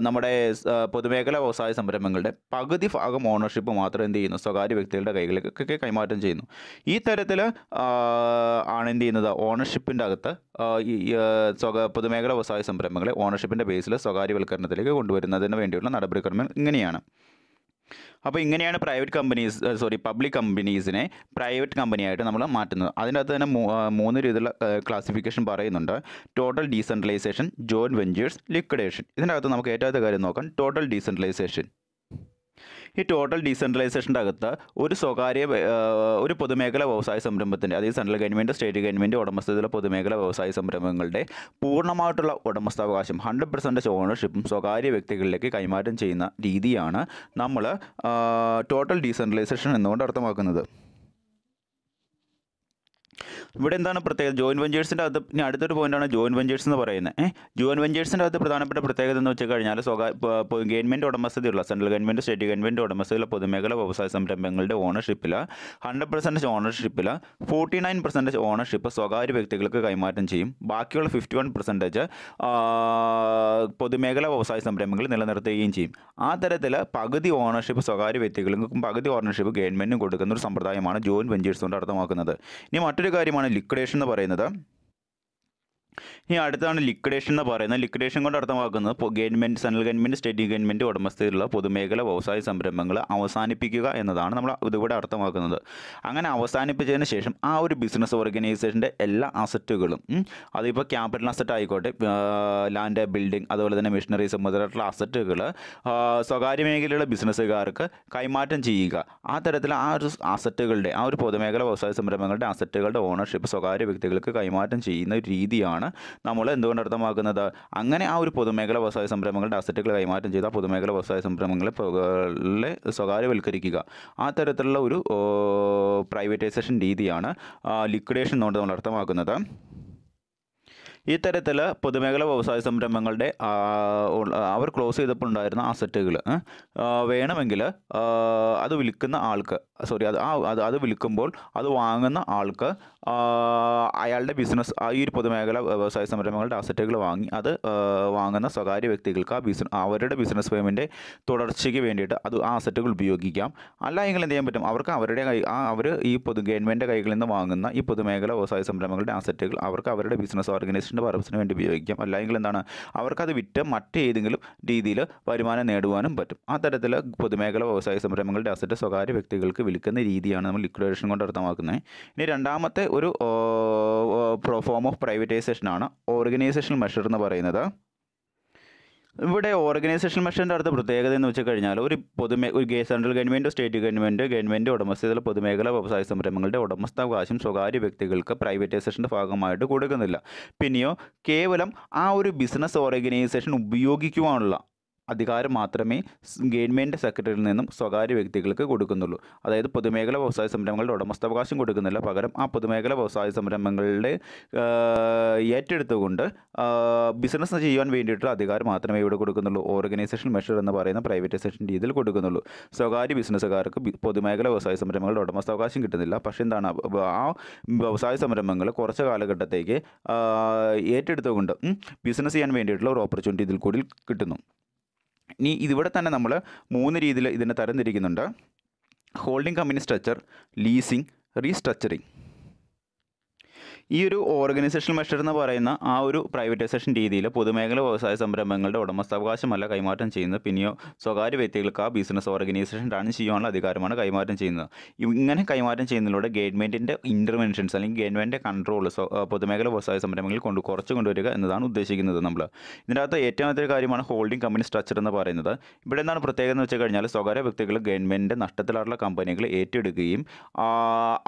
നമ്മുടെ പൊതുമേഖലാ വ്യവസായ സംരംഭങ്ങളുടെ പകുതി ഭാഗം ഓണർഷിപ്പ് മാത്രം എന്ത് ചെയ്യുന്നു സ്വകാര്യ വ്യക്തികളുടെ കൈകളിലേക്കൊക്കെ കൈമാറ്റം ചെയ്യുന്നു ഈ തരത്തിൽ ആണ് എന്ത് ചെയ്യുന്നത് ഓണർഷിപ്പിൻ്റെ അകത്ത് ഈ സ്വക പൊതുമേഖലാ വ്യവസായ സംരംഭങ്ങളെ ഓണർഷിപ്പിൻ്റെ ബേസിൽ സ്വകാര്യവൽക്കരണത്തിലേക്ക് കൊണ്ടുവരുന്നതിന് വേണ്ടിയുള്ള നടപടിക്രമം ഇങ്ങനെയാണ് അപ്പോൾ ഇങ്ങനെയാണ് പ്രൈവറ്റ് കമ്പനീസ് സോറി പബ്ലിക് കമ്പനീസിനെ പ്രൈവറ്റ് കമ്പനിയായിട്ട് നമ്മൾ മാറ്റുന്നത് അതിൻ്റെ അകത്ത് തന്നെ മൂന്ന് രീതിയിലുള്ള ക്ലാസിഫിക്കേഷൻ പറയുന്നുണ്ട് total decentralisation joint ventures liquidation ഇതിൻ്റെ അകത്ത് നമുക്ക് ഏറ്റവും കാര്യം നോക്കാം ടോട്ടൽ ഡീസെൻട്രലൈസേഷൻ ഈ ടോട്ടൽ ഡീസെൻട്രലൈസേഷൻ്റെ അകത്ത് ഒരു സ്വകാര്യ ഒരു പൊതുമേഖല വ്യവസായ സംരംഭത്തിൻ്റെ അതായത് സെൻട്രൽ ഗവൺമെൻറ് സ്റ്റേറ്റ് ഗവൺമെൻറ് ഉടമസ്ഥതയിലുള്ള പൊതുമേഖല വ്യവസായ സംരംഭങ്ങളുടെ പൂർണ്ണമായിട്ടുള്ള ഉടമസ്ഥാവകാശം ഹൺഡ്രഡ് പെർസെൻറ്റേജ് ഓണർഷിപ്പും സ്വകാര്യ വ്യക്തികളിലേക്ക് കൈമാറ്റം ചെയ്യുന്ന രീതിയാണ് നമ്മൾ ടോട്ടൽ ഡീസെൻട്രലൈസേഷൻ എന്നുകൊണ്ട് അർത്ഥമാക്കുന്നത് ഇവിടെ എന്താണ് പ്രത്യേകത ജോയിൻ വെഞ്ചേഴ്സിൻ്റെ അത് ഇനി അടുത്തൊരു പോയിന്റാണ് ജോയിൻ വെഞ്ചേഴ്സ് എന്ന് പറയുന്നത് ഏഹ് ജോയിൻ വെഞ്ചേഴ്സിൻ്റെ അത് പ്രധാനപ്പെട്ട പ്രത്യേകത എന്ന് വെച്ച് കഴിഞ്ഞാൽ സ്വകാര്യ ഗവൺമെൻറ് ഉടമസ്ഥതയുള്ള സെൻട്രൽ ഗവൺമെൻറ് സ്റ്റേറ്റ് ഗവൺമെൻറ് ഉടമസ്ഥതയുള്ള പൊതുമേഖല വ്യവസായ സംരംഭങ്ങളുടെ ഓണർഷിപ്പിൽ ഹൺഡ്രഡ് പെർസെൻറ്റേജ് ഓണർഷിപ്പിൽ ഫോർട്ടി നയൻ പെർസെൻറ്റേജ് ഓണർഷിപ്പ് സ്വകാര്യ വ്യക്തികൾക്ക് കൈമാറ്റം ചെയ്യും ബാക്കിയുള്ള ഫിഫ്റ്റി വൺ പെർസെൻറ്റേജ് പൊതുമേഖല വ്യവസായ സംരംഭങ്ങൾ നിലനിർത്തുകയും ചെയ്യും ആ തരത്തിൽ പകുതി ഓണർഷിപ്പ് സ്വകാര്യ വ്യക്തികൾക്കും പകുതി ഓണർഷിപ്പ് ഗവൺമെൻറ്റിനും കൊടുക്കുന്ന ഒരു സമ്പ്രദായമാണ് ജോയിൻ വെഞ്ചേഴ്സ് കൊണ്ട് അർത്ഥമാക്കുന്നത് ഇനി മറ്റൊരു കാര്യമാണ് ലിക്വിഡേഷൻ എന്ന് പറയുന്നത് ഇനി അടുത്താണ് ലിക്വിഡേഷൻ എന്ന് പറയുന്നത് ലിക്വിഡേഷൻ കൊണ്ട് അർത്ഥമാക്കുന്നത് government central government state government ഉടമസ്ഥയിലുള്ള പൊതുമേഖല വ്യവസായ സംരംഭങ്ങൾ അവസാനിപ്പിക്കുക എന്നതാണ് നമ്മൾ ഇതിവിടെ അർത്ഥമാക്കുന്നത് അങ്ങനെ അവസാനിപ്പിച്ചതിന് ശേഷം ആ ഒരു ബിസിനസ് ഓർഗനൈസേഷൻ്റെ എല്ലാ അസറ്റുകളും അതിപ്പോൾ ക്യാപിറ്റൽ അസറ്റ് ആയിക്കോട്ടെ ലാൻഡ് ബിൽഡിംഗ് അതുപോലെ തന്നെ മെഷീനറീസ് മുതലായിട്ടുള്ള അസറ്റുകൾ സ്വകാര്യ മേഖലയിലുള്ള ബിസിനസ്സുകാർക്ക് കൈമാറ്റം ചെയ്യുക ആ തരത്തിൽ ആ ഒരു അസറ്റുകളുടെ ആ ഒരു പൊതുമേഖല വ്യവസായ സംരംഭങ്ങളുടെ അസറ്റുകളുടെ ഓണർഷിപ്പ് സ്വകാര്യ വ്യക്തികൾക്ക് കൈമാറ്റം ചെയ്യുന്ന ഒരു രീതിയാണ് നമ്മൾ എന്തുകൊണ്ട് അർത്ഥമാക്കുന്നത് അങ്ങനെ ആ ഒരു പൊതുമേഖല വ്യവസായ സംരംഭങ്ങളുടെ അസറ്റുകൾ കൈമാറ്റം ചെയ്ത പൊതുമേഖല വ്യവസായ സംരംഭങ്ങളെ സ്വകാര്യവൽക്കരിക്കുക ആ തരത്തിലുള്ള ഒരു പ്രൈവറ്റൈസേഷൻ രീതിയാണ് ലിക്വിഡേഷൻ എന്നുകൊണ്ട് നമ്മൾ അർത്ഥമാക്കുന്നത് ഇത്തരത്തിൽ പൊതുമേഖല വ്യവസായ സംരംഭങ്ങളുടെ അവർ ക്ലോസ് ചെയ്തപ്പോൾ ഉണ്ടായിരുന്ന അസറ്റുകൾ വേണമെങ്കിൽ അത് വിൽക്കുന്ന ആൾക്ക് സോറി അത് ആ അത് അത് വിൽക്കുമ്പോൾ അത് വാങ്ങുന്ന ആൾക്ക് അയാളുടെ ബിസിനസ് ഈ ഒരു പൊതുമേഖല വ്യവസായ സംരംഭങ്ങളുടെ അസറ്റുകൾ വാങ്ങി അത് വാങ്ങുന്ന സ്വകാര്യ വ്യക്തികൾക്ക് ആ ബിസിനസ് അവരുടെ ബിസിനസ് പേയ്മെൻ്റ് തുടർച്ചയ്ക്ക് വേണ്ടിയിട്ട് അത് ആ അസറ്റുകൾ ഉപയോഗിക്കാം അല്ല എങ്കിൽ എന്ത് ചെയ്യാൻ പറ്റും അവർക്ക് അവരുടെ കൈ ആ അവർ ഈ പൊതു ഗവൺമെൻറ്റിൻ്റെ കൈകളിൽ നിന്ന് വാങ്ങുന്ന ഈ പൊതുമേഖല വ്യവസായ സംരംഭങ്ങളുടെ അസറ്റുകൾ അവർക്ക് അവരുടെ ബിസിനസ് ഓർഗനൈസേഷൻ ബിസിനസ്സിൻ്റെ പർപ്പസിന് വേണ്ടി ഉപയോഗിക്കാം അല്ലെങ്കിൽ എന്താണ് അവർക്കത് വിറ്റ് മറ്റേതെങ്കിലും രീതിയിൽ വരുമാനം നേടുവാനും പറ്റും ആ തരത്തിൽ പൊതുമേഖല വ്യവസായ സംരംഭങ്ങളുടെ അസറ്റ് സ്വകാര്യ വ്യക്തികൾക്ക് വിൽക്കുന്ന രീതിയാണ് നമ്മൾ ലിക്വിഡേഷൻ കൊണ്ട് അർത്ഥമാക്കുന്നത് ഇനി രണ്ടാമത്തെ ഒരു ഫോം ഓഫ് പ്രൈവറ്റൈസേഷനാണ് ഓർഗനൈസേഷണൽ മെഷർ എന്ന് പറയുന്നത് ഇവിടെ ഓർഗനൈസേഷൻ മെഷറിൻ്റെ അടുത്ത് പ്രത്യേകത എന്ന് വെച്ച് കഴിഞ്ഞാൽ ഒരു പൊതുമേ ഒരു central government state government government ഉടമസ്ഥതയിലുള്ള പൊതുമേഖലാ വ്യവസായ സംരംഭങ്ങളുടെ ഉടമസ്ഥാവകാശം സ്വകാര്യ വ്യക്തികൾക്ക് പ്രൈവറ്റൈസേഷൻ്റെ ഭാഗമായിട്ട് കൊടുക്കുന്നില്ല പിന്നെയോ കേവലം ആ ഒരു ബിസിനസ് ഓർഗനൈസേഷൻ ഉപയോഗിക്കുവാനുള്ള അധികാരം മാത്രമേ ഗവൺമെൻറ് സെക്രട്ടറിയിൽ നിന്നും സ്വകാര്യ വ്യക്തികൾക്ക് കൊടുക്കുന്നുള്ളൂ അതായത് പൊതുമേഖല വ്യവസായ സംരംഭങ്ങളുടെ ഉടമസ്ഥാവകാശം കൊടുക്കുന്നില്ല പകരം ആ പൊതുമേഖല വ്യവസായ സംരംഭങ്ങളുടെ ഏറ്റെടുത്തുകൊണ്ട് ബിസിനസ് ചെയ്യാൻ വേണ്ടിയിട്ടുള്ള അധികാരം മാത്രമേ ഇവിടെ കൊടുക്കുന്നുള്ളൂ ഓർഗനൈസേഷൻ മെഷർ എന്ന് പറയുന്ന പ്രൈവറ്റൈസേഷൻ രീതിയിൽ കൊടുക്കുന്നുള്ളൂ സ്വകാര്യ ബിസിനസ്സുകാർക്ക് പൊതുമേഖല വ്യവസായ സംരംഭങ്ങളുടെ ഉടമസ്ഥാവകാശം കിട്ടുന്നില്ല പക്ഷേ എന്താണ് ആ വ്യവസായ സംരംഭങ്ങൾ കുറച്ച് കാലഘട്ടത്തേക്ക് ഏറ്റെടുത്തുകൊണ്ട് ബിസിനസ് ചെയ്യാൻ വേണ്ടിയിട്ടുള്ള ഒരു ഓപ്പർച്യൂണിറ്റി ഇതിൽ കൂടി കിട്ടുന്നു ഇനി ഇതിവിടെ തന്നെ നമ്മൾ മൂന്ന് രീതിയിൽ ഇതിനെ തരംതിരിക്കുന്നുണ്ട് holding company structure leasing restructuring ഈ ഒരു ഓർഗനൈസേഷൻ മെഷർ എന്ന് പറയുന്ന ആ ഒരു പ്രൈവറ്റൈസേഷൻ രീതിയിൽ പൊതുമേഖല വ്യവസായ സംരംഭങ്ങളുടെ ഉടമസ്ഥാവകാശമല്ല കൈമാറ്റം ചെയ്യുന്നത് പിന്നെയോ സ്വകാര്യ വ്യക്തികൾക്ക് ആ ബിസിനസ് ഓർഗനൈസേഷൻ റൺ ചെയ്യാനുള്ള അധികാരമാണ് കൈമാറ്റം ചെയ്യുന്നത് ഇങ്ങനെ കൈമാറ്റം ചെയ്യുന്നതിലൂടെ ഗവൺമെൻറ്റിൻ്റെ ഇൻ്റർവെൻഷൻസ് അല്ലെങ്കിൽ ഗവൺമെൻറ്റിൻ്റെ കൺട്രോൾ പൊതുമേഖല വ്യവസായ സംരംഭങ്ങളിൽ കൊണ്ട് കുറച്ച് കൊണ്ടുവരിക എന്നതാണ് ഉദ്ദേശിക്കുന്നത് നമ്മൾ അകത്ത് ഏറ്റവും ആദ്യത്തെ കാര്യമാണ് ഹോൾഡിംഗ് കമ്പനി സ്ട്രക്ചർ എന്ന് പറയുന്നത് ഇവിടെ എന്താണ് പ്രത്യേകത എന്ന് വെച്ച് കഴിഞ്ഞാൽ സ്വകാര്യ വ്യക്തികൾ ഗവൺമെൻറ്റിൻ്റെ നഷ്ടത്തിലുള്ള കമ്പനികൾ ഏറ്റെടുക്കുകയും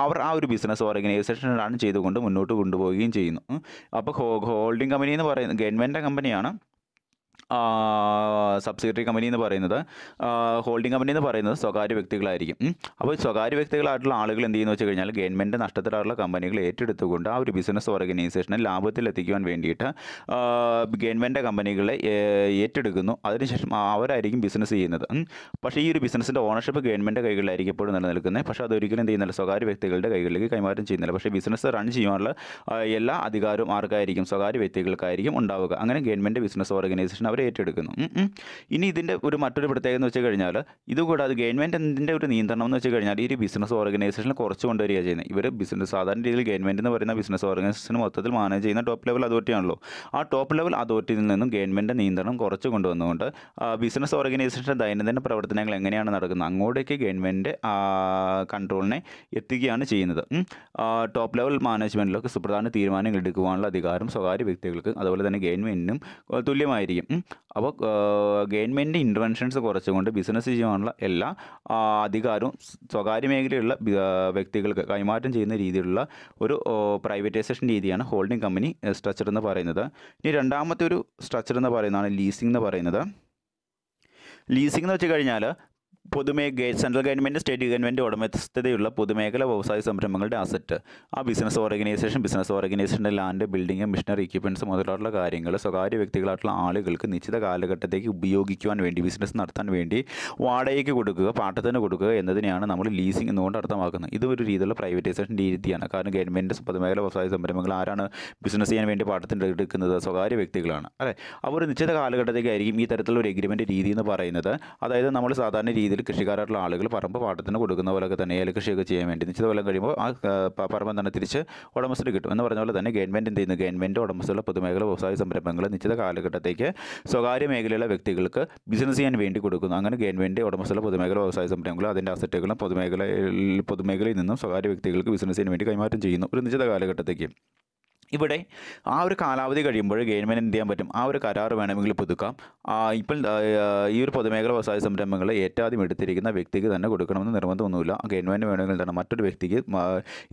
അവർ ആ ഒരു ബിസിനസ് ഓർഗനൈസേഷൻ റൺ ചെയ്തുകൊണ്ട് മുന്നോട്ട് മുന്നോട്ട് കൊണ്ടുപോവുകയും ചെയ്യുന്നു അപ്പോൾ ഹോൾഡിംഗ് കമ്പനി എന്ന് പറയുന്നത് ഗവൺമെൻറ് കമ്പനിയാണ് സബ്സിഡറി കമ്പനി എന്ന് പറയുന്നത് ഹോൾഡിംഗ് കമ്പനി എന്ന് പറയുന്നത് സ്വകാര്യ വ്യക്തികളായിരിക്കും അപ്പോൾ സ്വകാര്യ വ്യക്തികളായിട്ടുള്ള ആളുകൾ എന്ത് ചെയ്യുന്നു വെച്ച് കഴിഞ്ഞാൽ ഗവൺമെൻറ് നഷ്ടത്തിലായിട്ടുള്ള കമ്പനികൾ ഏറ്റെടുത്തുകൊണ്ട് ആ ഒരു ബിസിനസ് ഓർഗനൈസേഷനെ ലാഭത്തിലെത്തിക്കുവാൻ വേണ്ടിയിട്ട് ഗവൺമെൻറ് കമ്പനികളെ ഏറ്റെടുക്കുന്നു അതിനുശേഷം അവരായിരിക്കും ബിസിനസ് ചെയ്യുന്നത് പക്ഷേ ഈ ഒരു ബിസിനസ്സിൻ്റെ ഓണർഷിപ്പ് ഗവൺമെൻറ് കൈകളിലായിരിക്കും എപ്പോഴും നിലനിൽക്കുന്നത് പക്ഷേ അതൊരിക്കലും എന്ത് ചെയ്യുന്നില്ല സ്വകാര്യ വ്യക്തികളുടെ കൈകളിലേക്ക് കൈമാറ്റം ചെയ്യുന്നില്ല പക്ഷേ ബിസിനസ് റൺ ചെയ്യാനുള്ള എല്ലാ അധികാരവും ആർക്കായിരിക്കും സ്വകാര്യ വ്യക്തികൾക്കായിരിക്കും ഉണ്ടാവുക അങ്ങനെ ഗവൺമെൻറ് ബിസിനസ് ഓർഗനൈസേഷൻ അവർ അവർ ഏറ്റെടുക്കുന്നു ഇനി ഇതിൻ്റെ ഒരു മറ്റൊരു പ്രത്യേകത എന്ന് വെച്ച് കഴിഞ്ഞാൽ ഇതുകൂടാതെ ഗവൺമെൻറ് എന്തിൻ്റെ ഒരു നിയന്ത്രണം എന്ന് വെച്ച് കഴിഞ്ഞാൽ ഈ ഒരു ബിസിനസ് ഓർഗനൈസേഷനിൽ കുറച്ച് കൊണ്ടുവരിക ചെയ്യുന്നത് ഇവർ ബിസിനസ് സാധാരണ രീതിയിൽ ഗവൺമെൻറ് എന്ന് പറയുന്ന ബിസിനസ് ഓർഗനൈസേഷൻ മൊത്തത്തിൽ മാനേജ് ചെയ്യുന്ന ടോപ്പ് ലെവൽ അതോറിറ്റി ആണല്ലോ ആ ടോപ്പ് ലെവൽ അതോറിറ്റിയിൽ നിന്നും ഗവൺമെൻറ് നിയന്ത്രണം കുറച്ച് കൊണ്ടുവന്നുകൊണ്ട് ബിസിനസ് ഓർഗനൈസേഷൻ്റെ ദൈനംദിന പ്രവർത്തനങ്ങൾ എങ്ങനെയാണ് നടക്കുന്നത് അങ്ങോട്ടേക്ക് ഗവൺമെൻറ് കൺട്രോളിനെ എത്തിക്കുകയാണ് ചെയ്യുന്നത് ടോപ്പ് ലെവൽ മാനേജ്മെൻറ്റിലൊക്കെ സുപ്രധാന തീരുമാനങ്ങൾ എടുക്കുവാനുള്ള അധികാരം സ്വകാര്യ വ്യക്തികൾക്ക് അതുപോലെ തന്നെ ഗവൺമെൻറ്റിനും തുല്യമായിരിക്കും അപ്പോൾ ഗവൺമെൻറ് ഇൻ്റർവെൻഷൻസ് കുറച്ചുകൊണ്ട് ബിസിനസ് ചെയ്യുവാനുള്ള എല്ലാ അധികാരവും സ്വകാര്യ മേഖലയിലുള്ള വ്യക്തികൾക്ക് കൈമാറ്റം ചെയ്യുന്ന രീതിയിലുള്ള ഒരു പ്രൈവറ്റൈസേഷൻ രീതിയാണ് ഹോൾഡിംഗ് കമ്പനി സ്ട്രക്ചർ എന്ന് പറയുന്നത് ഇനി രണ്ടാമത്തെ ഒരു സ്ട്രക്ചർ എന്ന് പറയുന്നതാണ് ലീസിംഗ് എന്ന് പറയുന്നത് ലീസിംഗ് എന്ന് വെച്ച് കഴിഞ്ഞാൽ പൊതുമേഖ സെൻട്രൽ ഗവൺമെൻറ് സ്റ്റേറ്റ് ഗവൺമെൻറ് ഉടമസ്ഥതയുള്ള പൊതുമേഖല വ്യവസായ സംരംഭങ്ങളുടെ അസറ്റ് ആ ബിസിനസ് ഓർഗനൈസേഷൻ ബിസിനസ് ഓർഗനൈസേഷൻ്റെ ലാൻഡ് ബിൽഡിംഗ് മിഷനറി എക്യുപ്മെൻറ്റ്സ് മുതലായിട്ടുള്ള കാര്യങ്ങൾ സ്വകാര്യ വ്യക്തികളായിട്ടുള്ള ആളുകൾക്ക് നിശ്ചിത കാലഘട്ടത്തേക്ക് ഉപയോഗിക്കുവാൻ വേണ്ടി ബിസിനസ് നടത്താൻ വേണ്ടി വാടകയ്ക്ക് കൊടുക്കുക പാട്ടത്തിന് കൊടുക്കുക എന്നതിനെയാണ് നമ്മൾ ലീസിംഗ് എന്നുകൊണ്ട് അർത്ഥമാക്കുന്നത് ഇത് ഒരു രീതിയിലുള്ള പ്രൈവറ്റൈസേഷൻ രീതിയാണ് കാരണം ഗവൺമെൻറ് പൊതുമേഖല വ്യവസായ സംരംഭങ്ങൾ ആരാണ് ബിസിനസ് ചെയ്യാൻ വേണ്ടി പാട്ടത്തിൻ്റെ എടുക്കുന്നത് സ്വകാര്യ വ്യക്തികളാണ് അല്ലേ അവർ നിശ്ചിത കാലഘട്ടത്തേക്കായിരിക്കും ഈ തരത്തിലുള്ള ഒരു എഗ്രിമെൻറ്റ് രീതി എന്ന് പറയുന്നത് അതായത് നമ്മൾ സാധാരണ രീതി രീതിയിൽ കൃഷിക്കാരായിട്ടുള്ള ആളുകൾ പറമ്പ് പാട്ടത്തിന് കൊടുക്കുന്ന പോലെയൊക്കെ തന്നെ ഏലകൃഷിയൊക്കെ ചെയ്യാൻ വേണ്ടി നിശ്ചിത കൊല്ലം കഴിയുമ്പോൾ ആ പറമ്പ് തന്നെ തിരിച്ച് ഉടമസ്ഥന് കിട്ടും എന്ന് പറഞ്ഞ പോലെ തന്നെ ഗവൺമെൻറ് എന്ത് ചെയ്യുന്നു ഗവൺമെൻറ് ഉടമസ്ഥയുള്ള പൊതുമേഖല വ്യവസായ സംരംഭങ്ങൾ നിശ്ചിത കാലഘട്ടത്തേക്ക് സ്വകാര്യ മേഖലയിലെ വ്യക്തികൾക്ക് ബിസിനസ് ചെയ്യാൻ വേണ്ടി കൊടുക്കുന്നു അങ്ങനെ ഗവൺമെൻറ് ഉടമസ്ഥയുള്ള പൊതുമേഖല വ്യവസായ സംരംഭങ്ങൾ അതിൻ്റെ അസറ്റുകളും പൊതുമേഖലയിൽ പൊതുമേഖലയിൽ നിന്നും സ്വകാര്യ വ്യക്തികൾക്ക് ബിസിനസ് ചെയ്യാൻ വേണ്ടി കൈമാറ്റം ചെയ്യുന്നു ഒരു നിശ്ചിത കാലഘട്ടത്തേക്ക് ഇവിടെ ആ ഒരു കാലാവധി കഴിയുമ്പോൾ ഗവൺമെൻറ് എന്ത് ചെയ്യാൻ പറ്റും ആ ഒരു കരാർ വേണമെങ്കിൽ പുതുക്കാം ഇപ്പം ഈ ഒരു പൊതുമേഖല വ്യവസായ സംരംഭങ്ങൾ ഏറ്റവും എടുത്തിരിക്കുന്ന വ്യക്തിക്ക് തന്നെ കൊടുക്കണമെന്ന് നിർബന്ധമൊന്നുമില്ല ഗവൺമെൻറ് വേണമെങ്കിൽ തന്നെ മറ്റൊരു വ്യക്തിക്ക്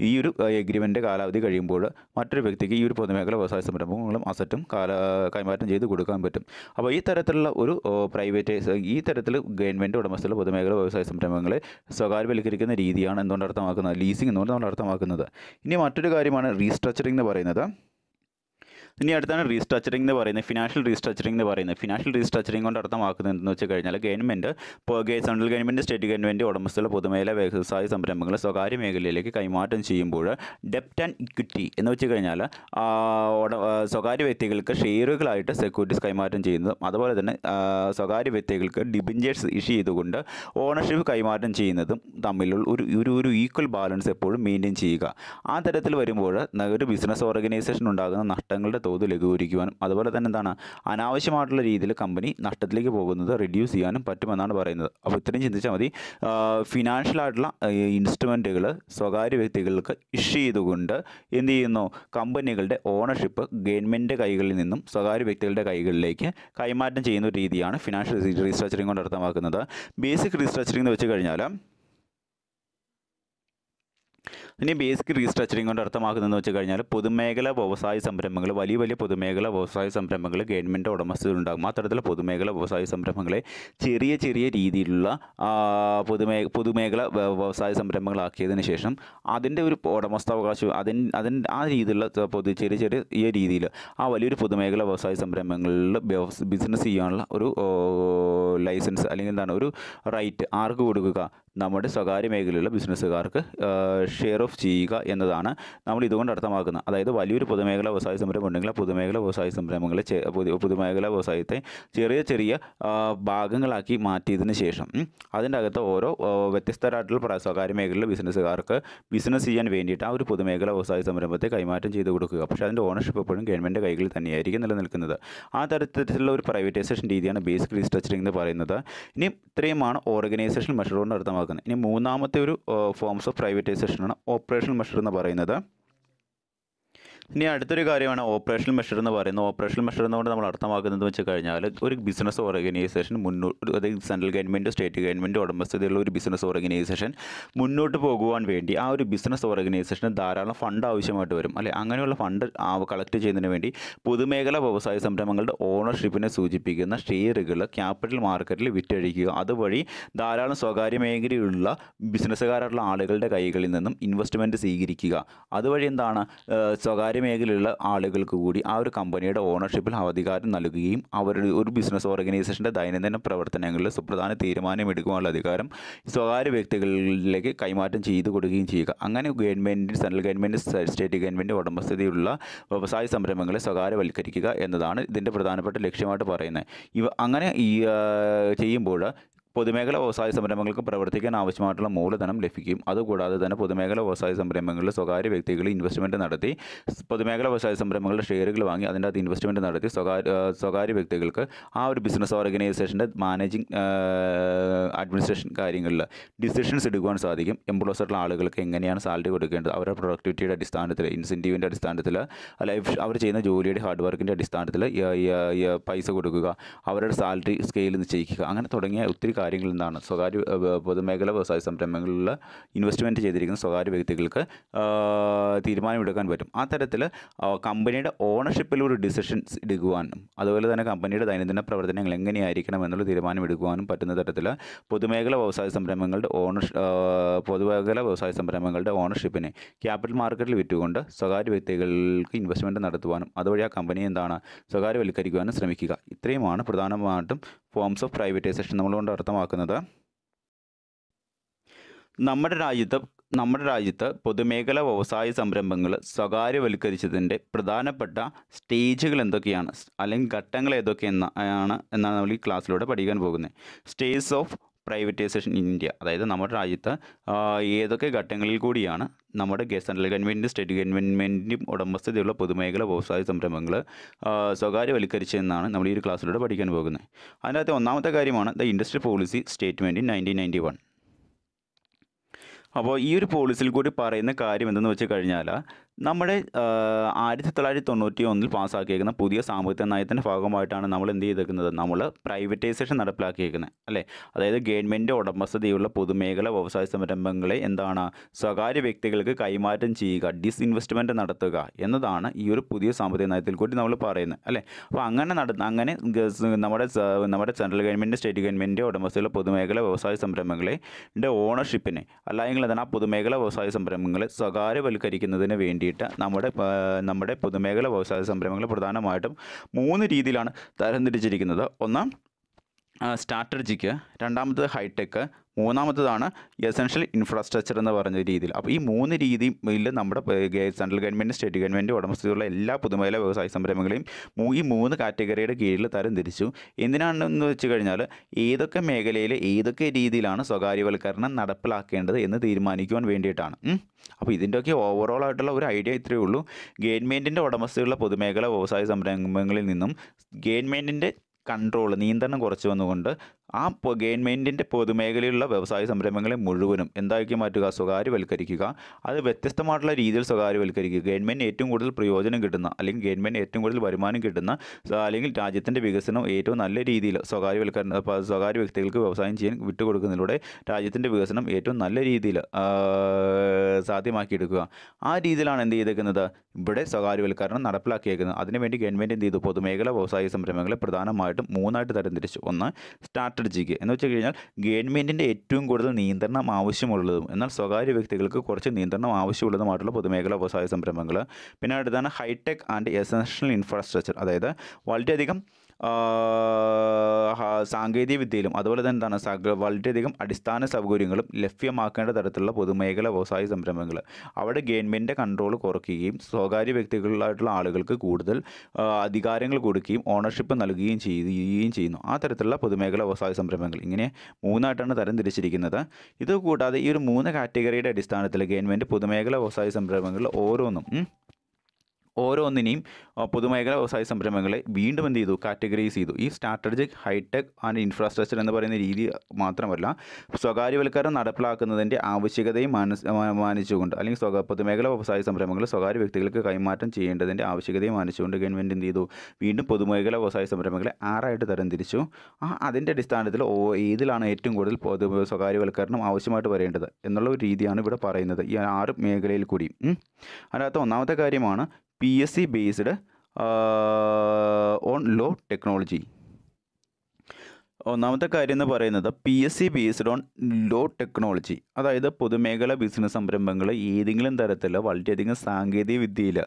ഈ ഒരു എഗ്രിമെൻ്റ് കാലാവധി കഴിയുമ്പോൾ മറ്റൊരു വ്യക്തിക്ക് ഈ ഒരു പൊതുമേഖല വ്യവസായ സംരംഭങ്ങളും അസറ്റും കാല കൈമാറ്റം ചെയ്ത് കൊടുക്കാൻ പറ്റും അപ്പോൾ ഈ തരത്തിലുള്ള ഒരു പ്രൈവറ്റൈസ് ഈ തരത്തിൽ ഗവൺമെൻറ് ഉടമസ്ഥയിലുള്ള പൊതുമേഖല വ്യവസായ സംരംഭങ്ങളെ സ്വകാര്യവൽക്കരിക്കുന്ന രീതിയാണ് എന്തുകൊണ്ട് അർത്ഥമാക്കുന്നത് ലീസിംഗ് എന്തുകൊണ്ട് നമ്മൾ അർത്ഥമാക്കുന്നത് ഇനി മറ്റൊരു കാര്യമാണ് റീസ്ട്രക്ചറിംഗ് എന്ന് പറയുന്നത് ഇനി അടുത്താണ് റീസ്ട്രക്ചറിംഗ് എന്ന് പറയുന്നത് ഫിനാൻഷ്യൽ റീസ്ട്രക്ചറിംഗ് എന്ന് പറയുന്നത് ഫിനാൻഷ്യൽ റീസ്ട്രക്ചറിംഗ് കൊണ്ട് അർത്ഥമാക്കുന്നത് എന്ന് വെച്ച് കഴിഞ്ഞാൽ government central government state government ഉടമസ്ഥല പൊതുമേഖല വ്യവസായ സംരംഭങ്ങൾ സ്വകാര്യ മേഖലയിലേക്ക് കൈമാറ്റം ചെയ്യുമ്പോൾ ഡെപ്റ്റ് ആൻഡ് ഇക്വിറ്റി എന്ന് വെച്ച് കഴിഞ്ഞാൽ സ്വകാര്യ വ്യക്തികൾക്ക് ഷെയറുകളായിട്ട് സെക്യൂരിറ്റീസ് കൈമാറ്റം ചെയ്യുന്നതും അതുപോലെ തന്നെ സ്വകാര്യ വ്യക്തികൾക്ക് ഡിബിഞ്ചേഴ്സ് ഇഷ്യൂ ചെയ്തുകൊണ്ട് ഓണർഷിപ്പ് കൈമാറ്റം ചെയ്യുന്നതും തമ്മിലുള്ള ഒരു ഒരു ഒരു ഈക്വൽ ബാലൻസ് എപ്പോഴും മെയിൻറ്റെയിൻ ചെയ്യുക ആ തരത്തിൽ വരുമ്പോൾ ഒരു ബിസിനസ് ഓർഗനൈസേഷൻ ഉണ്ടാകുന്ന നഷ്ടങ്ങളുടെ തോത് ലഘൂകരിക്കുവാനും അതുപോലെ തന്നെ എന്താണ് അനാവശ്യമായിട്ടുള്ള രീതിയിൽ കമ്പനി നഷ്ടത്തിലേക്ക് പോകുന്നത് റിഡ്യൂസ് ചെയ്യാനും പറ്റുമെന്നാണ് പറയുന്നത് അപ്പോൾ ഇത്രയും ചിന്തിച്ചാൽ മതി ഫിനാൻഷ്യലായിട്ടുള്ള ഇൻസ്ട്രുമെൻറ്റുകൾ സ്വകാര്യ വ്യക്തികൾക്ക് ഇഷ്യൂ ചെയ്തുകൊണ്ട് എന്ത് ചെയ്യുന്നു കമ്പനികളുടെ ഓണർഷിപ്പ് ഗവൺമെൻറ് കൈകളിൽ നിന്നും സ്വകാര്യ വ്യക്തികളുടെ കൈകളിലേക്ക് കൈമാറ്റം ചെയ്യുന്ന ഒരു രീതിയാണ് ഫിനാൻഷ്യൽ റീസ്ട്രക്ചറിങ് കൊണ്ട് അർത്ഥമാക്കുന്നത് ബേസിക് റീസ്ട്രക്ചറിങ് എന്ന് വെച്ച് കഴിഞ്ഞാൽ ഇനി ബേസിക് റീസ്ട്രക്ചറിങ് കൊണ്ട് അർത്ഥമാക്കുന്നതെന്ന് വെച്ച് കഴിഞ്ഞാൽ പൊതുമേഖല വ്യവസായ സംരംഭങ്ങൾ വലിയ വലിയ പൊതുമേഖല വ്യവസായ സംരംഭങ്ങൾ ഗവൺമെൻറ് ഉടമസ്ഥതയിലുണ്ടാകും അത്തരത്തിലുള്ള പൊതുമേഖല വ്യവസായ സംരംഭങ്ങളെ ചെറിയ ചെറിയ രീതിയിലുള്ള പൊതുമേ പൊതുമേഖല വ്യവസായ സംരംഭങ്ങളാക്കിയതിന് ശേഷം അതിൻ്റെ ഒരു ഉടമസ്ഥാവകാശം അതിൻ അതിന് ആ രീതിയിലുള്ള പൊതു ചെറിയ ചെറിയ രീതിയിൽ ആ വലിയൊരു പൊതുമേഖല വ്യവസായ സംരംഭങ്ങളിൽ ബിസിനസ് ചെയ്യാനുള്ള ഒരു ലൈസൻസ് അല്ലെങ്കിൽ എന്താണ് ഒരു റൈറ്റ് ആർക്ക് കൊടുക്കുക നമ്മുടെ സ്വകാര്യ മേഖലയിലുള്ള ബിസിനസ്സുകാർക്ക് ഷെയർ ഓഫ് ചെയ്യുക എന്നതാണ് നമ്മൾ ഇതുകൊണ്ട് അർത്ഥമാക്കുന്നത് അതായത് വലിയൊരു പൊതുമേഖല വ്യവസായ സംരംഭം ഉണ്ടെങ്കിൽ പൊതുമേഖല വ്യവസായ സംരംഭങ്ങളെ പൊതുമേഖല വ്യവസായത്തെ ചെറിയ ചെറിയ ഭാഗങ്ങളാക്കി മാറ്റിയതിന് ശേഷം അതിൻ്റെ അകത്ത് ഓരോ വ്യത്യസ്തരായിട്ടുള്ള സ്വകാര്യ മേഖലയിലെ ബിസിനസ്സുകാർക്ക് ബിസിനസ് ചെയ്യാൻ വേണ്ടിയിട്ട് ആ ഒരു പൊതുമേഖല വ്യവസായ സംരംഭത്തെ കൈമാറ്റം ചെയ്ത് കൊടുക്കുക പക്ഷേ അതിൻ്റെ ഓണർഷിപ്പ് എപ്പോഴും ഗവൺമെൻറ് കൈകളിൽ തന്നെയായിരിക്കും നിലനിൽക്കുന്നത് ആ തരത്തിലുള്ള ഒരു പ്രൈവറ്റൈസേഷൻ രീതിയാണ് ബേസിക് റീസ്ട്രക്ചറിംഗ് എന്ന് പറയുന്നത് ഇനി ഇത്രയുമാണ് ഓർഗനൈസേഷൻ മെഷറുകൊണ്ട് അർത്ഥമാക്കുന്നത് ഇനി മൂന്നാമത്തെ ഒരു ഫോംസ് ഓഫ് പ്രൈവറ്റൈസേഷനാണ് ഓപ്പറേഷൻ മെഷർ എന്ന് പറയുന്നത് ഇനി അടുത്തൊരു കാര്യമാണ് ഓപ്പറേഷണൽ മെഷർ എന്ന് പറയുന്നത് ഓപ്പറേഷണൽ മെഷർ എന്നുകൊണ്ട് നമ്മൾ അർത്ഥമാക്കുന്നത് വെച്ച് കഴിഞ്ഞാൽ ഒരു ബിസിനസ് ഓർഗനൈസേഷൻ മുന്നോട്ട് അതായത് സെൻട്രൽ ഗവൺമെൻറ് സ്റ്റേറ്റ് ഗവൺമെൻറ് ഉടമസ്ഥതയുള്ള ഒരു ബിസിനസ് ഓർഗനൈസേഷൻ മുന്നോട്ട് പോകുവാൻ വേണ്ടി ആ ഒരു ബിസിനസ് ഓർഗനൈസേഷന് ധാരാളം ഫണ്ട് ആവശ്യമായിട്ട് വരും അല്ലെ അങ്ങനെയുള്ള ഫണ്ട് കളക്ട് ചെയ്യുന്നതിന് വേണ്ടി പൊതുമേഖലാ വ്യവസായ സംരംഭങ്ങളുടെ ഓണർഷിപ്പിനെ സൂചിപ്പിക്കുന്ന ഷെയറുകൾ ക്യാപിറ്റൽ മാർക്കറ്റിൽ വിറ്റഴിക്കുക അതുവഴി ധാരാളം സ്വകാര്യ മേഖലയിലുള്ള ബിസിനസ്സുകാരുള്ള ആളുകളുടെ കൈകളിൽ നിന്നും ഇൻവെസ്റ്റ്മെൻറ്റ് സ്വീകരിക്കുക അതുവഴി എന്താണ് സ്വകാര്യ കാര്യമേഖലയിലുള്ള ആളുകൾക്ക് കൂടി ആ ഒരു കമ്പനിയുടെ ഓണർഷിപ്പിൽ അധികാരം നൽകുകയും അവരുടെ ഒരു ബിസിനസ് ഓർഗനൈസേഷൻ്റെ ദൈനംദിന പ്രവർത്തനങ്ങളിൽ സുപ്രധാന തീരുമാനമെടുക്കുവാനുള്ള അധികാരം സ്വകാര്യ വ്യക്തികളിലേക്ക് കൈമാറ്റം ചെയ്തു കൊടുക്കുകയും ചെയ്യുക അങ്ങനെ government central government state government ഉടമസ്ഥതയുള്ള വ്യവസായ സംരംഭങ്ങളെ സ്വകാര്യവൽക്കരിക്കുക എന്നതാണ് ഇതിൻ്റെ പ്രധാനപ്പെട്ട ലക്ഷ്യമായിട്ട് പറയുന്നത് ഇവ അങ്ങനെ ഈ ചെയ്യുമ്പോൾ പൊതുമേഖല വ്യവസായ സംരംഭങ്ങൾക്ക് പ്രവർത്തിക്കാൻ ആവശ്യമായിട്ടുള്ള മൂലധനം ലഭിക്കും അതുകൂടാതെ തന്നെ പൊതുമേഖല വ്യവസായ സംരംഭങ്ങളിൽ സ്വകാര്യ വ്യക്തികൾ ഇൻവെസ്റ്റ്മെൻറ്റ് നടത്തി പൊതുമേഖല വ്യവസായ സംരംഭങ്ങളുടെ ഷെയറുകൾ വാങ്ങി അതിൻ്റെ അകത്ത് ഇൻവെസ്റ്റ്മെൻറ്റ് നടത്തി സ്വകാര്യ സ്വകാര്യ വ്യക്തികൾക്ക് ആ ഒരു ബിസിനസ് ഓർഗനൈസേഷൻ്റെ മാനേജിങ് അഡ്മിനിസ്ട്രേഷൻ കാര്യങ്ങളിൽ ഡിസിഷൻസ് എടുക്കുവാൻ സാധിക്കും എംപ്ലോയ്സ് ആയിട്ടുള്ള ആളുകൾക്ക് എങ്ങനെയാണ് സാലറി കൊടുക്കേണ്ടത് അവരുടെ പ്രൊഡക്ടിവിറ്റിയുടെ അടിസ്ഥാനത്തിൽ ഇൻസെൻറ്റീവിൻ്റെ അടിസ്ഥാനത്തിൽ ലൈഫ് അവർ ചെയ്യുന്ന ജോലിയുടെ ഹാർഡ് വർക്കിൻ്റെ അടിസ്ഥാനത്തിൽ പൈസ കൊടുക്കുക അവരുടെ സാലറി സ്കെയിൽ നിശ്ചയിക്കുക അങ്ങനെ തുടങ്ങിയ ഒത്തിരി കാര്യങ്ങളിൽ നിന്നാണ് സ്വകാര്യ പൊതുമേഖല വ്യവസായ സംരംഭങ്ങളിൽ ഇൻവെസ്റ്റ്മെൻറ്റ് ചെയ്തിരിക്കുന്ന സ്വകാര്യ വ്യക്തികൾക്ക് തീരുമാനമെടുക്കാൻ പറ്റും ആ തരത്തിൽ കമ്പനിയുടെ ഓണർഷിപ്പിൽ ഒരു ഡിസിഷൻസ് എടുക്കുവാനും അതുപോലെ തന്നെ കമ്പനിയുടെ ദൈനംദിന പ്രവർത്തനങ്ങൾ എങ്ങനെയായിരിക്കണം എന്നുള്ള തീരുമാനമെടുക്കുവാനും പറ്റുന്ന തരത്തിൽ പൊതുമേഖല വ്യവസായ സംരംഭങ്ങളുടെ ഓണർ പൊതുമേഖല വ്യവസായ സംരംഭങ്ങളുടെ ഓണർഷിപ്പിനെ ക്യാപിറ്റൽ മാർക്കറ്റിൽ വിറ്റുകൊണ്ട് സ്വകാര്യ വ്യക്തികൾക്ക് ഇൻവെസ്റ്റ്മെൻറ്റ് നടത്തുവാനും അതുവഴി ആ കമ്പനി എന്താണ് സ്വകാര്യവൽക്കരിക്കുവാനും ശ്രമിക്കുക ഇത്രയുമാണ് പ്രധാനമായിട്ടും ഫോംസ് ഓഫ് പ്രൈവറ്റൈസേഷൻ നമ്മളുകൊണ്ട് അർത്ഥം വ്യക്തമാക്കുന്നത് നമ്മുടെ രാജ്യത്ത് നമ്മുടെ രാജ്യത്ത് പൊതുമേഖല വ്യവസായ സംരംഭങ്ങൾ സ്വകാര്യവൽക്കരിച്ചതിൻ്റെ പ്രധാനപ്പെട്ട സ്റ്റേജുകൾ എന്തൊക്കെയാണ് അല്ലെങ്കിൽ ഘട്ടങ്ങൾ ഏതൊക്കെയെന്ന ആണ് എന്നാണ് നമ്മൾ ഈ ക്ലാസ്സിലൂടെ പഠിക്കാൻ പോകുന്നത് stage of privatisation in India അതായത് നമ്മുടെ രാജ്യത്ത് ഏതൊക്കെ ഘട്ടങ്ങളിൽ കൂടിയാണ് നമ്മുടെ സെൻട്രൽ ഗവൺമെൻറ്റിൻ്റെ സ്റ്റേറ്റ് ഗവൺമെൻറ്റിൻ്റെയും ഉടമസ്ഥതയുള്ള പൊതുമേഖല വ്യവസായ സംരംഭങ്ങൾ സ്വകാര്യവൽക്കരിച്ചെന്നാണ് നമ്മൾ ഈ ഒരു ക്ലാസ്സിലൂടെ പഠിക്കാൻ പോകുന്നത് അതിനകത്ത് ഒന്നാമത്തെ കാര്യമാണ് the industry policy statement nineteen ninety one അപ്പോൾ ഈ ഒരു പോളിസിയിൽ കൂടി പറയുന്ന കാര്യം എന്തെന്ന് വെച്ച് കഴിഞ്ഞാൽ നമ്മുടെ ആയിരത്തി തൊള്ളായിരത്തി തൊണ്ണൂറ്റി ഒന്നിൽ പാസ്സാക്കിയേക്കുന്ന പുതിയ സാമ്പത്തിക നയത്തിൻ്റെ ഭാഗമായിട്ടാണ് നമ്മൾ എന്ത് ചെയ്തേക്കുന്നത് നമ്മൾ പ്രൈവറ്റൈസേഷൻ നടപ്പിലാക്കിയേക്കുന്നത് അല്ലേ അതായത് ഗവൺമെൻറ് ഉടമസ്ഥതയുള്ള പൊതുമേഖല വ്യവസായ സംരംഭങ്ങളെ എന്താണ് സ്വകാര്യ വ്യക്തികൾക്ക് കൈമാറ്റം ചെയ്യുക ഡിസ് ഇൻവെസ്റ്റ്മെൻറ്റ് നടത്തുക എന്നതാണ് ഈ ഒരു പുതിയ സാമ്പത്തിക നയത്തിൽ കൂടി നമ്മൾ പറയുന്നത് അല്ലേ അപ്പോൾ അങ്ങനെ നട അങ്ങനെ നമ്മുടെ നമ്മുടെ സെൻട്രൽ ഗവൺമെൻറ് സ്റ്റേറ്റ് ഗവൺമെൻറ് ഉടമസ്ഥയുള്ള പൊതുമേഖല വ്യവസായ സംരംഭങ്ങളെ ഓണർഷിപ്പിനെ അല്ലെങ്കിൽ എന്താണ് ആ പൊതുമേഖല വ്യവസായ സംരംഭങ്ങളെ സ്വകാര്യവൽക്കരിക്കുന്നതിന് വേണ്ടി വേണ്ടിയിട്ട് നമ്മുടെ നമ്മുടെ പൊതുമേഖല വ്യവസായ സംരംഭങ്ങൾ പ്രധാനമായിട്ടും മൂന്ന് രീതിയിലാണ് തരംതിരിച്ചിരിക്കുന്നത് ഒന്ന് സ്ട്രാറ്റജിക്ക് രണ്ടാമത്തത് ഹൈടെക് മൂന്നാമത്തതാണ് എസൻഷ്യൽ ഇൻഫ്രാസ്ട്രക്ചർ എന്ന് പറഞ്ഞ രീതിയിൽ അപ്പോൾ ഈ മൂന്ന് രീതിയിൽ നമ്മുടെ സെൻട്രൽ ഗവൺമെൻറ് സ്റ്റേറ്റ് ഗവൺമെൻറ് ഉടമസ്ഥതയിലുള്ള എല്ലാ പുതുമേല വ്യവസായ സംരംഭങ്ങളെയും ഈ മൂന്ന് കാറ്റഗറിയുടെ കീഴിൽ തിരിച്ചു എന്തിനാണെന്ന് വെച്ച് കഴിഞ്ഞാൽ ഏതൊക്കെ മേഖലയിൽ ഏതൊക്കെ രീതിയിലാണ് സ്വകാര്യവൽക്കരണം നടപ്പിലാക്കേണ്ടത് എന്ന് തീരുമാനിക്കുവാൻ വേണ്ടിയിട്ടാണ് അപ്പോൾ ഇതിൻ്റെയൊക്കെ ഓവറോൾ ആയിട്ടുള്ള ഒരു ഐഡിയ ഇത്രയേ ഉള്ളൂ ഗവൺമെൻറ്റിൻ്റെ ഉടമസ്ഥയുള്ള പൊതുമേഖല വ്യവസായ സംരംഭങ്ങളിൽ നിന്നും ഗവൺമെൻറ്റിൻ്റെ കൺട്രോൾ നിയന്ത്രണം കുറച്ചു വന്നുകൊണ്ട് ആ ഗവൺമെൻറ്റിൻ്റെ പൊതുമേഖലയിലുള്ള വ്യവസായ സംരംഭങ്ങളെ മുഴുവനും എന്തായിരിക്കും മാറ്റുക സ്വകാര്യവൽക്കരിക്കുക അത് വ്യത്യസ്തമായിട്ടുള്ള രീതിയിൽ സ്വകാര്യവൽക്കരിക്കുക ഗവൺമെൻറ് ഏറ്റവും കൂടുതൽ പ്രയോജനം കിട്ടുന്ന അല്ലെങ്കിൽ ഗവൺമെൻറ് ഏറ്റവും കൂടുതൽ വരുമാനം കിട്ടുന്ന അല്ലെങ്കിൽ രാജ്യത്തിൻ്റെ വികസനം ഏറ്റവും നല്ല രീതിയിൽ സ്വകാര്യവൽക്കരണ സ്വകാര്യ വ്യക്തികൾക്ക് വ്യവസായം ചെയ്യാൻ വിട്ടുകൊടുക്കുന്നതിലൂടെ രാജ്യത്തിൻ്റെ വികസനം ഏറ്റവും നല്ല രീതിയിൽ സാധ്യമാക്കിയെടുക്കുക ആ രീതിയിലാണ് എന്ത് ചെയ്തേക്കുന്നത് ഇവിടെ സ്വകാര്യവൽക്കരണം നടപ്പിലാക്കിയേക്കുന്നത് അതിനുവേണ്ടി ഗവൺമെൻറ് എന്ത് ചെയ്തു പൊതുമേഖല വ്യവസായ സംരംഭങ്ങളെ പ്രധാനമായിട്ടും മൂന്നായിട്ട് തരംതിരിച്ചു ഒന്ന് സ്റ്റാർട്ട് സ്ട്രാറ്റജിക്ക് എന്ന് വെച്ച് കഴിഞ്ഞാൽ ഗവൺമെൻറ്റിൻ്റെ ഏറ്റവും കൂടുതൽ നിയന്ത്രണം ആവശ്യമുള്ളതും എന്നാൽ സ്വകാര്യ വ്യക്തികൾക്ക് കുറച്ച് നിയന്ത്രണം ആവശ്യമുള്ളതുമായിട്ടുള്ള പൊതുമേഖലാ വ്യവസായ സംരംഭങ്ങൾ പിന്നെ അടുത്താണ് ഹൈടെക് ആൻഡ് എസൻഷ്യൽ ഇൻഫ്രാസ്ട്രക്ചർ അതായത് വളരെയധികം സാങ്കേതിക വിദ്യയിലും അതുപോലെ തന്നെ എന്താണ് സക വളരെയധികം അടിസ്ഥാന സൗകര്യങ്ങളും ലഭ്യമാക്കേണ്ട തരത്തിലുള്ള പൊതുമേഖല വ്യവസായ സംരംഭങ്ങൾ അവിടെ ഗവൺമെൻറ്റിൻ്റെ കൺട്രോൾ കുറയ്ക്കുകയും സ്വകാര്യ വ്യക്തികളിലായിട്ടുള്ള ആളുകൾക്ക് കൂടുതൽ അധികാരങ്ങൾ കൊടുക്കുകയും ഓണർഷിപ്പ് നൽകുകയും ചെയ്യുകയും ചെയ്യുന്നു ആ തരത്തിലുള്ള പൊതുമേഖല വ്യവസായ സംരംഭങ്ങൾ ഇങ്ങനെ മൂന്നായിട്ടാണ് തിരിച്ചിരിക്കുന്നത് ഇത് കൂടാതെ ഈ ഒരു മൂന്ന് കാറ്റഗറിയുടെ അടിസ്ഥാനത്തിൽ ഗവൺമെൻറ് പൊതുമേഖല വ്യവസായ സംരംഭങ്ങളിൽ ഓരോന്നും ഓരോന്നിനെയും പൊതുമേഖല വ്യവസായ സംരംഭങ്ങളെ വീണ്ടും എന്ത് ചെയ്തു കാറ്റഗറൈസ് ചെയ്തു ഈ സ്ട്രാറ്റജിക് ഹൈടെക് ആൻഡ് ഇൻഫ്രാസ്ട്രക്ചർ എന്ന് പറയുന്ന രീതി മാത്രമല്ല സ്വകാര്യവൽക്കരണം നടപ്പിലാക്കുന്നതിൻ്റെ ആവശ്യകതയും മാനസ് മാനിച്ചുകൊണ്ട് അല്ലെങ്കിൽ സ്വകാ പൊതുമേഖല വ്യവസായ സംരംഭങ്ങൾ സ്വകാര്യ വ്യക്തികൾക്ക് കൈമാറ്റം ചെയ്യേണ്ടതിൻ്റെ ആവശ്യകതയും മാനിച്ചുകൊണ്ട് ഗവൺമെൻറ് എന്ത് ചെയ്തു വീണ്ടും പൊതുമേഖല വ്യവസായ സംരംഭങ്ങളെ ആറായിട്ട് തരംതിരിച്ചു ആ അതിൻ്റെ അടിസ്ഥാനത്തിൽ ഓ ഏതിലാണ് ഏറ്റവും കൂടുതൽ പൊതു സ്വകാര്യവൽക്കരണം ആവശ്യമായിട്ട് വരേണ്ടത് എന്നുള്ള ഒരു രീതിയാണ് ഇവിടെ പറയുന്നത് ഈ ആറ് മേഖലയിൽ കൂടി അതിനകത്ത് ഒന്നാമത്തെ കാര്യമാണ് PSC based uh, on low technology. ഒന്നാമത്തെ കാര്യം എന്ന് പറയുന്നത് P S C based on low technology അതായത് പൊതുമേഖല ബിസിനസ് സംരംഭങ്ങൾ ഏതെങ്കിലും തരത്തിൽ വളരെയധികം സാങ്കേതിക വിദ്യയിൽ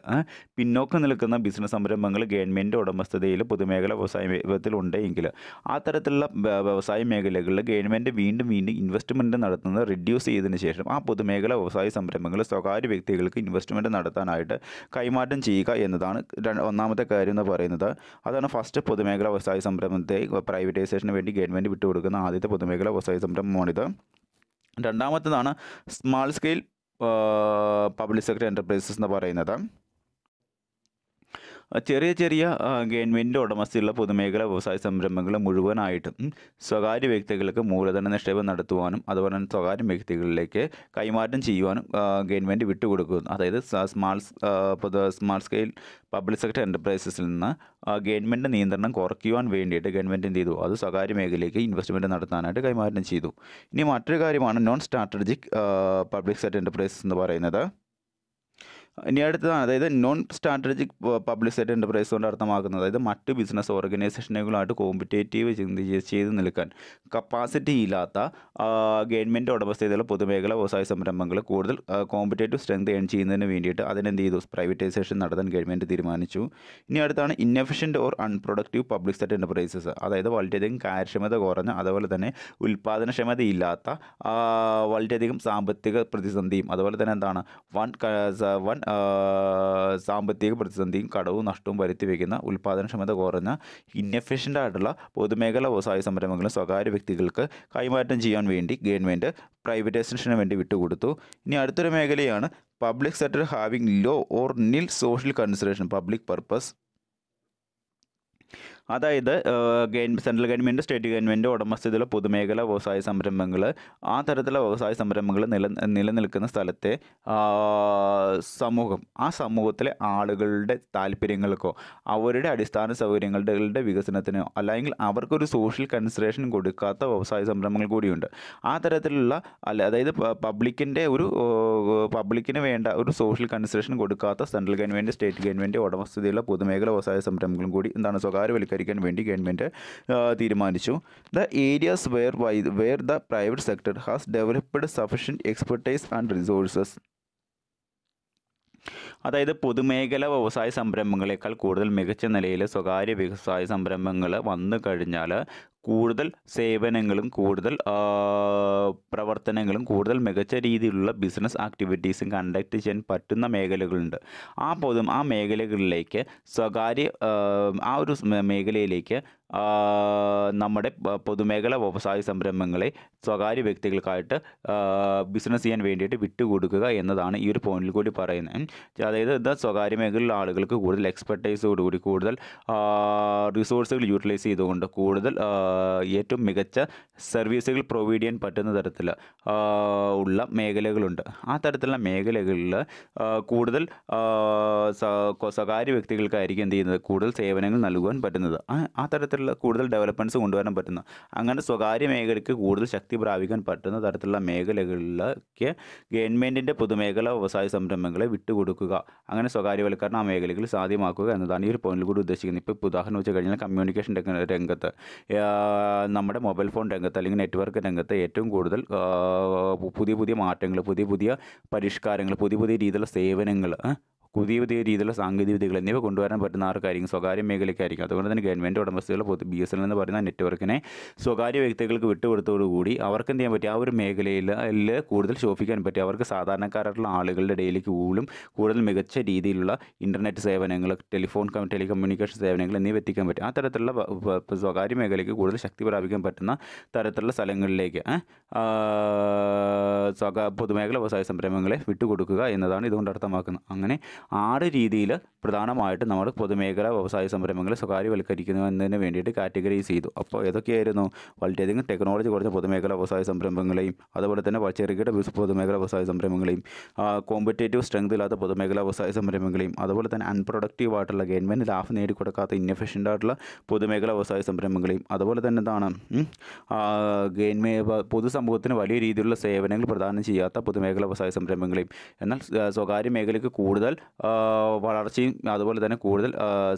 പിന്നോക്കം നിൽക്കുന്ന ബിസിനസ് സംരംഭങ്ങൾ ഗവൺമെൻറ് ഉടമസ്ഥതയിൽ പൊതുമേഖല വ്യവസായ വിഭവത്തിൽ ഉണ്ടെങ്കിൽ ആ തരത്തിലുള്ള വ്യവസായ മേഖലകളിൽ ഗവൺമെൻറ് വീണ്ടും വീണ്ടും ഇൻവെസ്റ്റ്മെൻറ്റ് നടത്തുന്നത് റിഡ്യൂസ് ചെയ്തതിന് ശേഷം ആ പൊതുമേഖല വ്യവസായ സംരംഭങ്ങൾ സ്വകാര്യ വ്യക്തികൾക്ക് ഇൻവെസ്റ്റ്മെൻറ്റ് നടത്താനായിട്ട് കൈമാറ്റം ചെയ്യുക എന്നതാണ് ഒന്നാമത്തെ കാര്യം എന്ന് പറയുന്നത് അതാണ് ഫസ്റ്റ് പൊതുമേഖല വ്യവസായ സംരംഭത്തെ പ്രൈവറ്റൈസേഷന് വേണ്ടി വേണ്ടി ഗവൺമെൻറ് വിട്ടുകൊടുക്കുന്ന ആദ്യത്തെ പൊതുമേഖല വ്യവസായ സംരംഭമാണിത് രണ്ടാമത്തതാണ് small scale public sector enterprises എന്ന് പറയുന്നത് ചെറിയ ചെറിയ ഗവൺമെൻറ് ഉടമസ്ഥയുള്ള പൊതുമേഖലാ വ്യവസായ സംരംഭങ്ങൾ മുഴുവനായിട്ടും സ്വകാര്യ വ്യക്തികൾക്ക് മൂലധന നിക്ഷേപം നടത്തുവാനും അതുപോലെ തന്നെ സ്വകാര്യ വ്യക്തികളിലേക്ക് കൈമാറ്റം ചെയ്യുവാനും ഗവൺമെൻറ് വിട്ടുകൊടുക്കുന്നു അതായത് small small scale public sector എൻ്റർപ്രൈസസിൽ നിന്ന് ഗവൺമെൻറ് നിയന്ത്രണം കുറയ്ക്കുവാൻ വേണ്ടിയിട്ട് ഗവൺമെൻറ് എന്ത് ചെയ്തു അത് സ്വകാര്യ മേഖലയിലേക്ക് ഇൻവെസ്റ്റ്മെൻറ്റ് നടത്താനായിട്ട് കൈമാറ്റം ചെയ്തു ഇനി മറ്റൊരു കാര്യമാണ് non strategic public sector enterprises എന്ന് പറയുന്നത് ഇനി അടുത്തതാണ് അതായത് non strategic public sector enterprise കൊണ്ട് അർത്ഥമാക്കുന്നത് അതായത് മറ്റ് ബിസിനസ് ഓർഗനൈസേഷനുകളായിട്ട് കോമ്പറ്റേറ്റീവ് ചിന്തി ചെയ്ത് നിൽക്കാൻ കപ്പാസിറ്റി ഇല്ലാത്ത ഗവൺമെൻറ് ഉടമസ്ഥതയിലുള്ള പൊതുമേഖല വ്യവസായ സംരംഭങ്ങൾ കൂടുതൽ കോമ്പറ്റേറ്റീവ് സ്ട്രെങ്ത് ഏൺ ചെയ്യുന്നതിന് വേണ്ടിയിട്ട് അതിനെന്ത് ചെയ്തു പ്രൈവറ്റൈസേഷൻ നടത്താൻ ഗവൺമെൻറ് തീരുമാനിച്ചു ഇനി അടുത്താണ് inefficient or unproductive public sector enterprises അതായത് വളരെയധികം കാര്യക്ഷമത കുറഞ്ഞ അതുപോലെ തന്നെ ഉൽപ്പാദനക്ഷമത ഇല്ലാത്ത വളരെയധികം സാമ്പത്തിക പ്രതിസന്ധിയും അതുപോലെ തന്നെ എന്താണ് വൺ വൺ സാമ്പത്തിക പ്രതിസന്ധിയും കടവും നഷ്ടവും വരുത്തി വയ്ക്കുന്ന ഉൽപ്പാദനക്ഷമത കുറഞ്ഞ ഇൻഎഫിഷ്യൻ്റ് ആയിട്ടുള്ള പൊതുമേഖലാ വ്യവസായ സംരംഭങ്ങളും സ്വകാര്യ വ്യക്തികൾക്ക് കൈമാറ്റം ചെയ്യാൻ വേണ്ടി ഗവൺമെൻറ് പ്രൈവറ്റൈസേഷന് വേണ്ടി വിട്ടുകൊടുത്തു ഇനി അടുത്തൊരു മേഖലയാണ് public sector having low or nil social consideration public purpose അതായത് സെൻട്രൽ ഗവൺമെൻറ് സ്റ്റേറ്റ് ഗവൺമെൻറ് ഉടമസ്ഥതയിലെ പൊതുമേഖല വ്യവസായ സംരംഭങ്ങൾ ആ തരത്തിലുള്ള വ്യവസായ സംരംഭങ്ങൾ നില നിലനിൽക്കുന്ന സ്ഥലത്തെ സമൂഹം ആ സമൂഹത്തിലെ ആളുകളുടെ താല്പര്യങ്ങൾക്കോ അവരുടെ അടിസ്ഥാന സൗകര്യങ്ങളുടെ വികസനത്തിനോ അല്ലെങ്കിൽ അവർക്കൊരു സോഷ്യൽ കൺസിഡറേഷൻ കൊടുക്കാത്ത വ്യവസായ സംരംഭങ്ങൾ കൂടിയുണ്ട് ആ തരത്തിലുള്ള അല്ല അതായത് പബ്ലിക്കിൻ്റെ ഒരു പബ്ലിക്കിന് വേണ്ട ഒരു സോഷ്യൽ കൺസിഡറേഷൻ കൊടുക്കാത്ത സെൻട്രൽ ഗവൺമെൻറ് സ്റ്റേറ്റ് ഗവൺമെൻറ് ഉടമസ്ഥതയിലുള്ള പൊതുമേഖല വ്യവസായ സംരംഭങ്ങളും കൂടി എന്താണ് സ്വകാര്യവൽക്കരിക്കും പരിഹരിക്കാൻ വേണ്ടി ഗവൺമെൻറ് തീരുമാനിച്ചു the areas where why where the private sector has developed sufficient expertise and resources അതായത് പൊതുമേഖല വ്യവസായ സംരംഭങ്ങളെക്കാൾ കൂടുതൽ മികച്ച നിലയിൽ സ്വകാര്യ വ്യവസായ സംരംഭങ്ങൾ വന്നു കഴിഞ്ഞാൽ കൂടുതൽ സേവനങ്ങളും കൂടുതൽ പ്രവർത്തനങ്ങളും കൂടുതൽ മികച്ച രീതിയിലുള്ള ബിസിനസ് ആക്ടിവിറ്റീസും കണ്ടക്ട് ചെയ്യാൻ പറ്റുന്ന മേഖലകളുണ്ട് ആ പോലും ആ മേഖലകളിലേക്ക് സ്വകാര്യ ആ ഒരു മേഖലയിലേക്ക് നമ്മുടെ പൊതുമേഖല വ്യവസായ സംരംഭങ്ങളെ സ്വകാര്യ വ്യക്തികൾക്കായിട്ട് ബിസിനസ് ചെയ്യാൻ വേണ്ടിയിട്ട് വിട്ടുകൊടുക്കുക എന്നതാണ് ഈ ഒരു പോയിന്റിൽ കൂടി പറയുന്നത് അതായത് എന്താ സ്വകാര്യ മേഖലയിലുള്ള ആളുകൾക്ക് കൂടുതൽ എക്സ്പെർട്ടൈസോടുകൂടി കൂടുതൽ റിസോഴ്സുകൾ യൂട്ടിലൈസ് ചെയ്തുകൊണ്ട് കൂടുതൽ ഏറ്റവും മികച്ച സർവീസുകൾ പ്രൊവൈഡ് ചെയ്യാൻ പറ്റുന്ന തരത്തിൽ ഉള്ള മേഖലകളുണ്ട് ആ തരത്തിലുള്ള മേഖലകളിൽ കൂടുതൽ സ്വകാര്യ വ്യക്തികൾക്കായിരിക്കും എന്ത് ചെയ്യുന്നത് കൂടുതൽ സേവനങ്ങൾ നൽകുവാൻ പറ്റുന്നത് ആ തരത്തിലുള്ള കൂടുതൽ ഡെവലപ്മെൻറ്റ്സ് കൊണ്ടുവരാൻ പറ്റുന്നത് അങ്ങനെ സ്വകാര്യ മേഖലയ്ക്ക് കൂടുതൽ ശക്തി പ്രാപിക്കാൻ പറ്റുന്ന തരത്തിലുള്ള മേഖലകളിലേക്ക് ഗവൺമെൻറ്റിൻ്റെ പൊതുമേഖല വ്യവസായ സംരംഭങ്ങളെ വിട്ടുകൊടുക്കുക അങ്ങനെ സ്വകാര്യവൽക്കരണം ആ മേഖലകളിൽ സാധ്യമാക്കുക എന്നതാണ് ഈ ഒരു പോയിന്റിൽ കൂടി ഉദ്ദേശിക്കുന്നത് ഇപ്പോൾ ഉദാഹരണം വെച്ച് കഴിഞ്ഞാൽ കമ്മ്യൂണിക്കേഷൻ രംഗത്ത് നമ്മുടെ മൊബൈൽ ഫോൺ രംഗത്ത് അല്ലെങ്കിൽ നെറ്റ്വർക്ക് രംഗത്ത് ഏറ്റവും കൂടുതൽ പുതിയ പുതിയ മാറ്റങ്ങൾ പുതിയ പുതിയ പരിഷ്കാരങ്ങൾ പുതിയ പുതിയ രീതിയിലുള്ള സേവനങ്ങൾ പുതിയ പുതിയ രീതിയിലുള്ള സാങ്കേതിക വിദ്യകൾ എന്നിവ കൊണ്ടുവരാൻ പറ്റുന്ന ആർക്കായിരിക്കും സ്വകാര്യ മേഖലയ്ക്കായിരിക്കും അതുകൊണ്ട് തന്നെ ഗവൺമെൻറ് ഉടമസ്ഥകൾ പൊതു ബി എസ് എൻ എൽ എന്ന് പറയുന്ന നെറ്റ്വർക്കിനെ സ്വകാര്യ വ്യക്തികൾക്ക് വിട്ടുകൊടുത്തോടുകൂടി അവർക്ക് എന്ത് ചെയ്യാൻ പറ്റും ആ ഒരു മേഖലയിൽ കൂടുതൽ ശോഭിക്കാൻ പറ്റും അവർക്ക് സാധാരണക്കാരായിട്ടുള്ള ആളുകളുടെ ഇടയിലേക്ക് കൂടുതലും കൂടുതൽ മികച്ച രീതിയിലുള്ള ഇൻ്റർനെറ്റ് സേവനങ്ങൾ ടെലിഫോൺ ടെലികമ്യൂണിക്കേഷൻ സേവനങ്ങൾ എന്നിവ എത്തിക്കാൻ പറ്റും ആ തരത്തിലുള്ള സ്വകാര്യ മേഖലയ്ക്ക് കൂടുതൽ ശക്തി പ്രാപിക്കാൻ പറ്റുന്ന തരത്തിലുള്ള സ്ഥലങ്ങളിലേക്ക് സ്വകാ പൊതുമേഖല വ്യവസായ സംരംഭങ്ങളെ വിട്ടുകൊടുക്കുക എന്നതാണ് ഇതുകൊണ്ട് അർത്ഥമാക്കുന്നത് അങ്ങനെ ആറ് രീതിയിൽ പ്രധാനമായിട്ട് നമ്മൾ പൊതുമേഖല വ്യവസായ സംരംഭങ്ങളെ സ്വകാര്യവൽക്കരിക്കുന്നു എന്നതിന് വേണ്ടിയിട്ട് കാറ്റഗറൈസ് ചെയ്തു അപ്പോൾ ഏതൊക്കെയായിരുന്നു വളരെയധികം ടെക്നോളജി കുറച്ച പൊതുമേഖല വ്യവസായ സംരംഭങ്ങളെയും അതുപോലെ തന്നെ ചെറുകിട പൊതുമേഖല വ്യവസായ സംരംഭങ്ങളെയും കോമ്പറ്റേറ്റീവ് സ്ട്രെങ്ത് ഇല്ലാത്ത പൊതുമേഖല വ്യവസായ സംരംഭങ്ങളെയും അതുപോലെ തന്നെ അൺപ്രൊഡക്റ്റീവ് ആയിട്ടുള്ള ഗവൺമെൻറ് ലാഭ നേടിക്കൊടുക്കാത്ത ഇന്നഫിഷ്യൻ്റ് ആയിട്ടുള്ള പൊതുമേഖല വ്യവസായ സംരംഭങ്ങളെയും അതുപോലെ തന്നെ എന്താണ് ഗവൺമെ പൊതുസമൂഹത്തിന് വലിയ രീതിയിലുള്ള സേവനങ്ങൾ പ്രദാനം ചെയ്യാത്ത പൊതുമേഖല വ്യവസായ സംരംഭങ്ങളെയും എന്നാൽ സ്വകാര്യ മേഖലയ്ക്ക് കൂടുതൽ വളർച്ചയും അതുപോലെ തന്നെ കൂടുതൽ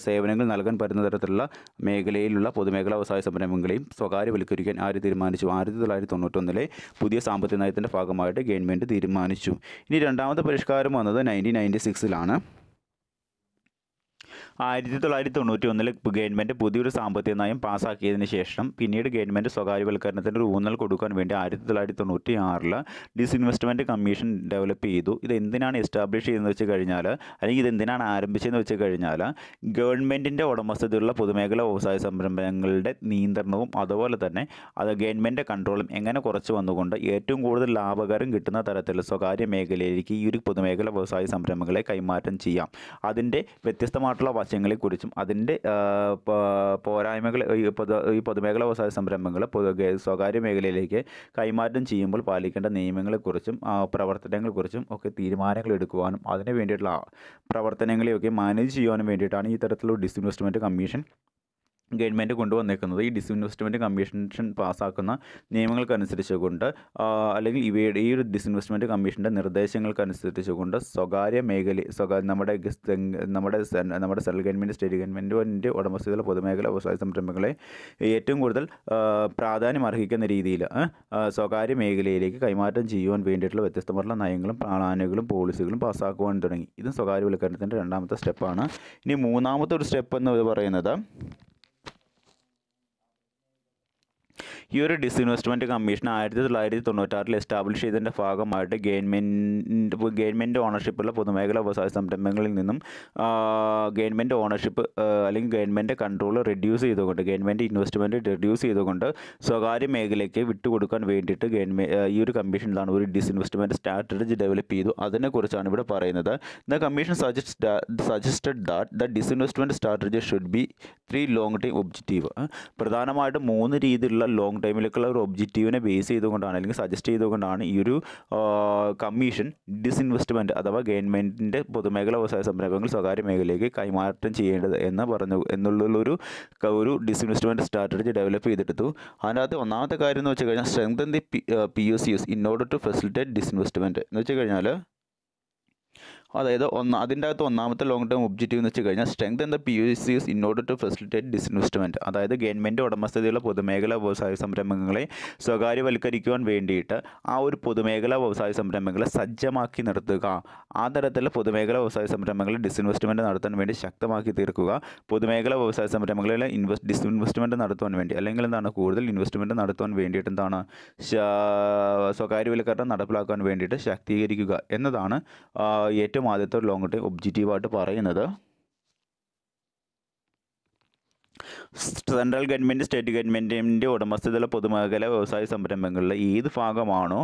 സേവനങ്ങൾ നൽകാൻ പറ്റുന്ന തരത്തിലുള്ള മേഖലയിലുള്ള പൊതുമേഖലാ വ്യവസായ സംരംഭങ്ങളെയും സ്വകാര്യവൽക്കരിക്കാൻ ആര് തീരുമാനിച്ചു ആയിരത്തി തൊള്ളായിരത്തി തൊണ്ണൂറ്റൊന്നിലെ പുതിയ സാമ്പത്തിക നയത്തിൻ്റെ ഭാഗമായിട്ട് ഗവൺമെൻറ് തീരുമാനിച്ചു ഇനി രണ്ടാമത്തെ പരിഷ്കാരം വന്നത് നയൻറ്റീൻ നയൻറ്റി സിക്സിലാണ് ആയിരത്തി തൊള്ളായിരത്തി തൊണ്ണൂറ്റി ഒന്നിൽ ഗവൺമെൻറ് പുതിയൊരു സാമ്പത്തിക നയം പാസ്സാക്കിയതിന് ശേഷം പിന്നീട് ഗവൺമെൻറ് സ്വകാര്യവൽക്കരണത്തിന് ഒരു ഊന്നൽ കൊടുക്കാൻ വേണ്ടി ആയിരത്തി തൊള്ളായിരത്തി തൊണ്ണൂറ്റി ആറിൽ ഡിസ്ഇൻവെസ്റ്റ്മെൻറ്റ് കമ്മീഷൻ ഡെവലപ്പ് ചെയ്തു ഇത് എന്തിനാണ് എസ്റ്റാബ്ലിഷ് ചെയ്തെന്ന് വെച്ച് കഴിഞ്ഞാൽ അല്ലെങ്കിൽ ഇത് എന്തിനാണ് ആരംഭിച്ചതെന്ന് വെച്ച് കഴിഞ്ഞാൽ ഗവൺമെൻറ്റിൻ്റെ ഉടമസ്ഥതയിലുള്ള പൊതുമേഖലാ വ്യവസായ സംരംഭങ്ങളുടെ നിയന്ത്രണവും അതുപോലെ തന്നെ അത് ഗവൺമെൻറ് കൺട്രോളും എങ്ങനെ കുറച്ച് വന്നുകൊണ്ട് ഏറ്റവും കൂടുതൽ ലാഭകരം കിട്ടുന്ന തരത്തിൽ സ്വകാര്യ മേഖലയിലേക്ക് ഈ ഒരു പൊതുമേഖലാ വ്യവസായ സംരംഭങ്ങളെ കൈമാറ്റം ചെയ്യാം അതിൻ്റെ വ്യത്യസ്തമായിട്ടുള്ള വശങ്ങളെക്കുറിച്ചും അതിൻ്റെ പോരായ്മകൾ ഈ ഈ പൊതുമേഖലാ വ്യവസായ സംരംഭങ്ങൾ പൊതു സ്വകാര്യ മേഖലയിലേക്ക് കൈമാറ്റം ചെയ്യുമ്പോൾ പാലിക്കേണ്ട നിയമങ്ങളെക്കുറിച്ചും പ്രവർത്തനങ്ങളെക്കുറിച്ചും ഒക്കെ തീരുമാനങ്ങൾ എടുക്കുവാനും അതിന് വേണ്ടിയിട്ടുള്ള പ്രവർത്തനങ്ങളെയൊക്കെ മാനേജ് ചെയ്യുവാനും വേണ്ടിയിട്ടാണ് ഈ തരത്തിലുള്ള ഡിസ്ഇൻവെസ്റ്റ്മെൻറ്റ് കമ്മീഷൻ ഗവൺമെൻറ് കൊണ്ടുവന്നേക്കുന്നത് ഈ ഡിസ്ഇൻവെസ്റ്റ്മെൻറ്റ് കമ്മീഷൻ പാസ്സാക്കുന്ന നിയമങ്ങൾക്കനുസരിച്ചുകൊണ്ട് അല്ലെങ്കിൽ ഇവയുടെ ഈ ഒരു ഡിസ്ഇൻവെസ്റ്റ്മെൻറ്റ് കമ്മീഷൻ്റെ കൊണ്ട് സ്വകാര്യ മേഖല സ്വകാര്യ നമ്മുടെ നമ്മുടെ നമ്മുടെ സെൻട്രൽ ഗവൺമെൻറ് സ്റ്റേറ്റ് ഗവൺമെൻറ്റിൻ്റെ ഉടമസ്ഥതയിലുള്ള പൊതുമേഖല വ്യവസായ സംരംഭങ്ങളെ ഏറ്റവും കൂടുതൽ പ്രാധാന്യം അർഹിക്കുന്ന രീതിയിൽ സ്വകാര്യ മേഖലയിലേക്ക് കൈമാറ്റം ചെയ്യുവാൻ വേണ്ടിയിട്ടുള്ള വ്യത്യസ്തമായിട്ടുള്ള നയങ്ങളും പ്രണാലികളും പോളിസികളും പാസ്സാക്കുവാൻ തുടങ്ങി ഇതും സ്വകാര്യവൽക്കരണത്തിൻ്റെ രണ്ടാമത്തെ സ്റ്റെപ്പാണ് ഇനി മൂന്നാമത്തെ ഒരു സ്റ്റെപ്പ് എന്ന് പറയുന്നത് ഈ ഒരു ഡിസ്ഇൻവെസ്റ്റ്മെൻറ്റ് കമ്മീഷൻ ആയിരത്തി തൊള്ളായിരത്തി തൊണ്ണൂറ്റാറിൽ എസ്റ്റാബ്ലിഷ് ചെയ്തതിൻ്റെ ഭാഗമായിട്ട് ഗവൺമെൻറ് ഗവൺമെൻറ് ഓണർഷിപ്പുള്ള പൊതുമേഖലാ വ്യവസായ സംരംഭങ്ങളിൽ നിന്നും ഗവൺമെൻറ് ഓണർഷിപ്പ് അല്ലെങ്കിൽ ഗവൺമെൻറ് കൺട്രോൾ റെഡ്യൂസ് ചെയ്തുകൊണ്ട് ഗവൺമെൻറ് ഇൻവെസ്റ്റ്മെൻറ്റ് റെഡ്യൂസ് ചെയ്തുകൊണ്ട് സ്വകാര്യ മേഖലയ്ക്ക് വിട്ടുകൊടുക്കാൻ വേണ്ടിയിട്ട് ഗവൺമെൻറ് ഈ ഒരു കമ്മീഷനിലാണ് ഒരു ഡിസ്ഇൻവെസ്റ്റ്മെൻറ്റ് സ്ട്രാറ്റജി ഡെവലപ്പ് ചെയ്തു അതിനെക്കുറിച്ചാണ് ഇവിടെ പറയുന്നത് the commission suggest suggested that the disinvestment strategy should be three long time objective പ്രധാനമായിട്ടും മൂന്ന് രീതിയിലുള്ള ലോങ് ടൈമിലേക്കുള്ള ഒരു ഒബ്ജക്റ്റീവിനെ ബേസ് ചെയ്തുകൊണ്ടാണ് അല്ലെങ്കിൽ സജസ്റ്റ് ചെയ്തുകൊണ്ടാണ് ഈ ഒരു കമ്മീഷൻ ഡിസ്ഇൻവെസ്റ്റ്മെൻറ്റ് അഥവാ ഗവൺമെൻറ്റിൻ്റെ പൊതുമേഖല വ്യവസായ സംരംഭങ്ങൾ സ്വകാര്യ മേഖലയിലേക്ക് കൈമാറ്റം ചെയ്യേണ്ടത് എന്ന് പറഞ്ഞു എന്നുള്ളൊരു ഒരു ഡിസ്ഇൻവെസ്റ്റ്മെൻറ്റ് സ്ട്രാറ്റജി ഡെവലപ്പ് ചെയ്തെടുത്തു അതിനകത്ത് ഒന്നാമത്തെ കാര്യം എന്ന് വെച്ച് കഴിഞ്ഞാൽ strengthen the P U C in order to facilitate disinvestment എന്ന് വെച്ച് കഴിഞ്ഞാൽ അതായത് ഒന്ന് അതിൻ്റെ അകത്ത് ഒന്നാമത്തെ ലോങ് ടേം ഒബ്ജക്റ്റീവ് എന്ന് വെച്ച് കഴിഞ്ഞാൽ സ്ട്രെങ്ത് എന്ന P U C in order to facilitate disinvestment അതായത് ഗവൺമെൻറ് ഉടമസ്ഥതയുള്ള പൊതുമേഖലാ വ്യവസായ സംരംഭങ്ങളെ സ്വകാര്യവൽക്കരിക്കുവാൻ വേണ്ടിയിട്ട് ആ ഒരു പൊതുമേഖലാ വ്യവസായ സംരംഭങ്ങളെ സജ്ജമാക്കി നിർത്തുക ആ തരത്തിലുള്ള പൊതുമേഖലാ വ്യവസായ സംരംഭങ്ങളിൽ ഡിസ്ഇൻവെസ്റ്റ്മെൻറ്റ് നടത്താൻ വേണ്ടി ശക്തമാക്കി തീർക്കുക പൊതുമേഖലാ വ്യവസായ സംരംഭങ്ങളിൽ ഇൻവെസ്റ്റ് ഡിസ്ഇൻവെസ്റ്റ്മെൻറ്റ് നടത്തുവാൻ വേണ്ടി അല്ലെങ്കിൽ എന്താണ് കൂടുതൽ ഇൻവെസ്റ്റ്മെൻറ്റ് നടത്തുവാൻ വേണ്ടിയിട്ട് എന്താണ് സ്വകാര്യവൽക്കരണം നടപ്പിലാക്കാൻ വേണ്ടിയിട്ട് ശാക്തീകരിക്കുക എന്നതാണ് ഏറ്റവും ആദ്യത്തെ ഒരു ലോങ് ടൈം ഒബ്ജക്റ്റീവായിട്ട് പറയുന്നത് സെൻട്രൽ ഗവൺമെൻറ് സ്റ്റേറ്റ് ഗവൺമെൻറ്റിൻ്റെ ഉടമസ്ഥതയിലുള്ള പൊതുമേഖല വ്യവസായ സംരംഭങ്ങളിൽ ഏത് ഭാഗമാണോ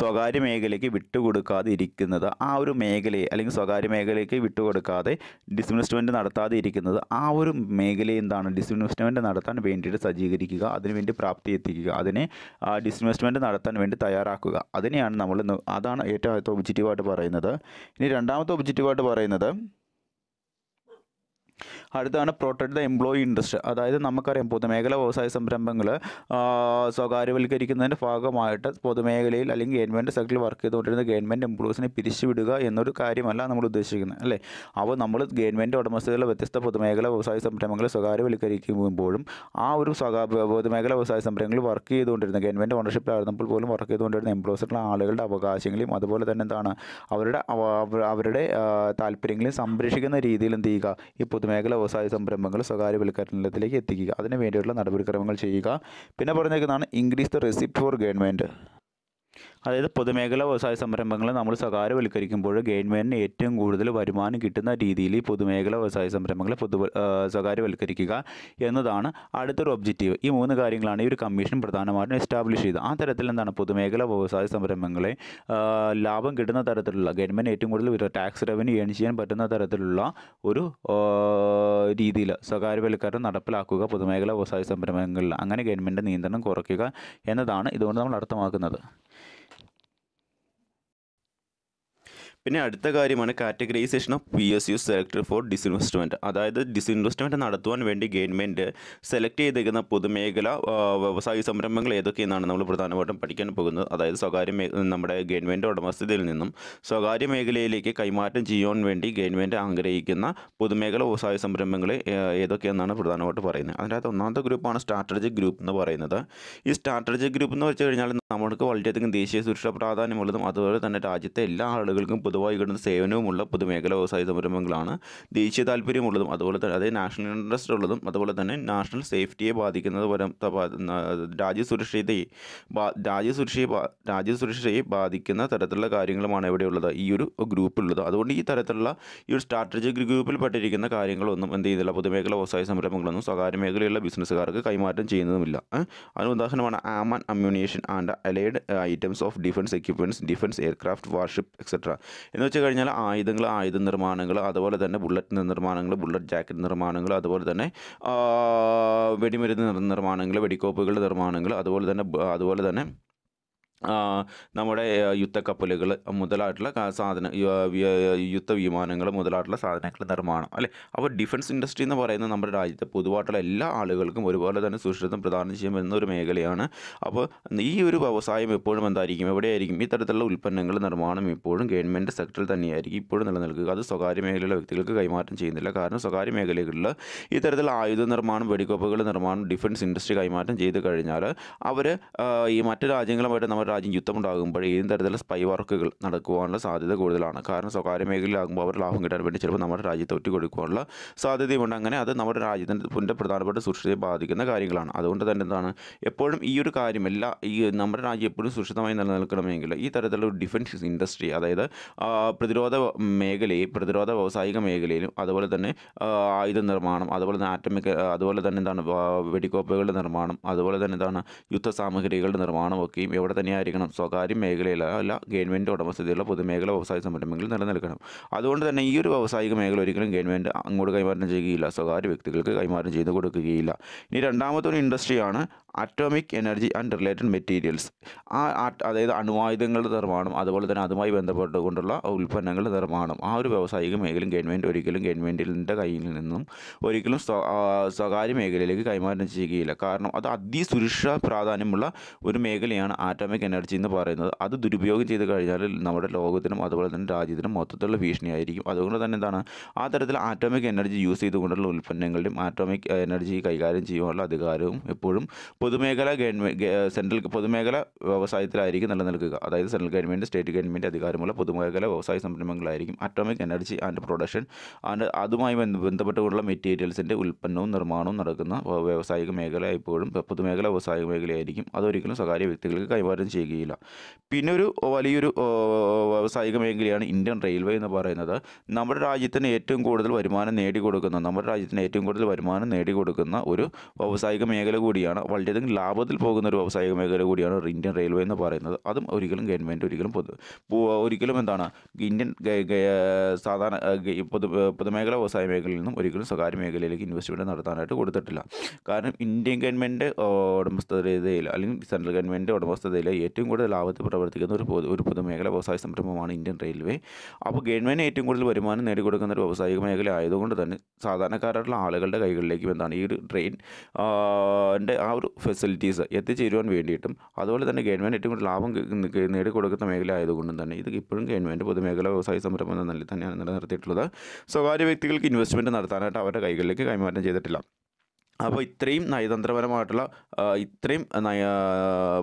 സ്വകാര്യ മേഖലയ്ക്ക് വിട്ടുകൊടുക്കാതെ ഇരിക്കുന്നത് ആ ഒരു മേഖലയെ അല്ലെങ്കിൽ സ്വകാര്യ മേഖലയ്ക്ക് വിട്ടുകൊടുക്കാതെ ഡിസ്ഇൻവെസ്റ്റ്മെൻറ്റ് നടത്താതെ ഇരിക്കുന്നത് ആ ഒരു മേഖല എന്താണ് ഡിസ്ഇൻവെസ്റ്റ്മെൻറ്റ് നടത്താൻ വേണ്ടിയിട്ട് സജ്ജീകരിക്കുക അതിനുവേണ്ടി പ്രാപ്തി എത്തിക്കുക അതിനെ ആ ഡിസ്ഇൻവെസ്റ്റ്മെൻറ്റ് നടത്താൻ വേണ്ടി തയ്യാറാക്കുക അതിനെയാണ് നമ്മൾ അതാണ് ഏറ്റവും ആദ്യത്തെ ഒബ്ജക്റ്റീവായിട്ട് പറയുന്നത് ഇനി രണ്ടാമത്തെ ഒബ്ജക്റ്റീവായിട്ട് പറയുന്നത് അടുത്താണ് പ്രൊട്ടക്ട് ദ എംപ്ലോയി ഇൻട്രസ്റ്റ് അതായത് നമുക്കറിയാം പൊതുമേഖല വ്യവസായ സംരംഭങ്ങൾ സ്വകാര്യവൽക്കരിക്കുന്നതിൻ്റെ ഭാഗമായിട്ട് പൊതുമേഖലയിൽ അല്ലെങ്കിൽ ഗവൺമെൻറ് സെക്ടറിൽ വർക്ക് ചെയ്തുകൊണ്ടിരുന്ന ഗവൺമെൻറ് എംപ്ലോയീസിനെ പിരിച്ചുവിടുക എന്നൊരു കാര്യമല്ല നമ്മൾ ഉദ്ദേശിക്കുന്നത് അല്ലേ അപ്പോൾ നമ്മൾ ഗവൺമെൻറ് ഉടമസ്ഥതയിലുള്ള വ്യത്യസ്ത പൊതുമേഖല വ്യവസായ സംരംഭങ്ങളെ സ്വകാര്യവൽക്കരിക്കുമ്പോഴും ആ ഒരു സ്വകാ പൊതുമേഖല വ്യവസായ സംരംഭങ്ങൾ വർക്ക് ചെയ്തുകൊണ്ടിരുന്ന ഗവൺമെൻറ് ഓണർഷിപ്പിലായിരുന്നപ്പോൾ പോലും വർക്ക് ചെയ്തുകൊണ്ടിരുന്ന എംപ്ലോയീസിലുള്ള ആളുകളുടെ അവകാശങ്ങളെയും അതുപോലെ തന്നെ എന്താണ് അവരുടെ അവരുടെ താല്പര്യങ്ങളെയും സംരക്ഷിക്കുന്ന രീതിയിൽ എന്ത് ചെയ്യുക ഈ പൊതുമേഖല വ്യവസായ സംരംഭങ്ങൾ വൽക്കരണത്തിലേക്ക് എത്തിക്കുക അതിനു വേണ്ടിയിട്ടുള്ള നടപടിക്രമങ്ങൾ ചെയ്യുക പിന്നെ പറഞ്ഞേക്കുന്നതാണ് increase the receipt for government അതായത് പൊതുമേഖലാ വ്യവസായ സംരംഭങ്ങളെ നമ്മൾ സ്വകാര്യവൽക്കരിക്കുമ്പോൾ ഗവൺമെൻറ്റിന് ഏറ്റവും കൂടുതൽ വരുമാനം കിട്ടുന്ന രീതിയിൽ ഈ പൊതുമേഖലാ വ്യവസായ സംരംഭങ്ങളെ പൊതു സ്വകാര്യവൽക്കരിക്കുക എന്നതാണ് അടുത്തൊരു ഒബ്ജക്റ്റീവ് ഈ മൂന്ന് കാര്യങ്ങളാണ് ഈ ഒരു കമ്മീഷൻ പ്രധാനമായിട്ടും എസ്റ്റാബ്ലിഷ് ചെയ്ത് ആ തരത്തിൽ എന്താണ് പൊതുമേഖലാ വ്യവസായ സംരംഭങ്ങളെ ലാഭം കിട്ടുന്ന തരത്തിലുള്ള ഗവൺമെൻറ് ഏറ്റവും കൂടുതൽ ടാക്സ് റവന്യൂ ഏൺ ചെയ്യാൻ പറ്റുന്ന തരത്തിലുള്ള ഒരു രീതിയിൽ സ്വകാര്യവൽക്കരണം നടപ്പിലാക്കുക പൊതുമേഖലാ വ്യവസായ സംരംഭങ്ങളിൽ അങ്ങനെ ഗവൺമെൻറ് നിയന്ത്രണം കുറയ്ക്കുക എന്നതാണ് ഇതുകൊണ്ട് നമ്മൾ അർത്ഥമാക്കുന്നത് പിന്നെ അടുത്ത കാര്യമാണ് categorization of P S U selected for disinvestment അതായത് ഡിസ്ഇൻവെസ്റ്റ്മെൻറ്റ് നടത്തുവാൻ വേണ്ടി ഗവൺമെൻറ് സെലക്ട് ചെയ്തിരിക്കുന്ന പൊതുമേഖല വ്യവസായ സംരംഭങ്ങൾ ഏതൊക്കെയെന്നാണ് നമ്മൾ പ്രധാനമായിട്ടും പഠിക്കാൻ പോകുന്നത് അതായത് സ്വകാര്യ നമ്മുടെ ഗവൺമെൻറ് ഉടമസ്ഥതയിൽ നിന്നും സ്വകാര്യ മേഖലയിലേക്ക് കൈമാറ്റം ചെയ്യുവാൻ വേണ്ടി ഗവൺമെൻറ് ആഗ്രഹിക്കുന്ന പൊതുമേഖല വ്യവസായ സംരംഭങ്ങൾ ഏതൊക്കെയെന്നാണ് പ്രധാനമായിട്ട് പറയുന്നത് അതിനകത്ത് ഒന്നാമത്തെ ഗ്രൂപ്പാണ് സ്ട്രാറ്റജിക് ഗ്രൂപ്പ് എന്ന് പറയുന്നത് ഈ സ്ട്രാറ്റജിക് ഗ്രൂപ്പ് എന്ന് വെച്ച് കഴിഞ്ഞാൽ നമ്മൾക്ക് വളരെയധികം ദേശീയ സുരക്ഷാ പ്രാധാന്യമുള്ളതും അതുപോലെ തന്നെ രാജ്യത്തെ എല്ലാ ആളുകൾക്കും പൊതുവായി കിട്ടുന്ന സേവനവുമുള്ള പൊതുമേഖലാ വ്യവസായ സംരംഭങ്ങളാണ് ദേശീയ താല്പര്യമുള്ളതും അതുപോലെ തന്നെ അതായത് നാഷണൽ ഇൻട്രസ്റ്റ് ഉള്ളതും അതുപോലെ തന്നെ നാഷണൽ സേഫ്റ്റിയെ ബാധിക്കുന്നത് പരം രാജ്യസുരക്ഷയെ രാജ്യസുരക്ഷയെ രാജ്യസുരക്ഷയെ ബാധിക്കുന്ന തരത്തിലുള്ള കാര്യങ്ങളുമാണ് ഇവിടെയുള്ളത് ഈ ഒരു ഗ്രൂപ്പിലുള്ളത് അതുകൊണ്ട് ഈ തരത്തിലുള്ള ഈ ഒരു സ്ട്രാറ്റജിക് ഗ്രൂപ്പിൽ പെട്ടിരിക്കുന്ന കാര്യങ്ങളൊന്നും എന്ത് ചെയ്യുന്നില്ല പൊതുമേഖല വ്യവസായ സംരംഭങ്ങളൊന്നും സ്വകാര്യ മേഖലയിലുള്ള ബിസിനസ്സുകാർക്ക് കൈമാറ്റം ചെയ്യുന്നതുമില്ല അതിന് ഉദാഹരണമാണ് ആമൻ ammunition and allied items of defence equipments defence aircraft warship etcetera എന്ന് വെച്ച് കഴിഞ്ഞാൽ ആയുധങ്ങൾ ആയുധ നിർമ്മാണങ്ങൾ അതുപോലെ തന്നെ ബുള്ളറ്റ് നിർമ്മാണങ്ങൾ ബുള്ളറ്റ് ജാക്കറ്റ് നിർമ്മാണങ്ങൾ അതുപോലെ തന്നെ വെടിമരുന്ന് നിർമ്മാണങ്ങൾ വെടിക്കോപ്പുകളുടെ നിർമ്മാണങ്ങൾ അതുപോലെ തന്നെ അതുപോലെ തന്നെ നമ്മുടെ യുദ്ധക്കപ്പലുകൾ മുതലായിട്ടുള്ള സാധന യുദ്ധ വിമാനങ്ങൾ മുതലായിട്ടുള്ള സാധനങ്ങൾ നിർമ്മാണം അല്ലേ അപ്പോൾ ഡിഫൻസ് ഇൻഡസ്ട്രി എന്ന് പറയുന്നത് നമ്മുടെ രാജ്യത്തെ പൊതുവായിട്ടുള്ള എല്ലാ ആളുകൾക്കും ഒരുപോലെ തന്നെ സുരക്ഷിതം പ്രദാനം ചെയ്യാൻ വരുന്ന ഒരു മേഖലയാണ് അപ്പോൾ ഈ ഒരു വ്യവസായം എപ്പോഴും എന്തായിരിക്കും എവിടെയായിരിക്കും ഇത്തരത്തിലുള്ള ഉൽപ്പന്നങ്ങൾ നിർമ്മാണം ഇപ്പോഴും ഗവൺമെൻറ് സെക്ടറിൽ തന്നെയായിരിക്കും ഇപ്പോഴും നിലനിൽക്കുക അത് സ്വകാര്യ മേഖലയിലെ വ്യക്തികൾക്ക് കൈമാറ്റം ചെയ്യുന്നില്ല കാരണം സ്വകാര്യ മേഖലകളിൽ ഇത്തരത്തിലുള്ള ആയുധ നിർമ്മാണം വെടിക്കോപ്പുകൾ നിർമ്മാണം ഡിഫൻസ് ഇൻഡസ്ട്രി കൈമാറ്റം ചെയ്ത് കഴിഞ്ഞാൽ അവർ ഈ മറ്റു രാജ്യങ്ങളുമായിട്ട് നമ്മുടെ രാജ്യം യുദ്ധമുണ്ടാകുമ്പോൾ ഏതും തരത്തിലുള്ള സ്പൈ വർക്കുകൾ നടക്കുവാനുള്ള സാധ്യത കൂടുതലാണ് കാരണം സ്വകാര്യ മേഖലയിലാകുമ്പോൾ അവർ ലാഭം കിട്ടാൻ വേണ്ടി ചിലപ്പോൾ നമ്മുടെ രാജ്യത്തെ ഒറ്റ കൊടുക്കുവാനുള്ള സാധ്യതയുമുണ്ട് അങ്ങനെ അത് നമ്മുടെ രാജ്യത്തിൻ്റെ പ്രധാനപ്പെട്ട സുരക്ഷയെ ബാധിക്കുന്ന കാര്യങ്ങളാണ് അതുകൊണ്ട് തന്നെ എന്താണ് എപ്പോഴും ഈ ഒരു കാര്യമല്ല ഈ നമ്മുടെ രാജ്യം എപ്പോഴും സുരക്ഷിതമായി നിലനിൽക്കണമെങ്കിൽ ഈ തരത്തിലുള്ള ഡിഫൻസ് ഇൻഡസ്ട്രി അതായത് പ്രതിരോധ മേഖലയിൽ പ്രതിരോധ വ്യാവസായിക മേഖലയിലും അതുപോലെ തന്നെ ആയുധ നിർമ്മാണം അതുപോലെ തന്നെ ആറ്റമിക് അതുപോലെ തന്നെ എന്താണ് വെടിക്കോപ്പുകളുടെ നിർമ്മാണം അതുപോലെ തന്നെ എന്താണ് യുദ്ധ സാമഗ്രികളുടെ നിർമ്മാണം ഒക്കെയും എവിടെ തന്നെ എന്തായിരിക്കണം സ്വകാര്യ മേഖലയിലോ അല്ല ഗവൺമെൻറ് ഉടമസ്ഥതയിലുള്ള പൊതുമേഖല വ്യവസായ സംരംഭങ്ങൾ നിലനിൽക്കണം അതുകൊണ്ട് തന്നെ ഈ ഒരു വ്യാവസായിക മേഖല ഒരിക്കലും ഗവൺമെൻറ് അങ്ങോട്ട് കൈമാറ്റം ചെയ്യുകയില്ല സ്വകാര്യ വ്യക്തികൾക്ക് കൈമാറ്റം ചെയ്ത് കൊടുക്കുകയില്ല ഇനി രണ്ടാമത്തെ ഒരു ഇൻഡസ്ട്രിയാണ് atomic energy and related materials ആ അതായത് അണുവായുധങ്ങളുടെ നിർമ്മാണം അതുപോലെ തന്നെ അതുമായി കൊണ്ടുള്ള ഉൽപ്പന്നങ്ങളുടെ നിർമ്മാണം ആ ഒരു വ്യാവസായിക മേഖലയും ഗവൺമെൻറ് ഒരിക്കലും ഗവൺമെൻറ്റിൻ്റെ കയ്യിൽ നിന്നും ഒരിക്കലും സ്വകാര്യ മേഖലയിലേക്ക് കൈമാറ്റം ചെയ്യുകയില്ല കാരണം അത് അതിസുരക്ഷാ പ്രാധാന്യമുള്ള ഒരു മേഖലയാണ് ആറ്റോമിക് എനർജി എന്ന് പറയുന്നത് അത് ദുരുപയോഗം ചെയ്ത് കഴിഞ്ഞാൽ നമ്മുടെ ലോകത്തിനും അതുപോലെ തന്നെ രാജ്യത്തിനും മൊത്തത്തിലുള്ള ഭീഷണിയായിരിക്കും അതുകൊണ്ട് തന്നെ എന്താണ് ആ തരത്തിൽ ആറ്റോമിക് എനർജി യൂസ് ചെയ്തുകൊണ്ടുള്ള ഉൽപ്പന്നങ്ങളുടെയും ആറ്റോമിക് എനർജി കൈകാര്യം ചെയ്യാനുള്ള അധികാരവും എപ്പോഴും പൊതുമേഖല ഗവൺമെൻറ് സെൻട്രൽ പൊതുമേഖല വ്യവസായത്തിലായിരിക്കും നിലനിൽക്കുക അതായത് സെൻട്രൽ ഗവൺമെൻറ് സ്റ്റേറ്റ് ഗവൺമെൻറ് അധികാരമുള്ള പൊതുമേഖല വ്യവസായ സംരംഭങ്ങളായിരിക്കും atomic energy and production and അതുമായി ബന്ധപ്പെട്ടുള്ള മെറ്റീരിയൽസിൻ്റെ ഉൽപ്പന്നവും നിർമ്മാണവും നടക്കുന്ന വ്യാവസായിക മേഖല ഇപ്പോഴും പൊതുമേഖല വ്യവസായ മേഖലയായിരിക്കും അതൊരിക്കലും സ്വകാര്യ വ്യക്തികൾക്ക് കൈമാറ്റം ചെയ്യുകയില്ല പിന്നെ ഒരു വലിയൊരു വ്യാവസായിക മേഖലയാണ് ഇന്ത്യൻ റെയിൽവേ എന്ന് പറയുന്നത് നമ്മുടെ രാജ്യത്തിന് ഏറ്റവും കൂടുതൽ വരുമാനം നേടിക്കൊടുക്കുന്ന നമ്മുടെ രാജ്യത്തിന് ഏറ്റവും കൂടുതൽ വരുമാനം നേടിക്കൊടുക്കുന്ന ഒരു വ്യാവസായിക മേഖല കൂടിയാണ് വളരെ ഏതെങ്കിലും ലാഭത്തിൽ പോകുന്ന ഒരു വ്യാവസായിക മേഖല കൂടിയാണ് ഇന്ത്യൻ റെയിൽവേ എന്ന് പറയുന്നത് അതും ഒരിക്കലും ഗവൺമെൻറ് ഒരിക്കലും പൊതു ഒരിക്കലും എന്താണ് ഇന്ത്യൻ സാധാരണ പൊതു പൊതുമേഖല വ്യവസായ മേഖലയിൽ നിന്നും ഒരിക്കലും സ്വകാര്യ മേഖലയിലേക്ക് ഇൻവെസ്റ്റ്മെൻറ്റ് നടത്താനായിട്ട് കൊടുത്തിട്ടില്ല കാരണം ഇന്ത്യൻ ഗവൺമെൻറ് ഉടമസ്ഥതയിൽ അല്ലെങ്കിൽ സെൻട്രൽ ഗവൺമെൻറ് ഉടമസ്ഥതയിൽ ഏറ്റവും കൂടുതൽ ലാഭത്തിൽ പ്രവർത്തിക്കുന്ന ഒരു പൊതു ഒരു പൊതുമേഖല വ്യവസായ സംരംഭമാണ് ഇന്ത്യൻ റെയിൽവേ അപ്പോൾ ഗവൺമെൻറ് ഏറ്റവും കൂടുതൽ വരുമാനം നേടിക്കൊടുക്കുന്ന ഒരു വ്യവസായിക മേഖല ആയതുകൊണ്ട് തന്നെ സാധാരണക്കാരായിട്ടുള്ള ആളുകളുടെ കൈകളിലേക്കും എന്താണ് ഈ ഒരു ട്രെയിൻ ആ ഒരു ഫെസിലിറ്റീസ് എത്തിച്ചേരുവാൻ വേണ്ടിയിട്ടും അതുപോലെ തന്നെ ഗവൺമെൻറ് ഏറ്റവും കൂടുതൽ ലാഭം നേടിക്കൊടുക്കുന്ന മേഖല ആയതുകൊണ്ടും തന്നെ ഇത് ഇപ്പോഴും ഗവൺമെൻറ് പൊതുമേഖല വ്യവസായ സംരംഭം എന്ന നിലയിൽ തന്നെയാണ് നിലനിർത്തിയിട്ടുള്ളത് സ്വകാര്യ വ്യക്തികൾക്ക് ഇൻവെസ്റ്റ്മെൻറ്റ് നടത്താനായിട്ട് അവരുടെ കൈകളിലേക്ക് കൈമാറ്റം ചെയ്തിട്ടില്ല അപ്പോൾ ഇത്രയും നയതന്ത്രപരമായിട്ടുള്ള ഇത്രയും നയ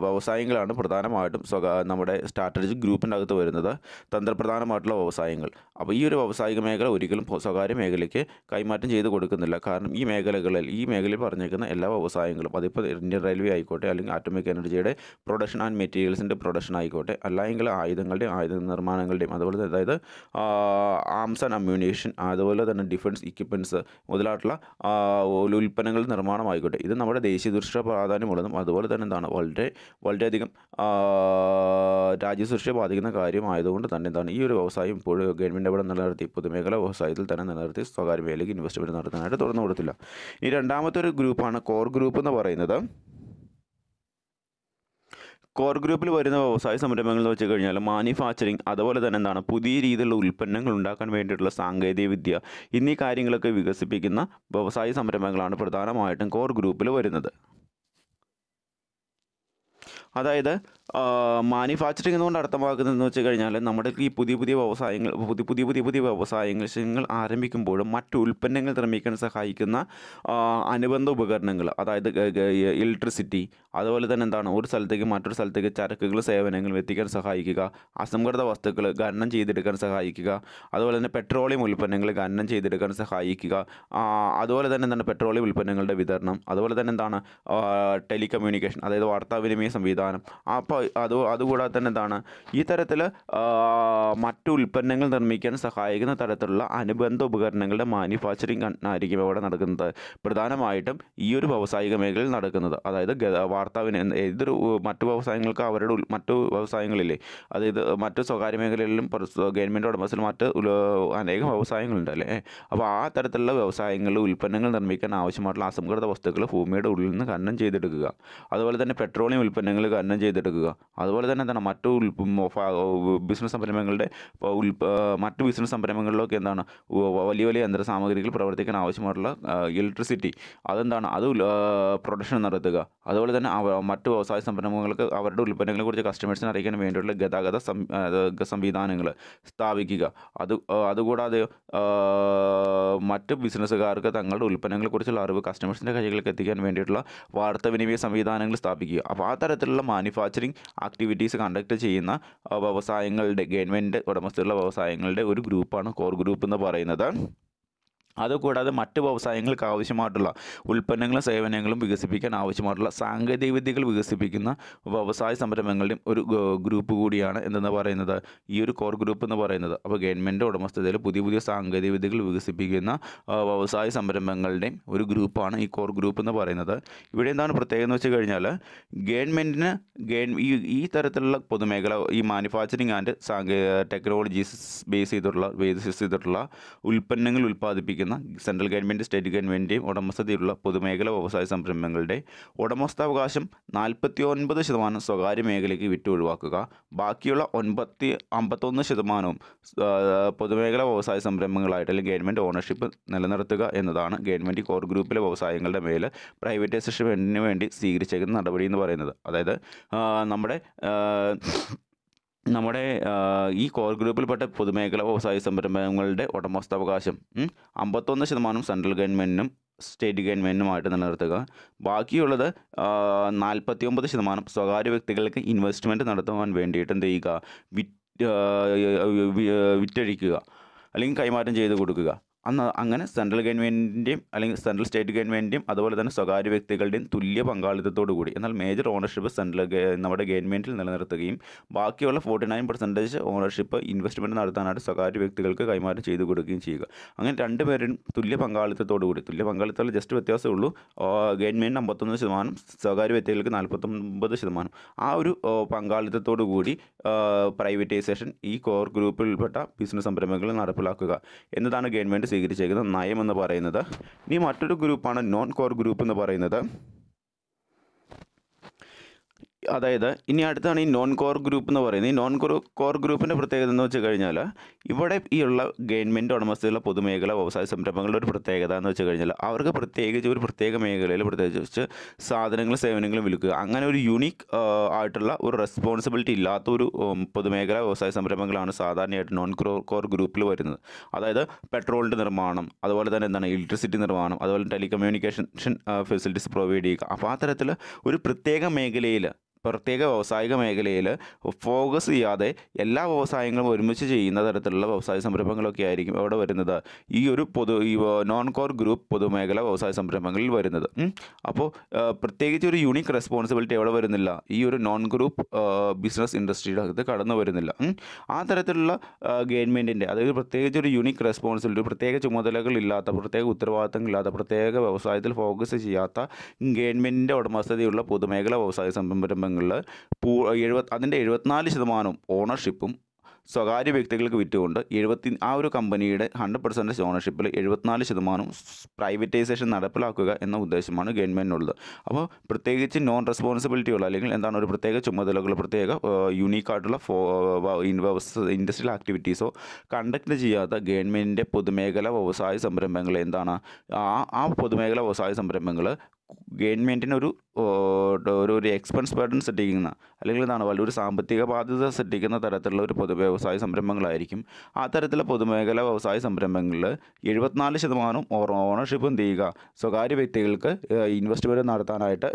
വ്യവസായങ്ങളാണ് പ്രധാനമായിട്ടും സ്വകാ നമ്മുടെ സ്ട്രാറ്റജിക് ഗ്രൂപ്പിൻ്റെ അകത്ത് വരുന്നത് തന്ത്രപ്രധാനമായിട്ടുള്ള വ്യവസായങ്ങൾ അപ്പോൾ ഈ ഒരു വ്യവസായിക മേഖല ഒരിക്കലും സ്വകാര്യ മേഖലയ്ക്ക് കൈമാറ്റം ചെയ്ത് കൊടുക്കുന്നില്ല കാരണം ഈ മേഖലകളിൽ ഈ മേഖലയിൽ പറഞ്ഞേക്കുന്ന എല്ലാ വ്യവസായങ്ങളും അതിപ്പോൾ ഇന്ത്യൻ റെയിൽവേ ആയിക്കോട്ടെ അല്ലെങ്കിൽ ആറ്റോമിക് എനർജിയുടെ പ്രൊഡക്ഷൻ ആൻഡ് മെറ്റീരിയൽസിൻ്റെ പ്രൊഡക്ഷൻ ആയിക്കോട്ടെ അല്ലെങ്കിൽ ആയുധങ്ങളുടെയും ആയുധ നിർമ്മാണങ്ങളുടെയും അതുപോലെ തന്നെ അതായത് ആംസ് ആൻഡ് അമ്യൂണേഷൻ അതുപോലെ തന്നെ ഡിഫൻസ് ഇക്വിപ്മെൻറ്റ്സ് മുതലായിട്ടുള്ള ഉൽപ്പന്നങ്ങൾ റോഡുകൾ നിർമ്മാണമായിക്കോട്ടെ ഇത് നമ്മുടെ ദേശീയ സുരക്ഷാ പ്രാധാന്യമുള്ളതും അതുപോലെ തന്നെ എന്താണ് വളരെ വളരെയധികം രാജ്യസുരക്ഷയെ ബാധിക്കുന്ന കാര്യമായതുകൊണ്ട് തന്നെ എന്താണ് ഈ ഒരു വ്യവസായം ഇപ്പോഴും ഗവൺമെൻറ് അവിടെ നിലനിർത്തി പൊതുമേഖലാ വ്യവസായത്തിൽ തന്നെ നിലനിർത്തി സ്വകാര്യ മേഖലയ്ക്ക് ഇൻവെസ്റ്റ്മെൻറ്റ് നടത്താനായിട്ട് തുറന്നു കൊടുത്തില്ല ഈ രണ്ടാമത്തെ ഒരു ഗ്രൂപ്പാണ് കോർ ഗ്രൂപ്പ് എന്ന് പറയുന്നത് കോർ ഗ്രൂപ്പിൽ വരുന്ന വ്യവസായ സംരംഭങ്ങൾ എന്ന് വെച്ച് കഴിഞ്ഞാൽ മാനുഫാക്ചറിങ് അതുപോലെ തന്നെ എന്താണ് പുതിയ രീതിയിലുള്ള ഉൽപ്പന്നങ്ങൾ ഉണ്ടാക്കാൻ വേണ്ടിയിട്ടുള്ള സാങ്കേതിക വിദ്യ എന്നീ കാര്യങ്ങളൊക്കെ വികസിപ്പിക്കുന്ന വ്യവസായ സംരംഭങ്ങളാണ് പ്രധാനമായിട്ടും കോർ ഗ്രൂപ്പിൽ വരുന്നത് അതായത് മാനുഫാക്ചറിങ് എന്നുകൊണ്ട് എന്ന് വെച്ച് കഴിഞ്ഞാൽ നമ്മുടെ ഈ പുതിയ പുതിയ വ്യവസായങ്ങൾ പുതിയ പുതിയ പുതിയ പുതിയ വ്യവസായങ്ങൾ ആരംഭിക്കുമ്പോഴും മറ്റ് ഉൽപ്പന്നങ്ങൾ നിർമ്മിക്കാൻ സഹായിക്കുന്ന അനുബന്ധ ഉപകരണങ്ങൾ അതായത് ഇലക്ട്രിസിറ്റി അതുപോലെ തന്നെ എന്താണ് ഒരു സ്ഥലത്തേക്ക് മറ്റൊരു സ്ഥലത്തേക്ക് ചരക്കുകൾ സേവനങ്ങൾ എത്തിക്കാൻ സഹായിക്കുക അസംഘടിത വസ്തുക്കൾ ഖനനം ചെയ്തെടുക്കാൻ സഹായിക്കുക അതുപോലെ തന്നെ പെട്രോളിയം ഉൽപ്പന്നങ്ങൾ ഖനനം ചെയ്തെടുക്കാൻ സഹായിക്കുക അതുപോലെ തന്നെ എന്താണ് പെട്രോളിയം ഉൽപ്പന്നങ്ങളുടെ വിതരണം അതുപോലെ തന്നെ എന്താണ് ടെലികമ്മ്യൂണിക്കേഷൻ അതായത് വാർത്താവിനിമയ സംവിധാനം അപ്പോൾ അത് അതുകൂടാതെ തന്നെ എന്താണ് ഈ തരത്തിൽ മറ്റു ഉൽപ്പന്നങ്ങൾ നിർമ്മിക്കാൻ സഹായിക്കുന്ന തരത്തിലുള്ള അനുബന്ധ ഉപകരണങ്ങളുടെ മാനുഫാക്ചറിങ് ആയിരിക്കും അവിടെ നടക്കുന്നത് പ്രധാനമായിട്ടും ഈ ഒരു വ്യാവസായിക മേഖലയിൽ നടക്കുന്നത് അതായത് വാർത്താവിന് ഏതൊരു മറ്റു വ്യവസായങ്ങൾക്ക് അവരുടെ മറ്റു വ്യവസായങ്ങളില്ലേ അതായത് മറ്റു സ്വകാര്യ മേഖലകളിലും ഗവൺമെൻറ് ഉടമസ്ഥയിലും മറ്റ് അനേകം വ്യവസായങ്ങളുണ്ട് അല്ലേ അപ്പോൾ ആ തരത്തിലുള്ള വ്യവസായങ്ങളിൽ ഉൽപ്പന്നങ്ങൾ നിർമ്മിക്കാൻ ആവശ്യമായിട്ടുള്ള അസംസ്കൃത വസ്തുക്കൾ ഭൂമിയുടെ ഉള്ളിൽ നിന്ന് ഖനനം ചെയ്തെടുക്കുക അതുപോലെ തന്നെ പെട്രോളിയം ഉൽപ്പന്നങ്ങൾ ഖനനം ചെയ്തെടുക്കുക ഉണ്ടാക്കുക അതുപോലെ തന്നെ എന്താണ് മറ്റു ബിസിനസ് സംരംഭങ്ങളുടെ മറ്റു ബിസിനസ് സംരംഭങ്ങളിലൊക്കെ എന്താണ് വലിയ വലിയ യന്ത്ര സാമഗ്രികൾ പ്രവർത്തിക്കാൻ ആവശ്യമായിട്ടുള്ള ഇലക്ട്രിസിറ്റി അതെന്താണ് അത് പ്രൊഡക്ഷൻ നടത്തുക അതുപോലെ തന്നെ മറ്റു വ്യവസായ സംരംഭങ്ങൾക്ക് അവരുടെ ഉൽപ്പന്നങ്ങളെ കുറിച്ച് കസ്റ്റമേഴ്സിനെ അറിയിക്കാൻ വേണ്ടിയിട്ടുള്ള ഗതാഗത സംവിധാനങ്ങൾ സ്ഥാപിക്കുക അത് അതുകൂടാതെ മറ്റ് ബിസിനസ്സുകാർക്ക് തങ്ങളുടെ ഉൽപ്പന്നങ്ങളെ കുറിച്ചുള്ള അറിവ് കസ്റ്റമേഴ്സിൻ്റെ കൈകളിലേക്ക് എത്തിക്കാൻ വേണ്ടിയിട്ടുള്ള വാർത്താവിനിമയ സംവിധാനങ്ങൾ സ്ഥാപിക്കുക അപ്പോൾ ആ തരത്തിലുള്ള മാനുഫാക്ചറിങ് ട്രേഡിംഗ് ആക്ടിവിറ്റീസ് കണ്ടക്ട് ചെയ്യുന്ന വ്യവസായങ്ങളുടെ ഗവൺമെൻറ് ഉടമസ്ഥയുള്ള വ്യവസായങ്ങളുടെ ഒരു ഗ്രൂപ്പാണ് കോർ ഗ്രൂപ്പ് എന്ന് പറയുന്നത് അതുകൂടാതെ മറ്റ് വ്യവസായങ്ങൾക്ക് ആവശ്യമായിട്ടുള്ള ഉൽപ്പന്നങ്ങളും സേവനങ്ങളും വികസിപ്പിക്കാൻ ആവശ്യമായിട്ടുള്ള സാങ്കേതികവിദ്യകൾ വികസിപ്പിക്കുന്ന വ്യവസായ സംരംഭങ്ങളുടെയും ഒരു ഗ്രൂപ്പ് കൂടിയാണ് എന്തെന്ന് പറയുന്നത് ഈ ഒരു കോർ ഗ്രൂപ്പ് എന്ന് പറയുന്നത് അപ്പോൾ ഗവൺമെൻറ് ഉടമസ്ഥതയിൽ പുതിയ പുതിയ സാങ്കേതികവിദ്യകൾ വികസിപ്പിക്കുന്ന വ്യവസായ സംരംഭങ്ങളുടെയും ഒരു ഗ്രൂപ്പാണ് ഈ കോർ ഗ്രൂപ്പ് എന്ന് പറയുന്നത് ഇവിടെ എന്താണ് പ്രത്യേകം എന്ന് വെച്ച് കഴിഞ്ഞാൽ ഗവൺമെൻറ്റിന് ഈ ഈ തരത്തിലുള്ള പൊതുമേഖല ഈ മാനുഫാക്ചറിങ് ആൻഡ് സാങ്കേ ടെക്നോളജീസ് ബേസ് ചെയ്തിട്ടുള്ള ബേസ് ചെയ്തിട്ടുള്ള ഉൽപ്പന്നങ്ങൾ ഉൽപ്പാദിപ്പിക്കുന്ന പ്രവർത്തിക്കുന്ന സെൻട്രൽ ഗവൺമെൻറ് സ്റ്റേറ്റ് ഗവൺമെൻറ്റേയും ഉടമസ്ഥതയുള്ള പൊതുമേഖലാ വ്യവസായ സംരംഭങ്ങളുടെ ഉടമസ്ഥാവകാശം നാൽപ്പത്തി ഒൻപത് ശതമാനം സ്വകാര്യ മേഖലയ്ക്ക് ഒഴിവാക്കുക ബാക്കിയുള്ള ഒൻപത്തി അമ്പത്തൊന്ന് ശതമാനവും പൊതുമേഖലാ വ്യവസായ സംരംഭങ്ങളായിട്ട് അല്ലെങ്കിൽ ഗവൺമെൻറ് ഓണർഷിപ്പ് നിലനിർത്തുക എന്നതാണ് ഗവൺമെൻറ് കോർ ഗ്രൂപ്പിലെ വ്യവസായങ്ങളുടെ മേൽ പ്രൈവറ്റൈസേഷന് വേണ്ടി സ്വീകരിച്ചേക്കുന്ന നടപടി എന്ന് പറയുന്നത് അതായത് നമ്മുടെ നമ്മുടെ ഈ കോർ ഗ്രൂപ്പിൽപ്പെട്ട പൊതുമേഖല വ്യവസായ സംരംഭങ്ങളുടെ ഉടമസ്ഥാവകാശം അമ്പത്തൊന്ന് ശതമാനം സെൻട്രൽ ഗവൺമെൻറ്റിനും സ്റ്റേറ്റ് ഗവൺമെൻറ്റുമായിട്ട് നിലനിർത്തുക ബാക്കിയുള്ളത് നാൽപ്പത്തി ഒമ്പത് ശതമാനം സ്വകാര്യ വ്യക്തികൾക്ക് ഇൻവെസ്റ്റ്മെൻറ്റ് നടത്തുവാൻ വേണ്ടിയിട്ട് എന്ത് ചെയ്യുക വിറ്റഴിക്കുക അല്ലെങ്കിൽ കൈമാറ്റം ചെയ്ത് കൊടുക്കുക അന്ന് അങ്ങനെ സെൻട്രൽ ഗവൺമെൻറ്റിൻ്റെയും അല്ലെങ്കിൽ സെൻട്രൽ സ്റ്റേറ്റ് ഗവൺമെൻറ്റിൻ്റെയും അതുപോലെ തന്നെ സ്വകാര്യ വ്യക്തികളുടെയും തുല്യ പങ്കാളിത്തത്തോടു കൂടി എന്നാൽ മേജർ ഓണർഷിപ്പ് സെൻട്രൽ നമ്മുടെ ഗവൺമെൻറ്റിൽ നിലനിർത്തുകയും ബാക്കിയുള്ള forty nine percentage ownership investment നടത്താനായിട്ട് സ്വകാര്യ വ്യക്തികൾക്ക് കൈമാറ്റം ചെയ്തു കൊടുക്കുകയും ചെയ്യുക അങ്ങനെ രണ്ടുപേരും തുല്യ പങ്കാളിത്തത്തോടു കൂടി തുല്യ പങ്കാളിത്തത്തിൽ ജസ്റ്റ് വ്യത്യാസമേ ഉള്ളൂ ഗവൺമെൻറ് അമ്പത്തൊന്ന് ശതമാനം സ്വകാര്യ വ്യക്തികൾക്ക് നാൽപ്പത്തൊമ്പത് ശതമാനം ആ ഒരു പങ്കാളിത്തത്തോടു കൂടി പ്രൈവറ്റൈസേഷൻ ഈ കോർ ഗ്രൂപ്പിൽപ്പെട്ട ബിസിനസ് സംരംഭങ്ങൾ നടപ്പിലാക്കുക എന്നതാണ് ഗവൺമെൻറ് സ്വീകരിച്ചേക്കുന്ന നയം എന്ന് പറയുന്നത് ഇനി മറ്റൊരു ഗ്രൂപ്പാണ് നോൺ കോർ ഗ്രൂപ്പ് എന്ന് പറയുന്നത് അതായത് ഇനി അടുത്താണ് ഈ നോൺ കോർ ഗ്രൂപ്പ് എന്ന് പറയുന്നത് ഈ നോൺ കോർ കോർ ഗ്രൂപ്പിൻ്റെ പ്രത്യേകത എന്ന് വെച്ച് കഴിഞ്ഞാൽ ഇവിടെ ഈ ഉള്ള ഗവൺമെൻറ് ഉടമസ്ഥയുള്ള പൊതുമേഖല വ്യവസായ സംരംഭങ്ങളുടെ ഒരു പ്രത്യേകത എന്ന് വെച്ച് കഴിഞ്ഞാൽ അവർക്ക് പ്രത്യേകിച്ച് ഒരു പ്രത്യേക മേഖലയിൽ പ്രത്യേകിച്ച് സാധനങ്ങളും സേവനങ്ങളും വിൽക്കുക അങ്ങനെ ഒരു യുണീക്ക് ആയിട്ടുള്ള ഒരു റെസ്പോൺസിബിലിറ്റി ഇല്ലാത്ത ഒരു പൊതുമേഖല വ്യവസായ സംരംഭങ്ങളാണ് സാധാരണയായിട്ട് നോൺ കോർ കോർ ഗ്രൂപ്പിൽ വരുന്നത് അതായത് പെട്രോളിൻ്റെ നിർമ്മാണം അതുപോലെ തന്നെ എന്താണ് ഇലക്ട്രിസിറ്റി നിർമ്മാണം അതുപോലെ ടെലികമ്മ്യൂണിക്കേഷൻ ഫെസിലിറ്റീസ് പ്രൊവൈഡ് ചെയ്യുക അപ്പോൾ ആ തരത്തിൽ ഒരു പ്രത്യേക മേഖലയിൽ പ്രത്യേക വ്യവസായിക മേഖലയിൽ ഫോക്കസ് ചെയ്യാതെ എല്ലാ വ്യവസായങ്ങളും ഒരുമിച്ച് ചെയ്യുന്ന തരത്തിലുള്ള വ്യവസായ സംരംഭങ്ങളൊക്കെ ആയിരിക്കും അവിടെ വരുന്നത് ഈ ഒരു പൊതു ഈ നോൺ കോർ ഗ്രൂപ്പ് പൊതുമേഖല വ്യവസായ സംരംഭങ്ങളിൽ വരുന്നത് അപ്പോൾ പ്രത്യേകിച്ച് ഒരു യുണീക്ക് റെസ്പോൺസിബിലിറ്റി അവിടെ വരുന്നില്ല ഈ ഒരു നോൺ ഗ്രൂപ്പ് ബിസിനസ് ഇൻഡസ്ട്രിയുടെ അകത്ത് കടന്നു വരുന്നില്ല ആ തരത്തിലുള്ള ഗവൺമെൻറ്റിൻ്റെ അതായത് പ്രത്യേകിച്ച് ഒരു യുണീക്ക് റെസ്പോൺസിബിലിറ്റി പ്രത്യേക ചുമതലകളില്ലാത്ത പ്രത്യേക ഉത്തരവാദിത്തങ്ങളില്ലാത്ത പ്രത്യേക വ്യവസായത്തിൽ ഫോക്കസ് ചെയ്യാത്ത ഗവൺമെൻറ്റിൻ്റെ ഉടമസ്ഥതയുള്ള പൊതുമേഖല വ്യവസായ സംരംഭങ്ങൾ സ്ഥാപനങ്ങളിൽ പൂ എഴുപത് അതിൻ്റെ എഴുപത്തിനാല് ശതമാനം ഓണർഷിപ്പും സ്വകാര്യ വ്യക്തികൾക്ക് വിറ്റുകൊണ്ട് എഴുപത്തി ആ ഒരു കമ്പനിയുടെ ഹൺഡ്രഡ് പെർസെൻറ്റേജ് ഓണർഷിപ്പിൽ എഴുപത്തിനാല് ശതമാനം പ്രൈവറ്റൈസേഷൻ നടപ്പിലാക്കുക എന്ന ഉദ്ദേശമാണ് ഗവൺമെൻറ്റിനുള്ളത് അപ്പോൾ പ്രത്യേകിച്ച് നോൺ റെസ്പോൺസിബിലിറ്റിയുള്ള അല്ലെങ്കിൽ എന്താണ് ഒരു പ്രത്യേക ചുമതലകൾ പ്രത്യേക ആയിട്ടുള്ള ഫോ ഇൻഡസ്ട്രിയൽ ആക്ടിവിറ്റീസോ കണ്ടക്ട് ചെയ്യാത്ത ഗവൺമെൻറ്റിൻ്റെ പൊതുമേഖല വ്യവസായ സംരംഭങ്ങൾ എന്താണ് ആ ആ പൊതുമേഖല വ്യവസായ സംരംഭങ്ങൾ ഗവൺമെൻറ്റിന് ഒരു ഒരു ഒരു എക്സ്പെൻസ് ബർഡൻ സൃഷ്ടിക്കുന്ന അല്ലെങ്കിൽ എന്താണ് വലിയൊരു സാമ്പത്തിക ബാധ്യത സൃഷ്ടിക്കുന്ന തരത്തിലുള്ള ഒരു പൊതു വ്യവസായ സംരംഭങ്ങളായിരിക്കും ആ തരത്തിലുള്ള പൊതുമേഖലാ വ്യവസായ സംരംഭങ്ങളിൽ എഴുപത്തിനാല് ശതമാനം ഓർ ഓണർഷിപ്പും തീയുക സ്വകാര്യ വ്യക്തികൾക്ക് ഇൻവെസ്റ്റ്മെൻറ്റ് നടത്താനായിട്ട്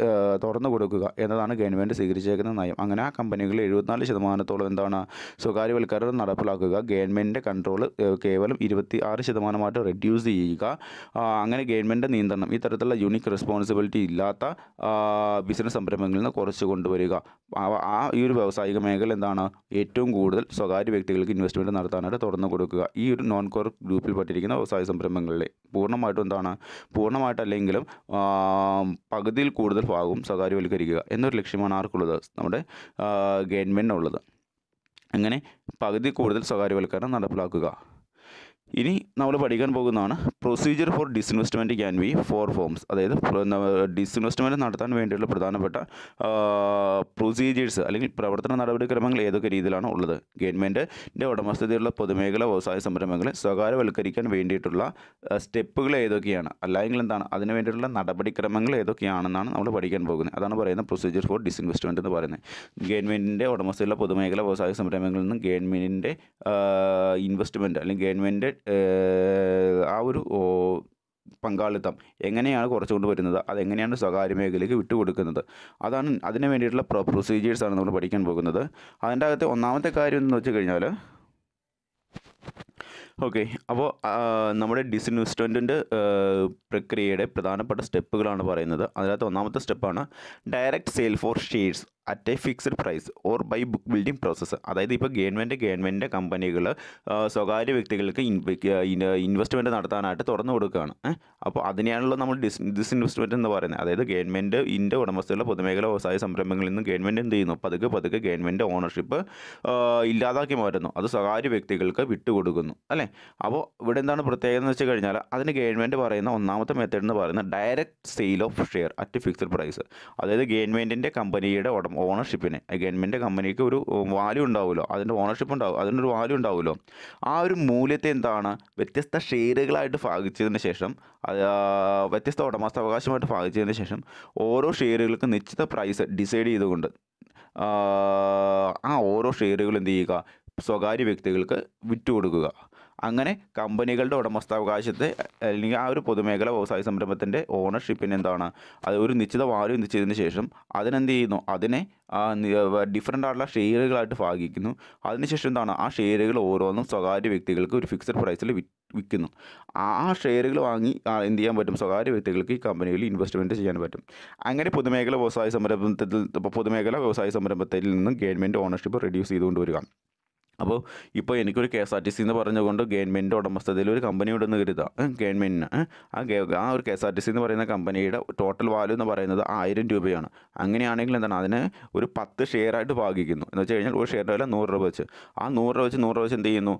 തുറന്നു കൊടുക്കുക എന്നതാണ് ഗവൺമെൻറ് സ്വീകരിച്ചേക്കുന്ന നയം അങ്ങനെ ആ കമ്പനികളിൽ എഴുപത്തിനാല് ശതമാനത്തോളം എന്താണ് സ്വകാര്യവൽക്കരണം നടപ്പിലാക്കുക ഗവൺമെൻറ്റിൻ്റെ കൺട്രോൾ കേവലം ഇരുപത്തി ആറ് ശതമാനമായിട്ട് റെഡ്യൂസ് ചെയ്യുക അങ്ങനെ ഗവൺമെൻറ് നിയന്ത്രണം ഇത്തരത്തിലുള്ള തരത്തിലുള്ള യൂണിക് ക്വാളിറ്റി ഇല്ലാത്ത ബിസിനസ് സംരംഭങ്ങളിൽ നിന്ന് കുറച്ച് കൊണ്ടുവരിക ആ ഈ ഒരു വ്യവസായിക മേഖല എന്താണ് ഏറ്റവും കൂടുതൽ സ്വകാര്യ വ്യക്തികൾക്ക് ഇൻവെസ്റ്റ്മെൻറ്റ് നടത്താനായിട്ട് തുറന്നു കൊടുക്കുക ഈ ഒരു നോൺ കോർ ഗ്രൂപ്പിൽ പെട്ടിരിക്കുന്ന വ്യവസായ സംരംഭങ്ങളിലെ പൂർണ്ണമായിട്ടും എന്താണ് പൂർണ്ണമായിട്ടല്ലെങ്കിലും പകുതിയിൽ കൂടുതൽ ഭാഗവും സ്വകാര്യവൽക്കരിക്കുക എന്നൊരു ലക്ഷ്യമാണ് ആർക്കുള്ളത് നമ്മുടെ ഗവൺമെൻറ്റിനുള്ളത് അങ്ങനെ പകുതി കൂടുതൽ സ്വകാര്യവൽക്കരണം നടപ്പിലാക്കുക ഇനി നമ്മൾ പഠിക്കാൻ പോകുന്നതാണ് procedure for disinvestment can be four forms അതായത് ഡിസ്ഇൻവെസ്റ്റ്മെൻറ്റ് നടത്താൻ വേണ്ടിയുള്ള പ്രധാനപ്പെട്ട പ്രൊസീജിയേഴ്സ് അല്ലെങ്കിൽ പ്രവർത്തന നടപടിക്രമങ്ങൾ ഏതൊക്കെ രീതിയിലാണ് ഉള്ളത് ഗവൺമെൻറ്റിൻ്റെ ഉടമസ്ഥതയുള്ള പൊതുമേഖല വ്യവസായ സംരംഭങ്ങളെ സ്വകാര്യവൽക്കരിക്കാൻ വേണ്ടിയിട്ടുള്ള സ്റ്റെപ്പുകൾ ഏതൊക്കെയാണ് അല്ലെങ്കിൽ എന്താണ് അതിന് വേണ്ടിയിട്ടുള്ള നടപടിക്രമങ്ങൾ ഏതൊക്കെയാണെന്നാണ് നമ്മൾ പഠിക്കാൻ പോകുന്നത് അതാണ് പറയുന്നത് പ്രൊസീജിയർ ഫോർ ഡിസ്ഇൻവെസ്റ്റ്മെൻറ്റ് എന്ന് പറയുന്നത് ഗവൺമെൻറ്റിൻ്റെ ഉടമസ്ഥതയുള്ള പൊതുമേഖല വ്യവസായ സംരംഭങ്ങളിൽ നിന്നും ഗവൺമെൻറ്റിൻ്റെ ഇൻവെസ്റ്റ്മെൻറ്റ് അല്ലെങ്കിൽ ഗവൺമെൻറ്റ് ആ ഒരു പങ്കാളിത്തം എങ്ങനെയാണ് കുറച്ചുകൊണ്ട് വരുന്നത് അതെങ്ങനെയാണ് സ്വകാര്യ മേഖലയ്ക്ക് വിട്ടുകൊടുക്കുന്നത് അതാണ് അതിന് വേണ്ടിയിട്ടുള്ള പ്രൊസീജിയേഴ്സാണ് നമ്മൾ പഠിക്കാൻ പോകുന്നത് അതിൻ്റെ അകത്ത് ഒന്നാമത്തെ കാര്യം എന്ന് വെച്ച് കഴിഞ്ഞാൽ ഓക്കെ അപ്പോൾ നമ്മുടെ ഡിസിൻവെസ്റ്റ്മെൻറ്റിൻ്റെ പ്രക്രിയയുടെ പ്രധാനപ്പെട്ട സ്റ്റെപ്പുകളാണ് പറയുന്നത് അതിനകത്ത് ഒന്നാമത്തെ സ്റ്റെപ്പാണ് direct sale for shares at a fixed price or by book building process അതായത് ഇപ്പോൾ ഗവൺമെൻറ് ഗവൺമെൻറ് കമ്പനികൾ സ്വകാര്യ വ്യക്തികൾക്ക് ഇൻവെസ്റ്റ്മെൻറ്റ് നടത്താനായിട്ട് തുറന്നു കൊടുക്കുകയാണ് അപ്പോൾ അതിനെയാണല്ലോ നമ്മൾ ഡിസ് ഡിസ്ഇൻവെസ്റ്റ്മെൻറ്റ് എന്ന് പറയുന്നത് അതായത് ഗവൺമെൻറ് ഇൻ്റെ ഉടമസ്ഥയുള്ള പൊതുമേഖല വ്യവസായ സംരംഭങ്ങളിൽ നിന്ന് ഗവൺമെൻറ് എന്ത് ചെയ്യുന്നു പതുക്കെ പതുക്കെ ഗവൺമെൻറ് ഓണർഷിപ്പ് ഇല്ലാതാക്കി മാറ്റുന്നു അത് സ്വകാര്യ വ്യക്തികൾക്ക് വിട്ടുകൊടുക്കുന്നു അല്ലേ അപ്പോൾ ഇവിടെ എന്താണ് പ്രത്യേകത എന്ന് വെച്ച് കഴിഞ്ഞാൽ അതിന് ഗവൺമെൻറ് പറയുന്ന ഒന്നാമത്തെ മെത്തേഡ് എന്ന് പറയുന്നത് direct sale of share at fixed price അതായത് ഗവൺമെൻറ്റിൻ്റെ കമ്പനിയുടെ ഉടമ ഓണർഷിപ്പിന് ഗവൺമെൻറ് കമ്പനിക്ക് ഒരു വാല്യൂ ഉണ്ടാവുമല്ലോ അതിൻ്റെ ഓണർഷിപ്പ് ഉണ്ടാവും അതിൻ്റെ ഒരു വാല്യൂ ഉണ്ടാവുമല്ലോ ആ ഒരു മൂല്യത്തെ എന്താണ് വ്യത്യസ്ത ഷെയറുകളായിട്ട് ഭാഗിച്ചതിന് ശേഷം വ്യത്യസ്ത ഉടമസ്ഥാവകാശമായിട്ട് ഭാഗിച്ചതിന് ശേഷം ഓരോ ഷെയറുകൾക്കും നിശ്ചിത പ്രൈസ് ഡിസൈഡ് ചെയ്തുകൊണ്ട് ആ ഓരോ ഷെയറുകൾ എന്ത് ചെയ്യുക സ്വകാര്യ വ്യക്തികൾക്ക് വിറ്റുകൊടുക്കുക അങ്ങനെ കമ്പനികളുടെ ഉടമസ്ഥാവകാശത്തെ അല്ലെങ്കിൽ ആ ഒരു പൊതുമേഖല വ്യവസായ സംരംഭത്തിൻ്റെ ഓണർഷിപ്പിന് എന്താണ് അത് ഒരു നിശ്ചിത വാല്യൂ നിശ്ചയിച്ചതിന് ശേഷം അതിനെന്ത് ചെയ്യുന്നു അതിനെ ഡിഫറെൻ്റ് ആയിട്ടുള്ള ഷെയറുകളായിട്ട് ഭാഗിക്കുന്നു അതിനുശേഷം എന്താണ് ആ ഷെയറുകൾ ഓരോന്നും സ്വകാര്യ വ്യക്തികൾക്ക് ഒരു ഫിക്സഡ് പ്രൈസിൽ വിൽക്കുന്നു ആ ഷെയറുകൾ വാങ്ങി എന്ത് ചെയ്യാൻ പറ്റും സ്വകാര്യ വ്യക്തികൾക്ക് ഈ കമ്പനികളിൽ ഇൻവെസ്റ്റ്മെൻറ്റ് ചെയ്യാൻ പറ്റും അങ്ങനെ പൊതുമേഖല വ്യവസായ സംരംഭത്തിൽ പൊതുമേഖല വ്യവസായ സംരംഭത്തിൽ നിന്നും ഗവൺമെൻറ് ഓണർഷിപ്പ് റെഡ്യൂസ് ചെയ്തുകൊണ്ട് വരിക അപ്പോൾ ഇപ്പോൾ എനിക്കൊരു K S R T C എന്ന് പറഞ്ഞുകൊണ്ട് ഗവൺമെൻറ്റിൻ്റെ ഉടമസ്ഥതയിൽ ഒരു കമ്പനി ഉണ്ടെന്ന് കരുതുക ഗവൺമെൻറ്റിന് ആ ആ ഒരു K S R T C എന്ന് പറയുന്ന കമ്പനിയുടെ ടോട്ടൽ വാല്യൂ എന്ന് പറയുന്നത് ആയിരം രൂപയാണ് അങ്ങനെയാണെങ്കിൽ എന്താണ് അതിനെ ഒരു പത്ത് ഷെയർ ആയിട്ട് ഭാഗിക്കുന്നു എന്ന് വെച്ച് കഴിഞ്ഞാൽ ഒരു ഷെയറിൻ്റെ വില നൂറ് രൂപ വെച്ച് ആ നൂറ് രൂപ വെച്ച് നൂറ് രൂപ വെച്ച് എന്ത് ചെയ്യുന്നു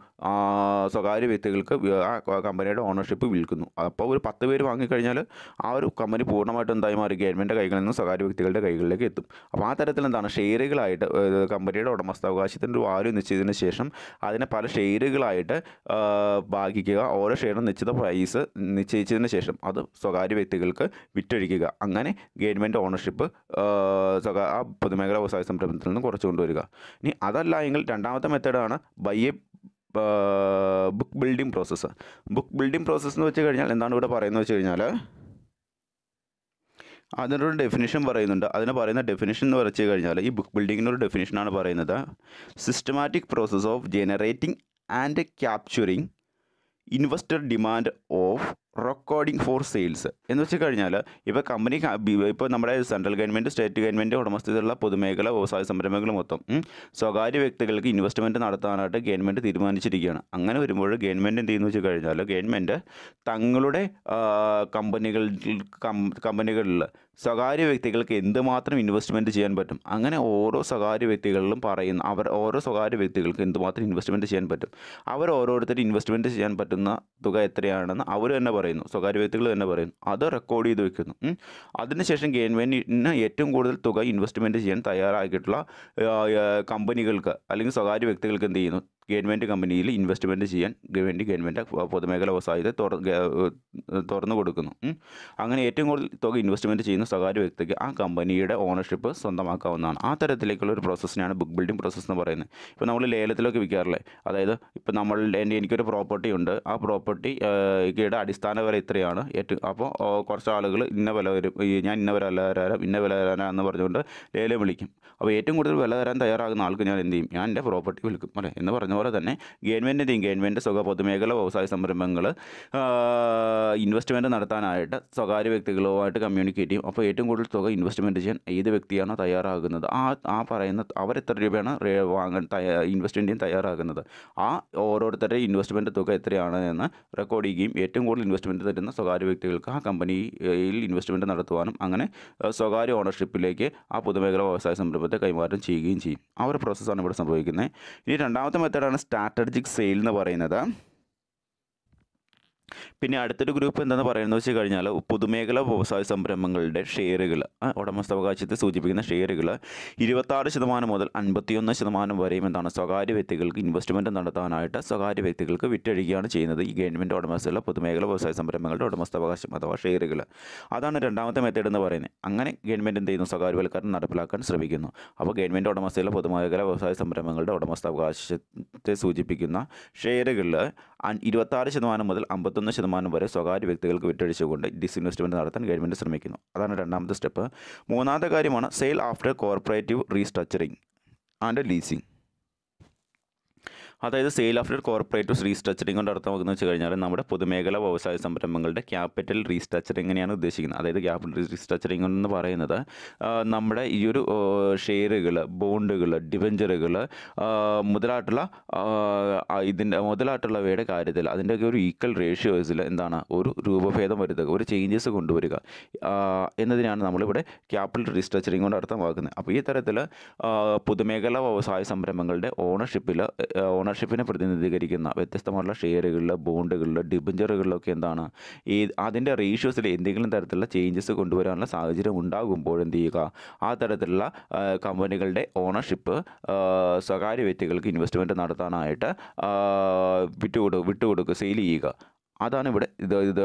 സ്വകാര്യ വ്യക്തികൾക്ക് ആ കമ്പനിയുടെ ഓണർഷിപ്പ് വിൽക്കുന്നു അപ്പോൾ ഒരു പത്ത് പേര് വാങ്ങിക്കഴിഞ്ഞാൽ ആ ഒരു കമ്പനി പൂർണ്ണമായിട്ടും എന്തായി മാറി ഗവൺമെൻറ്റിൻ്റെ കൈകളിൽ നിന്നും സ്വകാര്യ വ്യക്തികളുടെ കൈകളിലേക്ക് എത്തും അപ്പോൾ ആ തരത്തിൽ എന്താണ് ഷെയറുകളായിട്ട് കമ്പനിയുടെ ഉടമസ്ഥാവകാശത്തിൻ്റെ ഒരു വാല്യൂ നിശ്ചയിച്ചതിന് ശേഷം ശേഷം അതിനെ പല ഷെയറുകളായിട്ട് ഭാഗിക്കുക ഓരോ ഷെയറും നിശ്ചിത പ്രൈസ് നിശ്ചയിച്ചതിന് ശേഷം അത് സ്വകാര്യ വ്യക്തികൾക്ക് വിറ്റഴിക്കുക അങ്ങനെ ഗവൺമെൻറ് ഓണർഷിപ്പ് സ്വകാര്യ ആ പൊതുമേഖലാ വ്യവസായ സംരംഭത്തിൽ നിന്ന് കുറച്ച് കൊണ്ടുവരിക ഇനി അതല്ല എങ്കിൽ രണ്ടാമത്തെ മെത്തേഡാണ് by a book building process book building process എന്ന് വെച്ച് കഴിഞ്ഞാൽ എന്താണ് ഇവിടെ പറയുന്നത് വെച്ച് കഴിഞ്ഞാൽ അതിനൊരു ഡെഫിനിഷൻ പറയുന്നുണ്ട് അതിന് പറയുന്ന ഡെഫിനിഷൻ എന്ന് വെച്ച് കഴിഞ്ഞാൽ ഈ ബുക്ക് ബിൽഡിങ്ങിൻ്റെ ഒരു ഡെഫിനിഷനാണ് പറയുന്നത് systematic process of generating and capturing investor demand of recording for sales എന്ന് വെച്ച് കഴിഞ്ഞാൽ ഇപ്പോൾ കമ്പനി ഇപ്പോൾ നമ്മുടെ സെൻട്രൽ ഗവൺമെൻറ് സ്റ്റേറ്റ് ഗവൺമെൻറ് ഉടമസ്ഥതയിലുള്ള പൊതുമേഖല വ്യവസായ സംരംഭങ്ങൾ മൊത്തം സ്വകാര്യ വ്യക്തികൾക്ക് ഇൻവെസ്റ്റ്മെൻറ്റ് നടത്താനായിട്ട് ഗവൺമെൻറ് തീരുമാനിച്ചിരിക്കുകയാണ് അങ്ങനെ വരുമ്പോൾ ഗവൺമെൻറ് എന്ത് ചെയ്യുന്നു വെച്ച് കഴിഞ്ഞാൽ ഗവൺമെൻറ് തങ്ങളുടെ കമ്പനികൾ കമ്പനികളിൽ സ്വകാര്യ വ്യക്തികൾക്ക് എന്തുമാത്രം ഇൻവെസ്റ്റ്മെൻറ്റ് ചെയ്യാൻ പറ്റും അങ്ങനെ ഓരോ സ്വകാര്യ വ്യക്തികളിലും പറയുന്ന അവർ ഓരോ സ്വകാര്യ വ്യക്തികൾക്ക് എന്തുമാത്രം ഇൻവെസ്റ്റ്മെൻറ്റ് ചെയ്യാൻ പറ്റും അവർ ഓരോരുത്തർ ഇൻവെസ്റ്റ്മെൻറ്റ് ചെയ്യാൻ പറ്റുന്ന തുക എത്രയാണെന്ന് അവർ തന്നെ പറയും പറയുന്നു സ്വകാര്യ വ്യക്തികൾ തന്നെ പറയുന്നു അത് റെക്കോർഡ് ചെയ്ത് വെക്കുന്നു അതിനുശേഷം ഗവൺമെൻറ്റിന് ഏറ്റവും കൂടുതൽ തുക ഇൻവെസ്റ്റ്മെൻറ്റ് ചെയ്യാൻ തയ്യാറാക്കിയിട്ടുള്ള കമ്പനികൾക്ക് അല്ലെങ്കിൽ സ്വകാര്യ വ്യക്തികൾക്ക് എന്ത് ചെയ്യുന്നു ഗവൺമെൻറ് കമ്പനിയിൽ ഇൻവെസ്റ്റ്മെൻറ്റ് ചെയ്യാൻ വേണ്ടി ഗവൺമെൻറ് പൊതുമേഖല വ്യവസായത്തെ തുറന്നു കൊടുക്കുന്നു അങ്ങനെ ഏറ്റവും കൂടുതൽ തുക ഇൻവെസ്റ്റ്മെൻറ്റ് ചെയ്യുന്ന സ്വകാര്യ വ്യക്തിക്ക് ആ കമ്പനിയുടെ ഓണർഷിപ്പ് സ്വന്തമാക്കാവുന്നതാണ് ആ തരത്തിലേക്കുള്ള ഒരു പ്രോസസ്സിനാണ് ബുക്ക് ബിൽഡിംഗ് പ്രോസസ്സ് എന്ന് പറയുന്നത് ഇപ്പോൾ നമ്മൾ ലേലത്തിലൊക്കെ വിൽക്കാറില്ലേ അതായത് ഇപ്പോൾ നമ്മൾ എൻ്റെ എനിക്കൊരു പ്രോപ്പർട്ടി ഉണ്ട് ആ പ്രോപ്പർട്ടി പ്രോപ്പർട്ടിയുടെ അടിസ്ഥാന വില ഇത്രയാണ് ഏറ്റവും അപ്പോൾ കുറച്ച് ആളുകൾ ഇന്ന വില വരും ഞാൻ ഇന്ന വില വില തരാം ഇന്ന വില തരാം എന്ന് പറഞ്ഞുകൊണ്ട് ലേലം വിളിക്കും അപ്പോൾ ഏറ്റവും കൂടുതൽ വില തരാൻ തയ്യാറാകുന്ന ആൾക്ക് ഞാൻ എന്ത് ചെയ്യും ഞാൻ എൻ്റെ പ്രോപ്പർട്ടി വിൽക്കും അല്ലേ എന്ന് പറഞ്ഞു പറയുന്നതുപോലെ പോലെ തന്നെ ഗവൺമെൻറ്റിൻ്റെയും ഗവൺമെൻറ് സ്വകാര്യ പൊതുമേഖല വ്യവസായ സംരംഭങ്ങൾ ഇൻവെസ്റ്റ്മെൻറ്റ് നടത്താനായിട്ട് സ്വകാര്യ വ്യക്തികളുമായിട്ട് കമ്മ്യൂണിക്കേറ്റ് ചെയ്യും അപ്പോൾ ഏറ്റവും കൂടുതൽ തുക ഇൻവെസ്റ്റ്മെൻറ്റ് ചെയ്യാൻ ഏത് വ്യക്തിയാണോ തയ്യാറാകുന്നത് ആ ആ പറയുന്ന അവർ എത്ര രൂപയാണ് വാങ്ങാൻ തയ്യാ ഇൻവെസ്റ്റ്മെൻറ്റ് ചെയ്യാൻ തയ്യാറാകുന്നത് ആ ഓരോരുത്തരുടെ ഇൻവെസ്റ്റ്മെൻറ്റ് തുക എത്രയാണ് എന്ന് റെക്കോർഡ് ചെയ്യുകയും ഏറ്റവും കൂടുതൽ ഇൻവെസ്റ്റ്മെൻറ്റ് തരുന്ന സ്വകാര്യ വ്യക്തികൾക്ക് ആ കമ്പനിയിൽ ഇൻവെസ്റ്റ്മെൻറ്റ് നടത്തുവാനും അങ്ങനെ സ്വകാര്യ ഓണർഷിപ്പിലേക്ക് ആ പൊതുമേഖല വ്യവസായ സംരംഭത്തെ കൈമാറ്റം ചെയ്യുകയും ചെയ്യും ആ ഒരു പ്രോസസ്സാണ് ഇവിടെ സംഭവിക്കുന്നത് ഇനി രണ്ടാമത്തെ മെത്തേഡ് ആണ് സ്ട്രാറ്റജിക് സെയിൽ എന്ന് പറയുന്നത് പിന്നെ അടുത്തൊരു ഗ്രൂപ്പ് എന്താണെന്ന് പറയുന്നത് വെച്ച് കഴിഞ്ഞാൽ പൊതുമേഖലാ വ്യവസായ സംരംഭങ്ങളുടെ ഷെയറുകൾ ഉടമസ്ഥാവകാശത്തെ സൂചിപ്പിക്കുന്ന ഷെയറുകൾ ഇരുപത്താറ് ശതമാനം മുതൽ അൻപത്തിയൊന്ന് ശതമാനം വരെയും എന്താണ് സ്വകാര്യ വ്യക്തികൾക്ക് ഇൻവെസ്റ്റ്മെൻറ്റ് നടത്താനായിട്ട് സ്വകാര്യ വ്യക്തികൾക്ക് വിറ്റഴിക്കുകയാണ് ചെയ്യുന്നത് ഈ ഗവൺമെൻറ് ഉടമസ്ഥയുള്ള പൊതുമേഖലാ വ്യവസായ സംരംഭങ്ങളുടെ ഉടമസ്ഥാവകാശം അഥവാ ഷെയറുകൾ അതാണ് രണ്ടാമത്തെ മെത്തേഡ് എന്ന് പറയുന്നത് അങ്ങനെ ഗവൺമെൻറ് എന്ത് ചെയ്യുന്നു സ്വകാര്യവൽക്കരണം നടപ്പിലാക്കാൻ ശ്രമിക്കുന്നു അപ്പോൾ ഗവൺമെൻറ് ഉടമസ്ഥയുള്ള പൊതുമേഖലാ വ്യവസായ സംരംഭങ്ങളുടെ ഉടമസ്ഥാവകാശത്തെ സൂചിപ്പിക്കുന്ന ഷെയറുകൾ ആറ് ശതമാനം മുതൽ അമ്പത്തൊന്ന് ശതമാനം വരെ സ്വകാര്യ വ്യക്തികൾക്ക് വിറ്റഴിച്ചുകൊണ്ട് ഡിസ്ഇൻവെസ്റ്റ്മെൻറ്റ് നടത്താൻ ഗവൺമെൻറ് ശ്രമിക്കുന്നു അതാണ് രണ്ടാമത്തെ സ്റ്റെപ്പ് മൂന്നാമത്തെ കാര്യമാണ് sale after corporative restructuring and leasing അതായത് sale of after corporative restructuring കൊണ്ട് അർത്ഥമാക്കുന്നത് വെച്ച് കഴിഞ്ഞാൽ നമ്മുടെ പൊതുമേഖല വ്യവസായ സംരംഭങ്ങളുടെ ക്യാപിറ്റൽ എങ്ങനെയാണ് ഉദ്ദേശിക്കുന്നത് അതായത് ക്യാപിറ്റൽ റീസ്ട്രക്ചറിംഗ് എന്ന് പറയുന്നത് നമ്മുടെ ഈ ഒരു ഷെയറുകൾ ബോണ്ടുകൾ ഡിവഞ്ചറുകൾ മുതലായിട്ടുള്ള ഇതിൻ്റെ മുതലായിട്ടുള്ളവയുടെ കാര്യത്തിൽ അതിൻ്റെയൊക്കെ ഒരു ഈക്വൽ റേഷ്യോസിൽ എന്താണ് ഒരു രൂപഭേദം വരുത്തുക ഒരു ചേഞ്ചസ് കൊണ്ടുവരിക എന്നതിനാണ് നമ്മളിവിടെ ക്യാപിറ്റൽ റീസ്ട്രക്ചറിംഗ് കൊണ്ട് അർത്ഥമാക്കുന്നത് അപ്പോൾ ഈ തരത്തിൽ പൊതുമേഖലാ വ്യവസായ സംരംഭങ്ങളുടെ ഓണർഷിപ്പിൽ ഓണർ ഓണർഷിപ്പിനെ പ്രതിനിധീകരിക്കുന്ന വ്യത്യസ്തമായിട്ടുള്ള ഷെയറുകളിൽ ബോണ്ടുകളിൽ ഡിബഞ്ചറുകളിലൊക്കെ എന്താണ് ഈ അതിൻ്റെ റേഷ്യോസിൽ എന്തെങ്കിലും തരത്തിലുള്ള ചേഞ്ചസ് കൊണ്ടുവരാനുള്ള സാഹചര്യം ഉണ്ടാകുമ്പോൾ എന്ത് ചെയ്യുക ആ തരത്തിലുള്ള കമ്പനികളുടെ ഓണർഷിപ്പ് സ്വകാര്യ വ്യക്തികൾക്ക് ഇൻവെസ്റ്റ്മെൻറ്റ് നടത്താനായിട്ട് വിട്ടുകൊടു വിട്ടുകൊടുക്കുക സെയിൽ ചെയ്യുക അതാണ് ഇവിടെ ഇത് ഇത്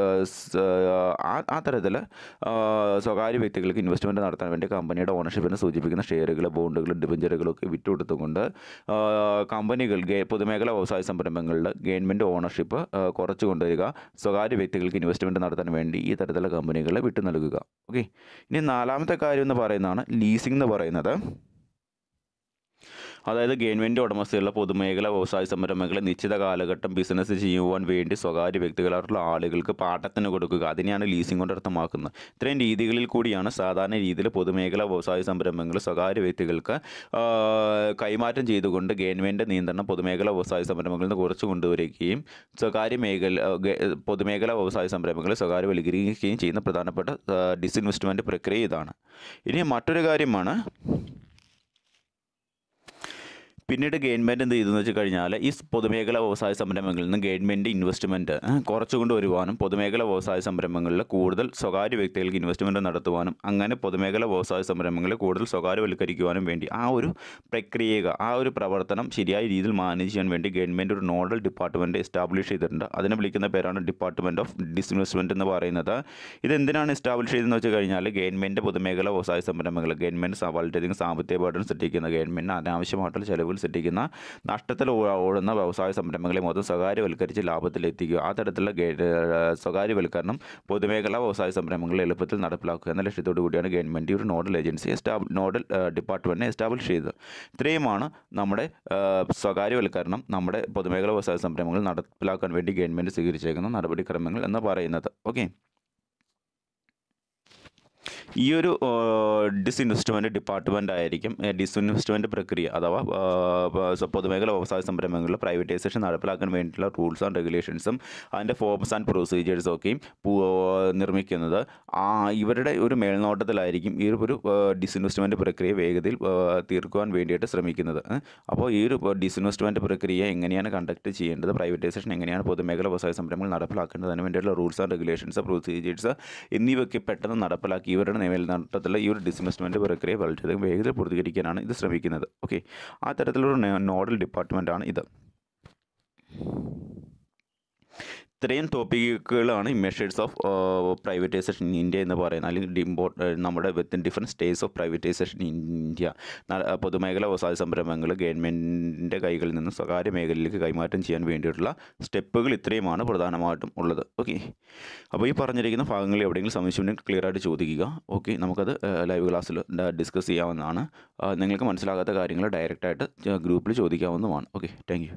ആ തരത്തിൽ സ്വകാര്യ വ്യക്തികൾക്ക് ഇൻവെസ്റ്റ്മെൻറ്റ് നടത്താൻ വേണ്ടി കമ്പനിയുടെ ഓണർഷിപ്പിനെ സൂചിപ്പിക്കുന്ന ഷെയറുകൾ ബോണ്ടുകൾ ഡിബഞ്ചറുകളൊക്കെ വിട്ടുകൊടുത്തുകൊണ്ട് കമ്പനികൾ പൊതുമേഖലാ വ്യവസായ സംരംഭങ്ങളിൽ ഗവൺമെൻറ് ഓണർഷിപ്പ് കുറച്ച് കൊണ്ടുവരിക സ്വകാര്യ വ്യക്തികൾക്ക് ഇൻവെസ്റ്റ്മെൻറ്റ് നടത്താൻ വേണ്ടി ഈ തരത്തിലുള്ള കമ്പനികളെ വിട്ടു നൽകുക ഓക്കെ ഇനി നാലാമത്തെ കാര്യം എന്ന് പറയുന്നതാണ് ലീസിംഗ് എന്ന് പറയുന്നത് അതായത് ഗവൺമെൻറ് ഉടമസ്ഥയുള്ള പൊതുമേഖല വ്യവസായ സംരംഭങ്ങളെ നിശ്ചിത കാലഘട്ടം ബിസിനസ് ചെയ്യുവാൻ വേണ്ടി സ്വകാര്യ വ്യക്തികളായിട്ടുള്ള ആളുകൾക്ക് പാട്ടത്തിന് കൊടുക്കുക അതിനെയാണ് ലീസിംഗ് കൊണ്ട് അർത്ഥമാക്കുന്നത് ഇത്രയും രീതികളിൽ കൂടിയാണ് സാധാരണ രീതിയിൽ പൊതുമേഖല വ്യവസായ സംരംഭങ്ങൾ സ്വകാര്യ വ്യക്തികൾക്ക് കൈമാറ്റം ചെയ്തുകൊണ്ട് ഗവൺമെൻറ് നിയന്ത്രണം പൊതുമേഖല വ്യവസായ സംരംഭങ്ങളിൽ നിന്ന് കുറച്ച് കൊണ്ടുവരികയും സ്വകാര്യ മേഖല പൊതുമേഖല വ്യവസായ സംരംഭങ്ങളെ സ്വകാര്യവൽക്കരിക്കുകയും ചെയ്യുന്ന പ്രധാനപ്പെട്ട ഡിസ്ഇൻവെസ്റ്റ്മെൻറ്റ് പ്രക്രിയ ഇതാണ് ഇനി മറ്റൊരു കാര്യമാണ് പിന്നീട് ഗവൺമെൻറ് എന്ത് ചെയ്തെന്ന് വെച്ച് കഴിഞ്ഞാൽ ഈ പൊതുമേഖലാ വ്യവസായ സംരംഭങ്ങളിൽ നിന്ന് ഗവൺമെൻറ് ഇൻവെസ്റ്റ്മെൻറ്റ് കുറച്ചുകൊണ്ട് വരുവാനും പൊതുമേഖലാ വ്യവസായ സംരംഭങ്ങളിൽ കൂടുതൽ സ്വകാര്യ വ്യക്തികൾക്ക് ഇൻവെസ്റ്റ്മെൻറ്റ് നടത്തുവാനും അങ്ങനെ പൊതുമേഖലാ വ്യവസായ സംരംഭങ്ങളെ കൂടുതൽ സ്വകാര്യവൽക്കരിക്കുവാനും വേണ്ടി ആ ഒരു പ്രക്രിയ ആ ഒരു പ്രവർത്തനം ശരിയായ രീതിയിൽ മാനേജ് ചെയ്യാൻ വേണ്ടി ഗവൺമെൻറ് ഒരു നോഡൽ ഡിപ്പാർട്ട്മെൻറ്റ് എസ്റ്റാബ്ലിഷ് ചെയ്തിട്ടുണ്ട് അതിനെ വിളിക്കുന്ന പേരാണ് ഡിപ്പാർട്ട്മെൻറ്റ് ഓഫ് ഡിസ്ഇൻവെസ്റ്റ്മെൻറ്റ് എന്ന് പറയുന്നത് ഇത് എന്തിനാണ് എസ്റ്റാബ്ലിഷ് ചെയ്തെന്ന് വെച്ച് കഴിഞ്ഞാൽ ഗവൺമെൻറ് പൊതുമേഖലാ വ്യവസായ സംരംഭങ്ങൾ ഗവൺമെൻറ് വളരെയധികം സാമ്പത്തിക പാഠം സൃഷ്ടിക്കുന്ന ഗവൺമെൻറ് അനാവശ്യമായിട്ടുള്ള ചെലവുകൾ താമസിക്കുന്ന നഷ്ടത്തിൽ ഓടുന്ന വ്യവസായ സംരംഭങ്ങളെ മൊത്തം സ്വകാര്യവൽക്കരിച്ച് ലാഭത്തിലെത്തിക്കുക ആ തരത്തിലുള്ള സ്വകാര്യവൽക്കരണം പൊതുമേഖലാ വ്യവസായ സംരംഭങ്ങൾ എളുപ്പത്തിൽ നടപ്പിലാക്കുക എന്ന ലക്ഷ്യത്തോടു കൂടിയാണ് ഗവൺമെൻറ് ഒരു നോഡൽ ഏജൻസി എസ്റ്റാബ് നോഡൽ ഡിപ്പാർട്ട്മെൻറ്റിനെ എസ്റ്റാബ്ലിഷ് ചെയ്തത് ഇത്രയുമാണ് നമ്മുടെ സ്വകാര്യവൽക്കരണം നമ്മുടെ പൊതുമേഖലാ വ്യവസായ സംരംഭങ്ങൾ നടപ്പിലാക്കാൻ വേണ്ടി ഗവൺമെൻറ് സ്വീകരിച്ചേക്കുന്ന നടപടിക്രമങ്ങൾ എന്ന് പറയുന്നത് ഓക്കെ ഈ ഒരു ഡിസ്ഇൻവെസ്റ്റ്മെൻ്റ് ഡിപ്പാർട്ട്മെൻ്റ് ആയിരിക്കും ഡിസ്ഇൻവെസ്റ്റ്മെൻ്റ് പ്രക്രിയ അഥവാ പൊതുമേഖല വ്യവസായ സംരംഭങ്ങളിൽ പ്രൈവറ്റൈസേഷൻ നടപ്പിലാക്കാൻ വേണ്ടിയിട്ടുള്ള റൂൾസ് ആൻഡ് റെഗുലേഷൻസും അതിൻ്റെ ഫോംസ് ആൻഡ് പ്രൊസീജിയേഴ്സും ഒക്കെയും നിർമ്മിക്കുന്നത് ഇവരുടെ ഒരു മേൽനോട്ടത്തിലായിരിക്കും ഈ ഒരു ഡിസ്ഇൻവെസ്റ്റ്മെൻറ്റ് പ്രക്രിയ വേഗത്തിൽ തീർക്കുവാൻ വേണ്ടിയിട്ട് ശ്രമിക്കുന്നത് അപ്പോൾ ഈ ഒരു ഡിസ്ഇൻവെസ്റ്റ്മെൻറ്റ് പ്രക്രിയ എങ്ങനെയാണ് കണ്ടക്ട് ചെയ്യേണ്ടത് പ്രൈവറ്റൈസേഷൻ എങ്ങനെയാണ് പൊതുമേഖല വ്യവസായ സംരംഭങ്ങൾ നടപ്പിലാക്കേണ്ടതിന് വേണ്ടിയിട്ടുള്ള റൂൾസ് ആൻഡ് റെഗുലേഷൻസ് പ്രൊസീജിയേഴ്സ് എന്നിവയൊക്കെ പെട്ടെന്ന് നടപ്പിലാക്കി ഇവരുടെ മേൽനോട്ടത്തിലുള്ള ഈ ഒരു ഡിസ്ഇൻവെസ്റ്റ്മെൻറ്റ് പ്രക്രിയ വളരെയധികം വേഗത പൂർത്തീകരിക്കാനാണ് ഇത് ശ്രമിക്കുന്നത് ഓക്കെ ആ തരത്തിലുള്ള നോഡൽ ഡിപ്പാർട്ട്മെൻറ്റാണ് ഇത് ഇത്രയും ടോപ്പിക്കുകളാണ് മെഷേഴ്സ് ഓഫ് പ്രൈവറ്റൈസേഷൻ ഇന്ത്യ എന്ന് പറയുന്നത് അല്ലെങ്കിൽ ഡിംബോ നമ്മുടെ different states of privatization India പൊതുമേഖല വ്യവസായ സംരംഭങ്ങൾ ഗവൺമെൻറ്റിൻ്റെ കൈകളിൽ നിന്ന് സ്വകാര്യ മേഖലയിലേക്ക് കൈമാറ്റം ചെയ്യാൻ വേണ്ടിയിട്ടുള്ള സ്റ്റെപ്പുകൾ ഇത്രയുമാണ് പ്രധാനമായിട്ടും ഉള്ളത് ഓക്കെ അപ്പോൾ ഈ പറഞ്ഞിരിക്കുന്ന ഭാഗങ്ങൾ എവിടെയെങ്കിലും സംശയമുണ്ടെങ്കിൽ ക്ലിയർ ആയിട്ട് ചോദിക്കുക ഓക്കെ നമുക്കത് ലൈവ് ക്ലാസ്സിൽ ഡിസ്കസ് ചെയ്യാവുന്നതാണ് നിങ്ങൾക്ക് മനസ്സിലാകാത്ത കാര്യങ്ങൾ ഡയറക്റ്റായിട്ട് ഗ്രൂപ്പിൽ ചോദിക്കാവുന്നതുമാണ് ഓക്കെ താങ്ക്